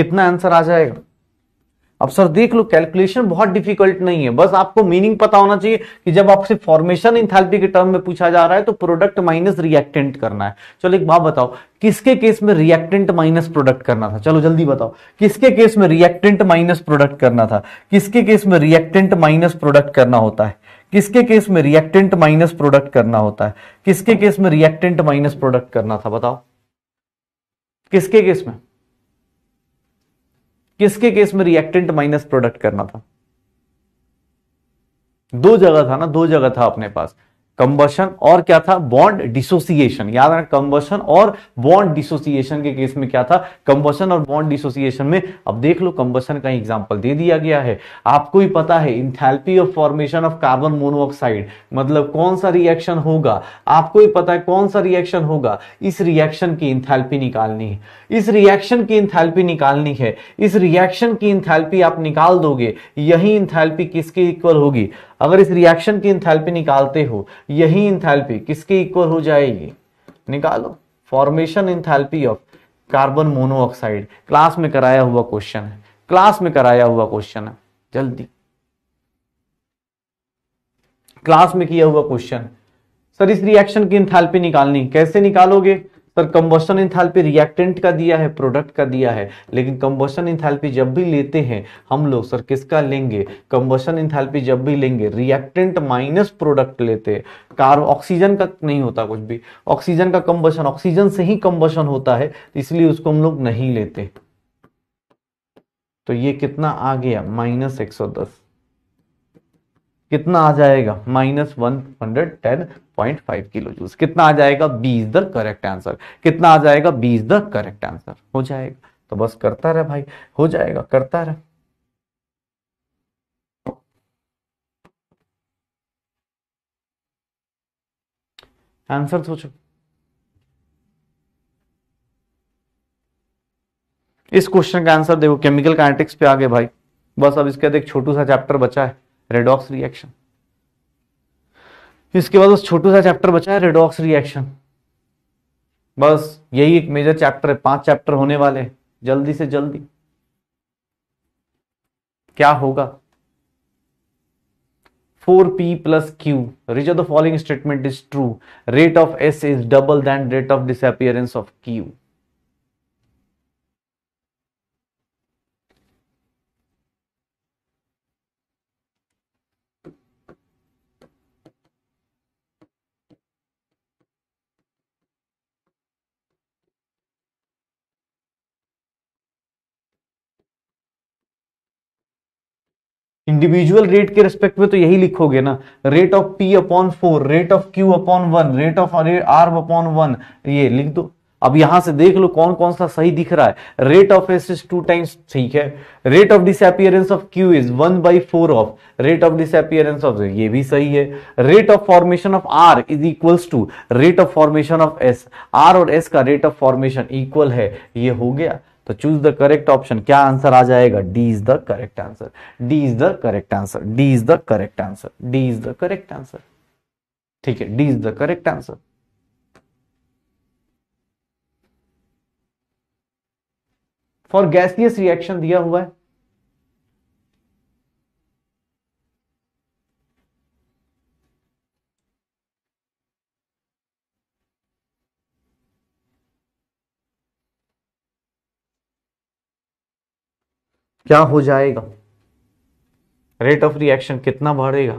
कितना आंसर आ जाएगा अब सर देख लो कैलकुलेशन बहुत डिफिकल्ट नहीं है बस आपको मीनिंग पता होना चाहिए कि जब आपसे फॉर्मेशन इंथैल्पी के टर्म में पूछा जा रहा है तो प्रोडक्ट माइनस रिएक्टेंट करना है चलो एक बात बताओ किसके केस में रिएक्टेंट माइनस प्रोडक्ट करना था चलो जल्दी बताओ किसके केस में रिएक्टेंट माइनस प्रोडक्ट करना था किसके केस में रिएक्टेंट माइनस प्रोडक्ट करना होता है किसके केस में रिएक्टेंट माइनस प्रोडक्ट करना होता है किसके केस में रिएक्टेंट माइनस प्रोडक्ट करना था बताओ किसके केस में किसके केस में रिएक्टेंट माइनस प्रोडक्ट करना था दो जगह था ना दो जगह था अपने पास कंबशन और क्या था बॉन्ड डिसोसिएशन याद रखना कंबशन और बॉन्ड डिसोसिएशन के केस में क्या था कंबशन और बॉन्ड डिसोसिएशन में अब देख लो कंबशन का एग्जांपल दे दिया गया है आपको ही पता है enthalpy of formation of carbon monoxide मतलब कौन सा रिएक्शन होगा आपको ही पता है कौन सा रिएक्शन होगा इस रिएक्शन की इंथैल्पी निकालनी है इस रिएक्शन की इंथैल्पी निकालनी है इस रिएक्शन की इंथैल्पी आप निकाल दोगे यही इंथैल्पी किसके इक्वल होगी अगर इस रिएक्शन की इंथैल्पी निकालते हो यही इंथैल्पी किसके इक्वल हो जाएगी निकालो formation enthalpy of carbon monoxide class में कराया हुआ क्वेश्चन है क्लास में कराया हुआ क्वेश्चन है जल्दी क्लास में किया हुआ क्वेश्चन सर इस रिएक्शन की इंथैल्पी निकालनी कैसे निकालोगे सर कंबोशन इंथैल्पी रिएक्टेंट का दिया है प्रोडक्ट का दिया है लेकिन कंबोशन इंथैल्पी जब भी लेते हैं हम लोग सर किसका लेंगे कंबोशन इंथैल्पी जब भी लेंगे रिएक्टेंट माइनस प्रोडक्ट लेते हैं कार्ब ऑक्सीजन का नहीं होता कुछ भी ऑक्सीजन का कंबोशन ऑक्सीजन से ही कंबोशन होता है इसलिए उसको हम लोग नहीं लेते तो ये कितना आ गया माइनस एक सौ दस कितना आ जाएगा minus one hundred ten five kilo जूस कितना आ जाएगा B is the correct answer कितना आ जाएगा B is the correct answer हो जाएगा तो बस करता रहे भाई हो जाएगा करता रहे आंसर सोचो इस क्वेश्चन का आंसर देखो केमिकल काइनेटिक्स पे आ गए भाई बस अब इसके बाद एक छोटू सा चैप्टर बचा है रेडॉक्स रिएक्शन इसके बाद उस छोटू सा चैप्टर बचा है रेडॉक्स रिएक्शन बस यही एक मेजर चैप्टर है पांच चैप्टर होने वाले जल्दी से जल्दी क्या होगा four P plus Q which of the following statement is true rate of S is double than rate of disappearance of Q individual rate के रिस्पेक्ट में तो यही लिखोगे ना rate of P upon four rate of Q upon one rate of R upon one ये लिख दो अब यहां से देख लो कौन कौन सा सही दिख रहा है rate of S is two times ठीक है rate of disappearance of Q is one by four of rate of disappearance of ये भी सही है rate of formation of R is equals to rate of formation of S R और एस का रेट ऑफ फॉर्मेशन इक्वल है ये हो गया तो चूज द करेक्ट ऑप्शन क्या आंसर आ जाएगा D is the correct answer D is the correct answer D is the correct answer D is the correct answer ठीक है D is the correct answer for gaseous reaction दिया हुआ है क्या हो जाएगा रेट ऑफ रिएक्शन कितना बढ़ेगा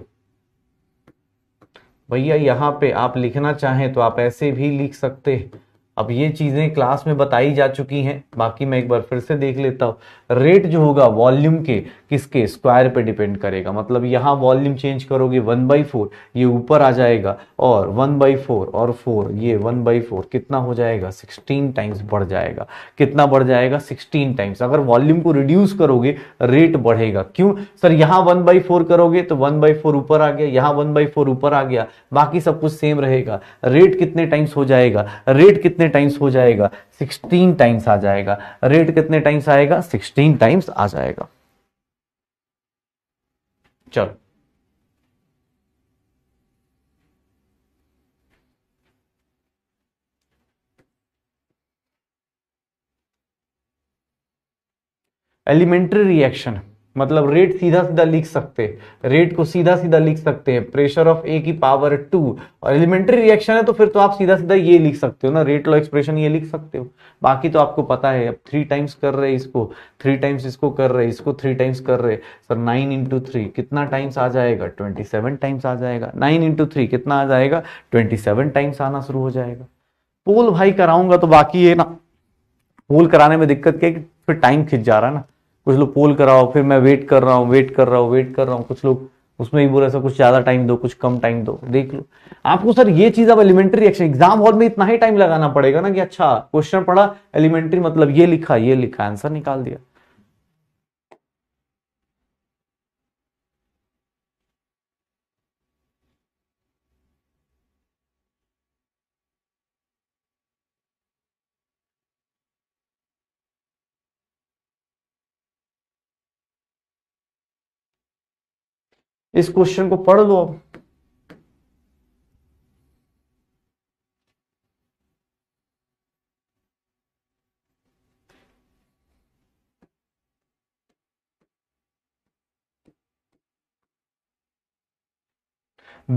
भैया यहां पे आप लिखना चाहें तो आप ऐसे भी लिख सकते हैं अब ये चीजें क्लास में बताई जा चुकी हैं बाकी मैं एक बार फिर से देख लेता हूं रेट जो होगा वॉल्यूम के किसके स्क्वायर पे डिपेंड करेगा मतलब यहाँ वॉल्यूम चेंज करोगे वन बाई फोर ये ऊपर आ जाएगा और वन बाई फोर और फोर ये वन बाई फोर कितना हो जाएगा सिक्सटीन टाइम्स बढ़ जाएगा कितना बढ़ जाएगा सिक्सटीन टाइम्स अगर वॉल्यूम को रिड्यूस करोगे रेट बढ़ेगा क्यों सर यहाँ वन बाई फोर करोगे तो वन बाई फोर ऊपर आ गया यहाँ वन बाई फोर ऊपर आ गया बाकी सब कुछ सेम रहेगा रेट कितने टाइम्स हो जाएगा रेट कितने टाइम्स हो जाएगा सिक्सटीन टाइम्स आ जाएगा रेट कितने टाइम्स आएगा सिक्सटीन टाइम्स आ जाएगा चलो एलिमेंट्री रिएक्शन मतलब रेट सीधा सीधा लिख सकते हैं रेट को सीधा सीधा लिख सकते हैं प्रेशर ऑफ ए की पावर टू और एलिमेंट्री रिएक्शन है तो फिर तो आप सीधा सीधा ये लिख सकते हो ना रेट लॉ एक्सप्रेशन ये लिख सकते हो बाकी तो आपको पता है अब थ्री टाइम्स कर रहे इसको थ्री टाइम्स इसको कर रहे इसको थ्री टाइम्स कर रहे सर नाइन इंटू थ्री कितना टाइम्स आ जाएगा ट्वेंटी सेवन टाइम्स आ जाएगा नाइन इंटू थ्री कितना आ जाएगा ट्वेंटी सेवन टाइम्स आना शुरू हो जाएगा पोल भाई कराऊंगा तो बाकी ये ना पोल कराने में दिक्कत क्या है कि फिर टाइम खिंच जा रहा है ना कुछ लोग पोल कराओ फिर मैं वेट कर रहा हूँ वेट कर रहा हूँ वेट कर रहा हूँ कुछ लोग उसमें ही बोल रहे कुछ ज्यादा टाइम दो कुछ कम टाइम दो देख लो आपको सर ये चीज अब एलिमेंट्री एक्शन एग्जाम हॉल में इतना ही टाइम लगाना पड़ेगा ना कि अच्छा क्वेश्चन पढ़ा एलिमेंट्री मतलब ये लिखा ये लिखा आंसर निकाल दिया इस क्वेश्चन को पढ़ लो अब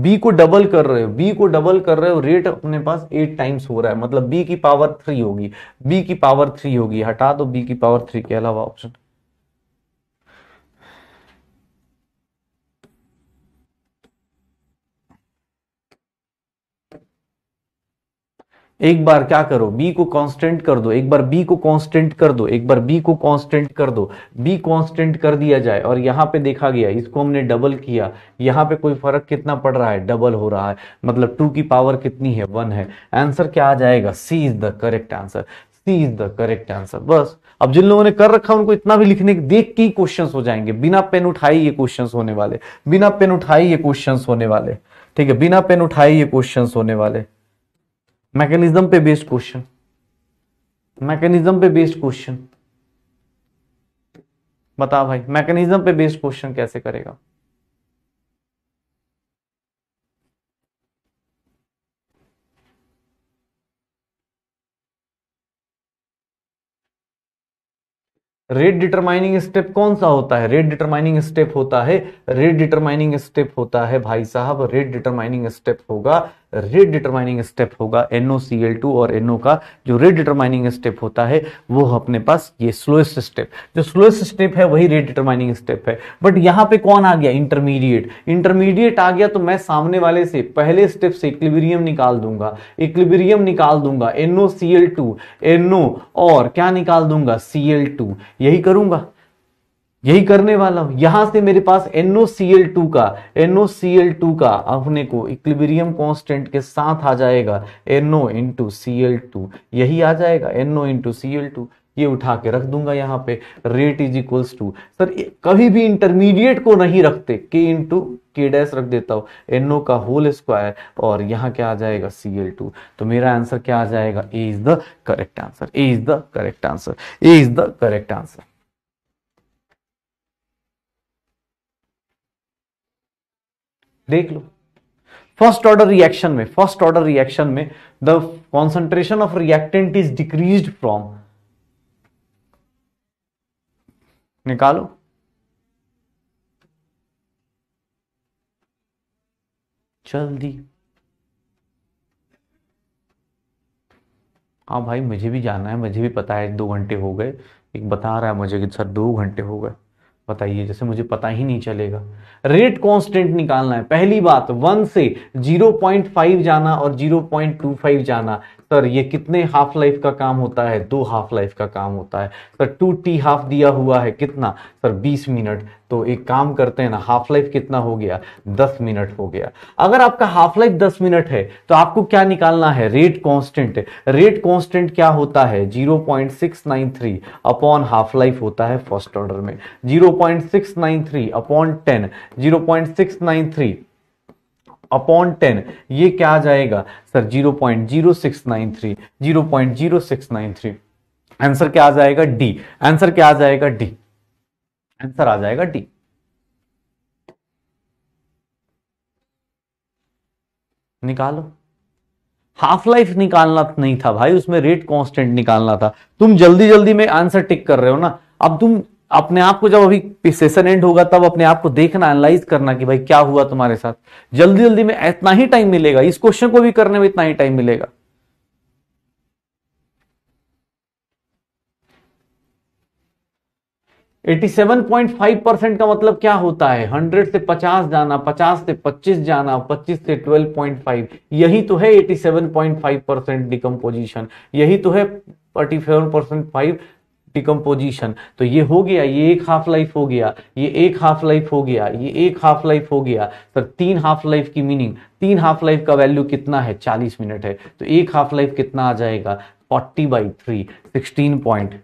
बी को डबल कर रहे हो बी को डबल कर रहे हो रेट अपने पास एट टाइम्स हो रहा है मतलब बी की पावर थ्री होगी बी की पावर थ्री होगी हटा दो बी की पावर थ्री के अलावा ऑप्शन एक बार क्या करो बी को कांस्टेंट कर दो एक बार बी को कांस्टेंट कर दो एक बार बी को कांस्टेंट कर दो बी कांस्टेंट कर दिया जाए और यहाँ पे देखा गया इसको हमने डबल किया यहाँ पे कोई फर्क कितना पड़ रहा है डबल हो रहा है मतलब टू की पावर कितनी है वन है आंसर क्या आ जाएगा C is the correct answer C is the correct answer बस अब जिन लोगों ने कर रखा उनको इतना भी लिखने देख के ही क्वेश्चन हो जाएंगे बिना पेन उठाई ये क्वेश्चन होने वाले बिना पेन उठाई ये क्वेश्चन होने वाले ठीक है बिना पेन उठाई ये क्वेश्चन होने वाले मैकेनिज्म पे बेस्ड क्वेश्चन मैकेनिज्म पे बेस्ड क्वेश्चन बता भाई मैकेनिज्म पे बेस्ड क्वेश्चन कैसे करेगा रेट डिटरमाइनिंग स्टेप कौन सा होता है रेट डिटरमाइनिंग स्टेप होता है रेट डिटरमाइनिंग स्टेप होता है भाई साहब रेट डिटरमाइनिंग स्टेप होगा रेड डिटरमाइनिंग स्टेप होगा एनओ सी एल टू और एनओ का जो रेड डिटरमाइनिंग स्टेप होता है वो अपने पास ये स्लोएस्ट स्टेप जो स्लोएस्ट स्टेप है वही रेड डिटरमाइनिंग स्टेप है बट यहां पे कौन आ गया इंटरमीडिएट इंटरमीडिएट आ गया तो मैं सामने वाले से पहले स्टेप से इक्लिबेरियम निकाल दूंगा इक्लिबेरियम निकाल दूंगा NO C L two NO और क्या निकाल दूंगा सी एल टू यही करूंगा यही करने वाला हूं यहां से मेरे पास NOCl2 का NOCl2 का अपने को इक्लिबेरियम कांस्टेंट के साथ आ जाएगा NO इंटू यही आ जाएगा NO इंटू ये उठा के रख दूंगा यहाँ पे rate is equals to sir कभी भी इंटरमीडिएट को नहीं रखते के इंटू के डैश रख देता हूँ एनओ का होल स्क्वायर और यहाँ क्या आ जाएगा सी एल टू तो मेरा आंसर क्या आ जाएगा A is the correct answer A is the correct answer A is the correct answer देख लो फर्स्ट ऑर्डर रिएक्शन में फर्स्ट ऑर्डर रिएक्शन में the concentration of reactant is decrease from निकालो जल्दी हाँ भाई मुझे भी जाना है मुझे भी पता है दो घंटे हो गए एक बता रहा है मुझे कि सर दो घंटे हो गए बताइए जैसे मुझे पता ही नहीं चलेगा रेट कांस्टेंट निकालना है पहली बात वन से जीरो पॉइंट फाइव जाना और जीरो पॉइंट टू फाइव जाना सर ये कितने हाफ लाइफ का काम होता है दो हाफ लाइफ का काम होता है सर टू टी हाफ दिया हुआ है कितना सर बीस मिनट तो एक काम करते हैं ना हाफ लाइफ कितना हो गया दस मिनट हो गया अगर आपका हाफ लाइफ दस मिनट है तो आपको क्या निकालना है रेट कांस्टेंट रेट कांस्टेंट क्या होता है zero point six nine three upon half life होता है फर्स्ट ऑर्डर में zero point six nine three upon ten zero point six nine three upon ten ये क्या आ जाएगा sir zero point zero six nine three zero point zero six nine three answer क्या आ जाएगा डी आंसर क्या आ जाएगा डी आंसर आ जाएगा डी निकालो हाफ लाइफ निकालना नहीं था भाई उसमें रेट कांस्टेंट निकालना था तुम जल्दी जल्दी में आंसर टिक कर रहे हो ना अब तुम अपने आप को जब अभी सेशन एंड होगा तब अपने आप को देखना एनालाइज करना कि भाई क्या हुआ तुम्हारे साथ जल्दी जल्दी में इतना ही टाइम मिलेगा इस क्वेश्चन को भी करने में इतना ही टाइम मिलेगा eighty seven point five percent का मतलब क्या होता है हंड्रेड से पचास जाना पचास से पच्चीस जाना पच्चीस से ट्वेल्व पॉइंट फाइव यही तो है eighty seven point five percent decomposition यही तो है फोर परसेंट फाइव डिकम्पोजिशन तो ये हो गया ये एक हाफ लाइफ हो गया ये एक हाफ लाइफ हो गया ये एक हाफ लाइफ हो गया तो तीन हाफ लाइफ की मीनिंग तीन हाफ लाइफ का वैल्यू कितना है चालीस मिनट है तो एक हाफ लाइफ कितना आ जाएगा forty by three sixteen point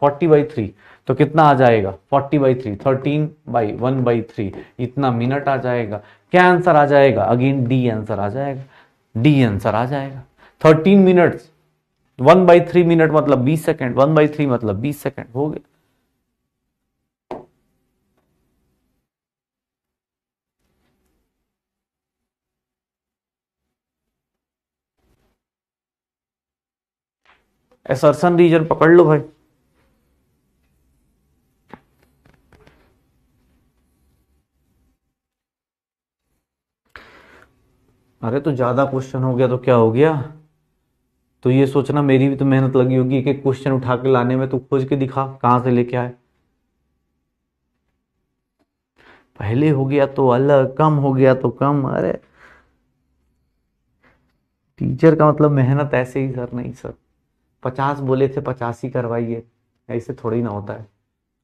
forty by three तो कितना आ जाएगा forty by three thirteen by one by three इतना मिनट आ जाएगा क्या आंसर आ जाएगा अगेन डी आंसर आ जाएगा डी आंसर आ जाएगा thirteen minutes one by three minute मतलब बीस सेकेंड वन बाई थ्री मतलब बीस सेकेंड हो गया एसरसन रीजन पकड़ लो भाई अरे तो ज्यादा क्वेश्चन हो गया तो क्या हो गया तो ये सोचना मेरी भी तो मेहनत लगी होगी कि क्वेश्चन उठा के लाने में तो खोज के दिखा कहां से लेके आए पहले हो गया तो अलग कम हो गया तो कम अरे टीचर का मतलब मेहनत ऐसे ही सर नहीं सर पचास बोले थे पचास ही करवाइए ऐसे थोड़ी ना होता है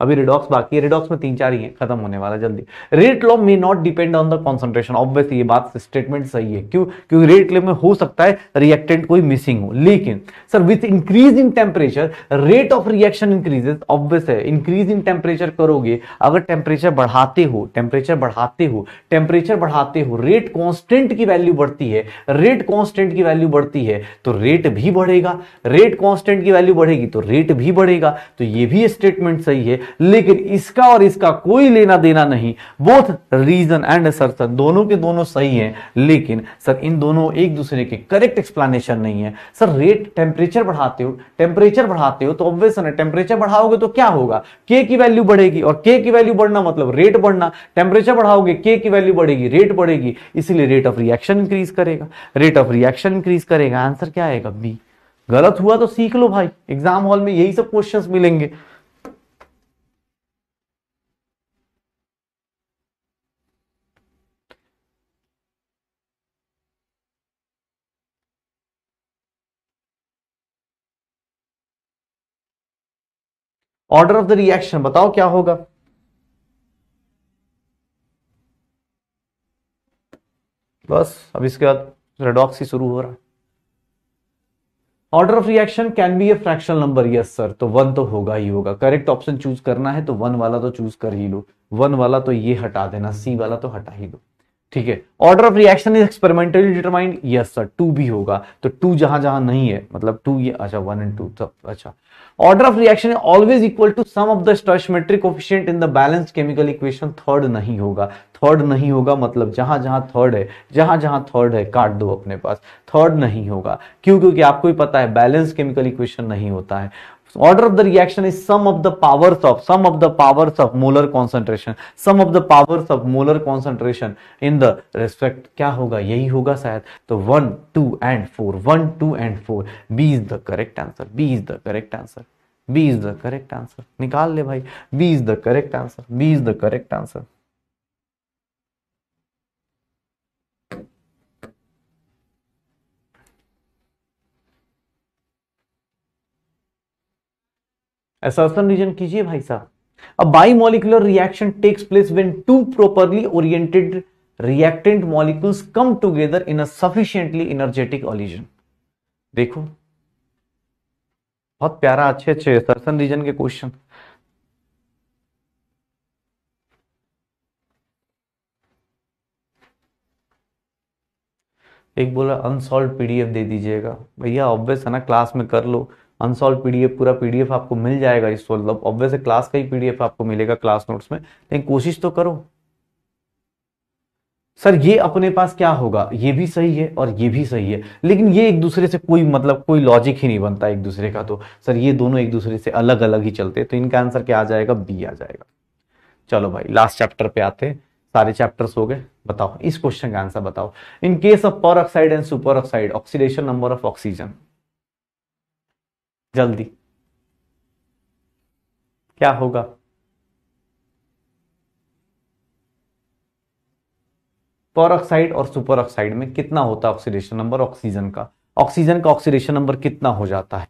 अभी रिडॉक्स बाकी है रिडॉक्स में तीन चार ही है खत्म होने वाला जल्दी rate law may not depend on the concentration obviously ये बात स्टेटमेंट सही है क्यों क्योंकि रेट लॉ में हो सकता है रिएक्टेंट कोई मिसिंग हो लेकिन sir with increase in temperature rate of reaction increases obvious है इंक्रीज इन टेम्परेचर करोगे अगर टेम्परेचर बढ़ाते हो टेम्परेचर बढ़ाते हो टेम्परेचर बढ़ाते हो रेट कॉन्स्टेंट की वैल्यू बढ़ती है रेट कॉन्स्टेंट की वैल्यू बढ़ती है तो रेट भी बढ़ेगा रेट कॉन्स्टेंट की वैल्यू बढ़ेगी तो रेट भी बढ़ेगा तो ये भी स्टेटमेंट सही है लेकिन इसका और इसका कोई लेना देना नहीं बोथ रीजन एंड सर्सन दोनों के दोनों सही हैं लेकिन सर इन दोनों एक दूसरे के करेक्ट एक्सप्लेनेशन नहीं है सर रेट टेम्परेचर बढ़ाते हो टेम्परेचर बढ़ाते हो तो ऑब्वियसन है टेम्परेचर बढ़ाओगे तो क्या होगा के की वैल्यू बढ़ेगी और के की वैल्यू बढ़ना मतलब रेट बढ़ना टेम्परेचर बढ़ाओगे के की वैल्यू बढ़ेगी रेट बढ़ेगी इसीलिए रेट ऑफ रिएक्शन इंक्रीज करेगा रेट ऑफ रिएक्शन इंक्रीज करेगा आंसर क्या आएगा बी गलत हुआ तो सीख लो भाई एग्जाम हॉल में यही सब क्वेश्चंस मिलेंगे ऑर्डर ऑफ द रिएक्शन बताओ क्या होगा बस अब इसके बाद रेडॉक्स ही शुरू हो रहा है order of reaction can be a fractional number yes sir तो वन तो होगा ही होगा करेक्ट ऑप्शन चूज करना है तो वन वाला तो चूज कर ही लो वन वाला तो ये हटा देना सी वाला तो हटा ही दो ठीक है order of reaction is experimentally determined yes sir two भी होगा तो टू जहां जहां नहीं है मतलब टू ये अच्छा वन एंड टू सब अच्छा order of reaction is always equal to sum of the stoichiometric coefficient in the balance chemical equation third नहीं होगा थर्ड नहीं होगा मतलब जहां जहां थर्ड है जहां जहां थर्ड है काट दो अपने पास थर्ड नहीं होगा क्यों क्योंकि आपको भी पता है बैलेंस केमिकल इक्वेशन नहीं होता है order of the reaction is sum of the powers of sum of the powers of molar concentration sum of the powers of molar concentration in the respect क्या होगा यही होगा शायद तो one two and four one two and four B is the correct answer B is the correct answer B is the correct answer निकाल ले भाई B is the correct answer B is the correct answer assertion reason कीजिए भाई साहब अब bimolecular reaction takes place when two properly oriented reactant molecules come together in a sufficiently energetic collision देखो बहुत प्यारा अच्छे अच्छे सर्सन रीजन के क्वेश्चन एक बोला अनसॉल्व पीडीएफ दे दीजिएगा भैया ऑब्वियस है ना क्लास में कर लो अनसॉल्व पीडीएफ पूरा पीडीएफ आपको मिल जाएगा इस मतलब ऑब्वियस क्लास का ही पीडीएफ आपको मिलेगा क्लास नोट्स में लेकिन कोशिश तो करो सर ये अपने पास क्या होगा ये भी सही है और ये भी सही है लेकिन ये एक दूसरे से कोई मतलब कोई लॉजिक ही नहीं बनता एक दूसरे का तो सर ये दोनों एक दूसरे से अलग अलग ही चलते तो इनका आंसर क्या आ जाएगा बी आ जाएगा चलो भाई लास्ट चैप्टर पे आते हैं सारे चैप्टर्स हो गए बताओ इस क्वेश्चन का आंसर बताओ in case of peroxide and superoxide oxidation number of oxygen जल्दी क्या होगा पर ऑक्साइड और सुपर ऑक्साइड में कितना होता है ऑक्सीडेशन नंबर ऑक्सीजन का ऑक्सीजन का ऑक्सीडेशन नंबर कितना हो जाता है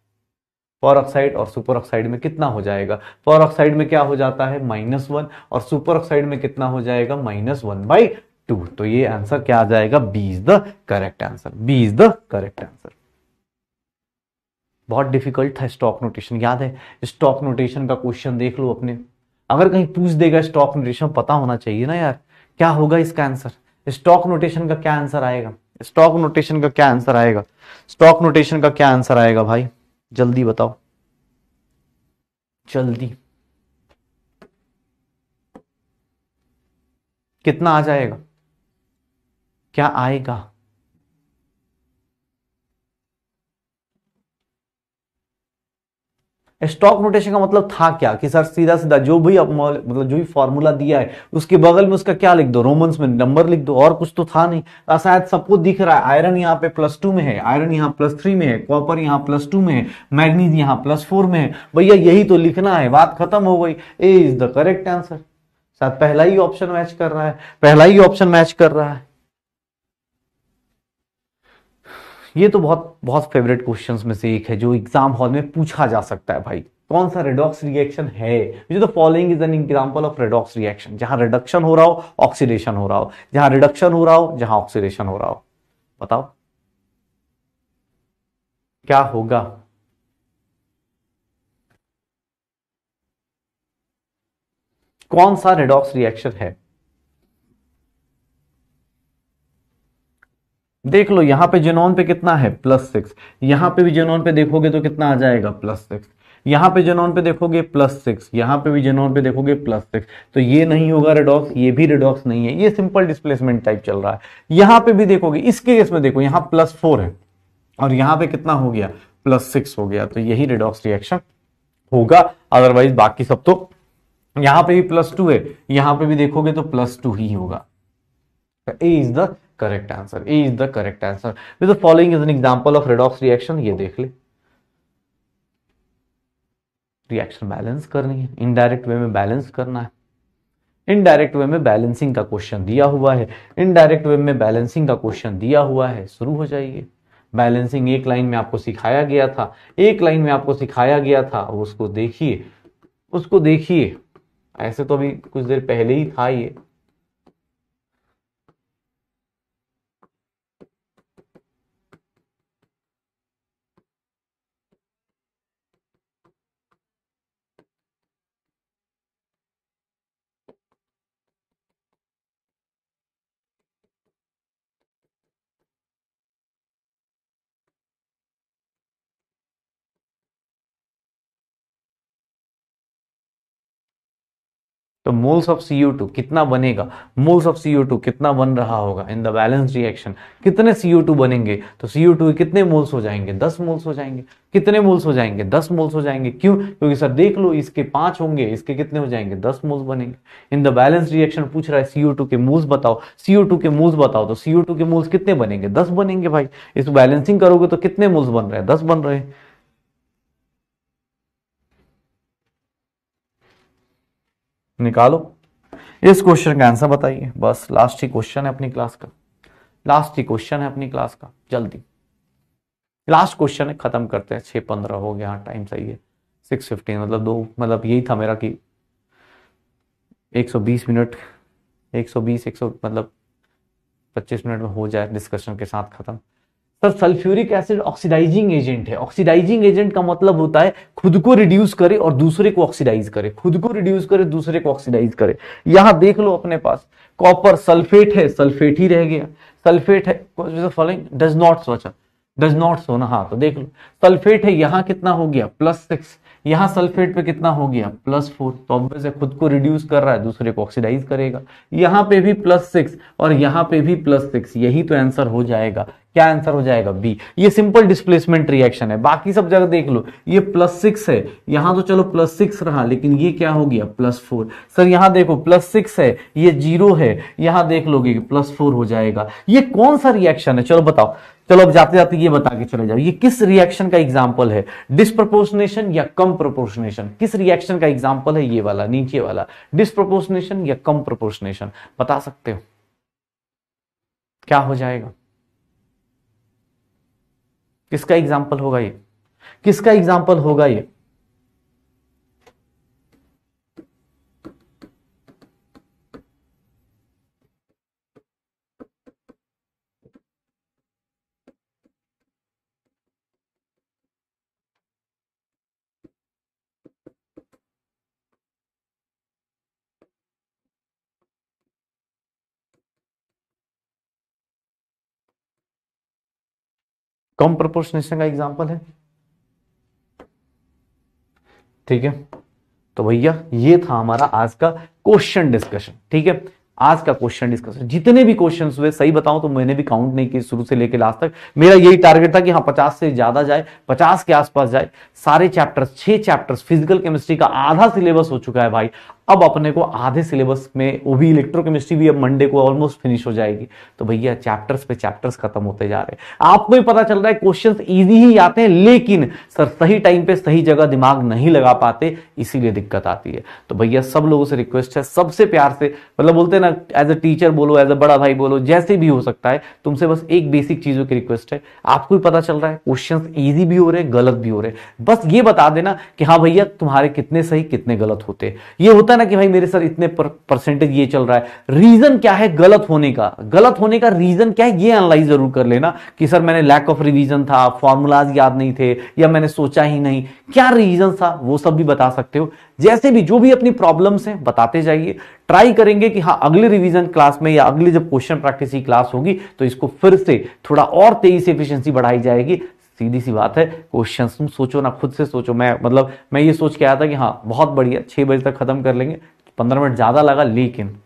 पर ऑक्साइड और सुपर ऑक्साइड में कितना हो जाएगा पर ऑक्साइड में क्या हो जाता है माइनस वन और सुपर ऑक्साइड में कितना हो जाएगा माइनस वन बाई टू तो ये आंसर क्या आ जाएगा B is the correct answer B is the correct answer बहुत डिफिकल्ट था स्टॉक नोटेशन याद है स्टॉक नोटेशन का क्वेश्चन देख लो अपने अगर कहीं पूछ देगा स्टॉक नोटेशन पता होना चाहिए ना यार क्या होगा इसका आंसर स्टॉक नोटेशन का क्या आंसर आएगा स्टॉक नोटेशन का क्या आंसर आएगा स्टॉक नोटेशन का क्या आंसर आएगा भाई जल्दी बताओ जल्दी कितना आ जाएगा क्या आएगा स्टॉक नोटेशन का मतलब था क्या कि सर सीधा सीधा जो भी मतलब जो भी फॉर्मूला दिया है उसके बगल में उसका क्या लिख दो रोमन्स में नंबर लिख दो और कुछ तो था नहीं हाँ, शायद सबको दिख रहा है आयरन यहाँ पे प्लस टू में है आयरन यहाँ प्लस थ्री में है कॉपर यहाँ प्लस टू में है मैग्नीज यहाँ प्लस फोर में है भैया यही तो लिखना है बात खत्म हो गई A is the correct answer शायद पहला ही ऑप्शन मैच कर रहा है पहला ही ऑप्शन मैच कर रहा है ये तो बहुत बहुत फेवरेट क्वेश्चंस में से एक है जो एग्जाम हॉल में पूछा जा सकता है भाई कौन सा रेडॉक्स रिएक्शन है मुझे तो following is an example of redox reaction जहां रिडक्शन हो रहा हो ऑक्सीडेशन हो रहा हो जहां रिडक्शन हो रहा हो जहां ऑक्सीडेशन हो रहा हो बताओ क्या होगा कौन सा रेडॉक्स रिएक्शन है देख लो यहां पे जेनॉन पे कितना है प्लस सिक्स यहां पे भी जेनॉन पे देखोगे तो कितना आ जाएगा प्लस सिक्स यहां पे जेनॉन पे देखोगे प्लस सिक्स यहां पे भी जेनॉन पे देखोगे प्लस सिक्स तो ये नहीं होगा रेडॉक्स ये भी रेडॉक्स नहीं है ये सिंपल डिस्प्लेसमेंट टाइप चल रहा है यहां पे भी देखोगे इसके केस में देखो यहां प्लस फोर है और यहां पे कितना हो गया प्लस सिक्स हो गया तो यही रेडॉक्स रिएक्शन होगा अदरवाइज बाकी सब तो यहां पर भी प्लस टू है यहां पर भी देखोगे तो प्लस टू ही होगा A is the correct answer A is the correct answer with the following is an example of redox reaction ये देख ले रिएक्शन बैलेंस करनी है इनडायरेक्ट वे में बैलेंस करना है इनडायरेक्ट वे में बैलेंसिंग का क्वेश्चन दिया हुआ है इनडायरेक्ट वे में बैलेंसिंग का क्वेश्चन दिया हुआ है शुरू हो जाइए बैलेंसिंग एक लाइन में आपको सिखाया गया था एक लाइन में आपको सिखाया गया था उसको देखिए उसको देखिए ऐसे तो अभी कुछ देर पहले ही था ये तो मोल्स ऑफ टू कितना बनेगा मोल्स ऑफ टू कितना बन रहा होगा इन द बैलेंस रिएक्शन कितने टू बनेंगे तो टू कितने मोल्स हो जाएंगे दस मोल्स हो जाएंगे कितने मोल्स हो जाएंगे दस मोल्स हो जाएंगे क्यों क्योंकि सर देख लो इसके पांच होंगे इसके कितने हो जाएंगे दस मोल्स बनेंगे इन द बैलेंस रिएक्शन पूछ रहा है टू के मोल्स बताओ टू के मोल्स बताओ तो टू के मोल्स कितने बनेंगे दस बनेंगे भाई इस बैलेंसिंग करोगे तो कितने मोल्स बन रहे हैं दस बन रहे हैं निकालो इस क्वेश्चन का आंसर बताइए बस लास्ट ही क्वेश्चन है अपनी क्लास का लास्ट ही क्वेश्चन है अपनी क्लास का जल्दी लास्ट क्वेश्चन है खत्म करते हैं छह पंद्रह हो गया टाइम हाँ, सही है सिक्स फिफ्टीन मतलब दो मतलब यही था मेरा कि एक सौ बीस मिनट एक सौ बीस एक सौ मतलब पच्चीस मिनट में हो जाए डिस्कशन के साथ ख़त्म सर तो सल्फ्यूरिक एसिड ऑक्सीडाइजिंग एजेंट है ऑक्सीडाइजिंग एजेंट का मतलब होता है खुद को रिड्यूस करे और दूसरे को ऑक्सीडाइज करे खुद को रिड्यूस करे दूसरे को ऑक्सीडाइज करे यहां देख लो अपने पास कॉपर सल्फेट है सल्फेट ही रह गया सल्फेट है डज नॉट सोचा डज नॉट सोना हाँ तो देख लो सल्फेट है यहां कितना हो गया प्लस सिक्स यहाँ सल्फेट पे कितना हो गया प्लस फोर तो ऑब्वियस है खुद को रिड्यूस कर रहा है दूसरे को ऑक्सीडाइज करेगा यहाँ पे भी प्लस सिक्स और यहाँ पे भी प्लस सिक्स यही तो आंसर हो जाएगा क्या आंसर हो जाएगा बी ये सिंपल डिस्प्लेसमेंट रिएक्शन है बाकी सब जगह देख लो ये प्लस सिक्स है यहां तो चलो प्लस सिक्स रहा लेकिन ये क्या हो गया प्लस फोर सर यहां देखो प्लस सिक्स है ये जीरो है यहां देख लोगे प्लस फोर हो जाएगा ये कौन सा रिएक्शन है चलो बताओ चलो अब जाते जाते ये बता के चले जाओ ये किस रिएक्शन का एग्जाम्पल है डिस्प्रोपोर्शनेशन या कम प्रोपोर्शनेशन किस रिएक्शन का एग्जाम्पल है ये वाला नीचे वाला डिस्प्रोपोर्शनेशन या कम प्रोपोर्शनेशन बता सकते हो क्या हो जाएगा किसका एग्जाम्पल होगा ये किसका एग्जाम्पल होगा ये कॉम प्रपोर्शनेशन का एग्जाम्पल है ठीक है तो भैया ये था हमारा आज का क्वेश्चन डिस्कशन ठीक है आज का क्वेश्चन डिस्कशन जितने भी क्वेश्चन हुए सही बताऊं तो मैंने भी काउंट नहीं किया शुरू से लेकर लास्ट तक मेरा यही टारगेट था कि हाँ पचास से ज्यादा जाए पचास के आसपास जाए सारे चैप्टर्स छह चैप्टर्स फिजिकल केमिस्ट्री का आधा सिलेबस हो चुका है भाई अब अपने को आधे सिलेबस में वो भी इलेक्ट्रोकेमिस्ट्री भी अब मंडे को ऑलमोस्ट फिनिश हो जाएगी तो भैया चैप्टर्स पे चैप्टर्स खत्म होते जा रहे हैं आपको भी पता चल रहा है क्वेश्चंस इजी ही आते हैं लेकिन सर सही टाइम पे सही जगह दिमाग नहीं लगा पाते इसीलिए दिक्कत आती है तो भैया सब लोगों से रिक्वेस्ट है सबसे प्यार से मतलब बोलते हैं ना एज अ टीचर बोलो एज अ बड़ा भाई बोलो जैसे भी हो सकता है तुमसे बस एक बेसिक चीजों की रिक्वेस्ट है आपको भी पता चल रहा है क्वेश्चन ईजी भी हो रहे हैं गलत भी हो रहे हैं बस ये बता देना कि हाँ भैया तुम्हारे कितने सही कितने गलत होते ये होता है ना कि भाई मेरे सर इतने पर, परसेंटेज ये चल रहा है रीजन क्या है गलत होने का गलत होने का रीजन क्या है ये एनालाइज जरूर कर लेना कि सर मैंने लैक ऑफ रिवीजन था फॉर्मूलाज याद नहीं थे या मैंने सोचा ही नहीं क्या रीजन था वो सब भी बता सकते हो जैसे भी जो भी अपनी प्रॉब्लम्स हैं बताते जाइए ट्राई करेंगे कि हाँ अगले रिवीजन क्लास में या अगले जब क्वेश्चन प्रैक्टिस की क्लास होगी तो इसको फिर से थोड़ा और तेजी से एफिशिएंसी बढ़ाई जाएगी सीधी सी बात है क्वेश्चन तुम सोचो ना खुद से सोचो मैं मतलब मैं ये सोच के आया था कि हाँ बहुत बढ़िया छः बजे तक ख़त्म कर लेंगे पंद्रह मिनट ज़्यादा लगा लेकिन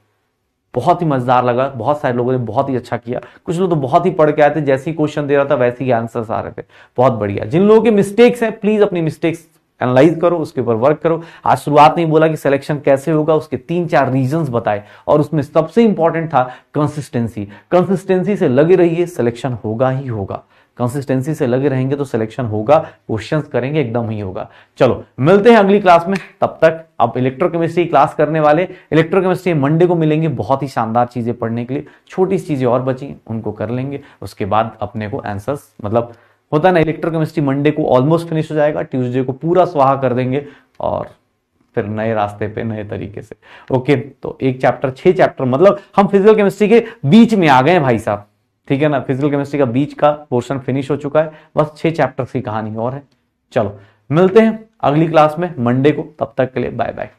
बहुत ही मज़ेदार लगा बहुत सारे लोगों ने बहुत ही अच्छा किया कुछ लोग तो बहुत ही पढ़ के आए थे जैसे ही क्वेश्चन दे रहा था वैसे ही आंसर्स आ रहे थे बहुत बढ़िया जिन लोगों के मिस्टेक्स हैं प्लीज़ अपनी मिस्टेक्स एनालाइज करो उसके ऊपर वर्क करो आज शुरुआत नहीं बोला कि सिलेक्शन कैसे होगा उसके तीन चार रीजन बताए और उसमें सबसे इंपॉर्टेंट था कंसिस्टेंसी कंसिस्टेंसी से लगे रहिए सिलेक्शन होगा ही होगा कंसिस्टेंसी से लगे रहेंगे तो सिलेक्शन होगा क्वेश्चंस करेंगे एकदम ही होगा चलो मिलते हैं अगली क्लास में तब तक आप इलेक्ट्रोकेमिस्ट्री क्लास करने वाले इलेक्ट्रोकेमिस्ट्री मंडे को मिलेंगे बहुत ही शानदार चीज़ें पढ़ने के लिए छोटी चीज़ें और बची उनको कर लेंगे उसके बाद अपने को आंसर्स मतलब होता ना इलेक्ट्रोकेमिस्ट्री मंडे को ऑलमोस्ट फिनिश हो जाएगा ट्यूजडे को पूरा स्वाहा कर देंगे और फिर नए रास्ते पे नए तरीके से ओके तो एक चैप्टर छह चैप्टर मतलब हम फिजिकल केमिस्ट्री के बीच में आ गए भाई साहब ठीक है ना फिजिकल केमिस्ट्री का बीच का पोर्शन फिनिश हो चुका है बस छह चैप्टर्स की कहानी और है चलो मिलते हैं अगली क्लास में मंडे को तब तक के लिए बाय बाय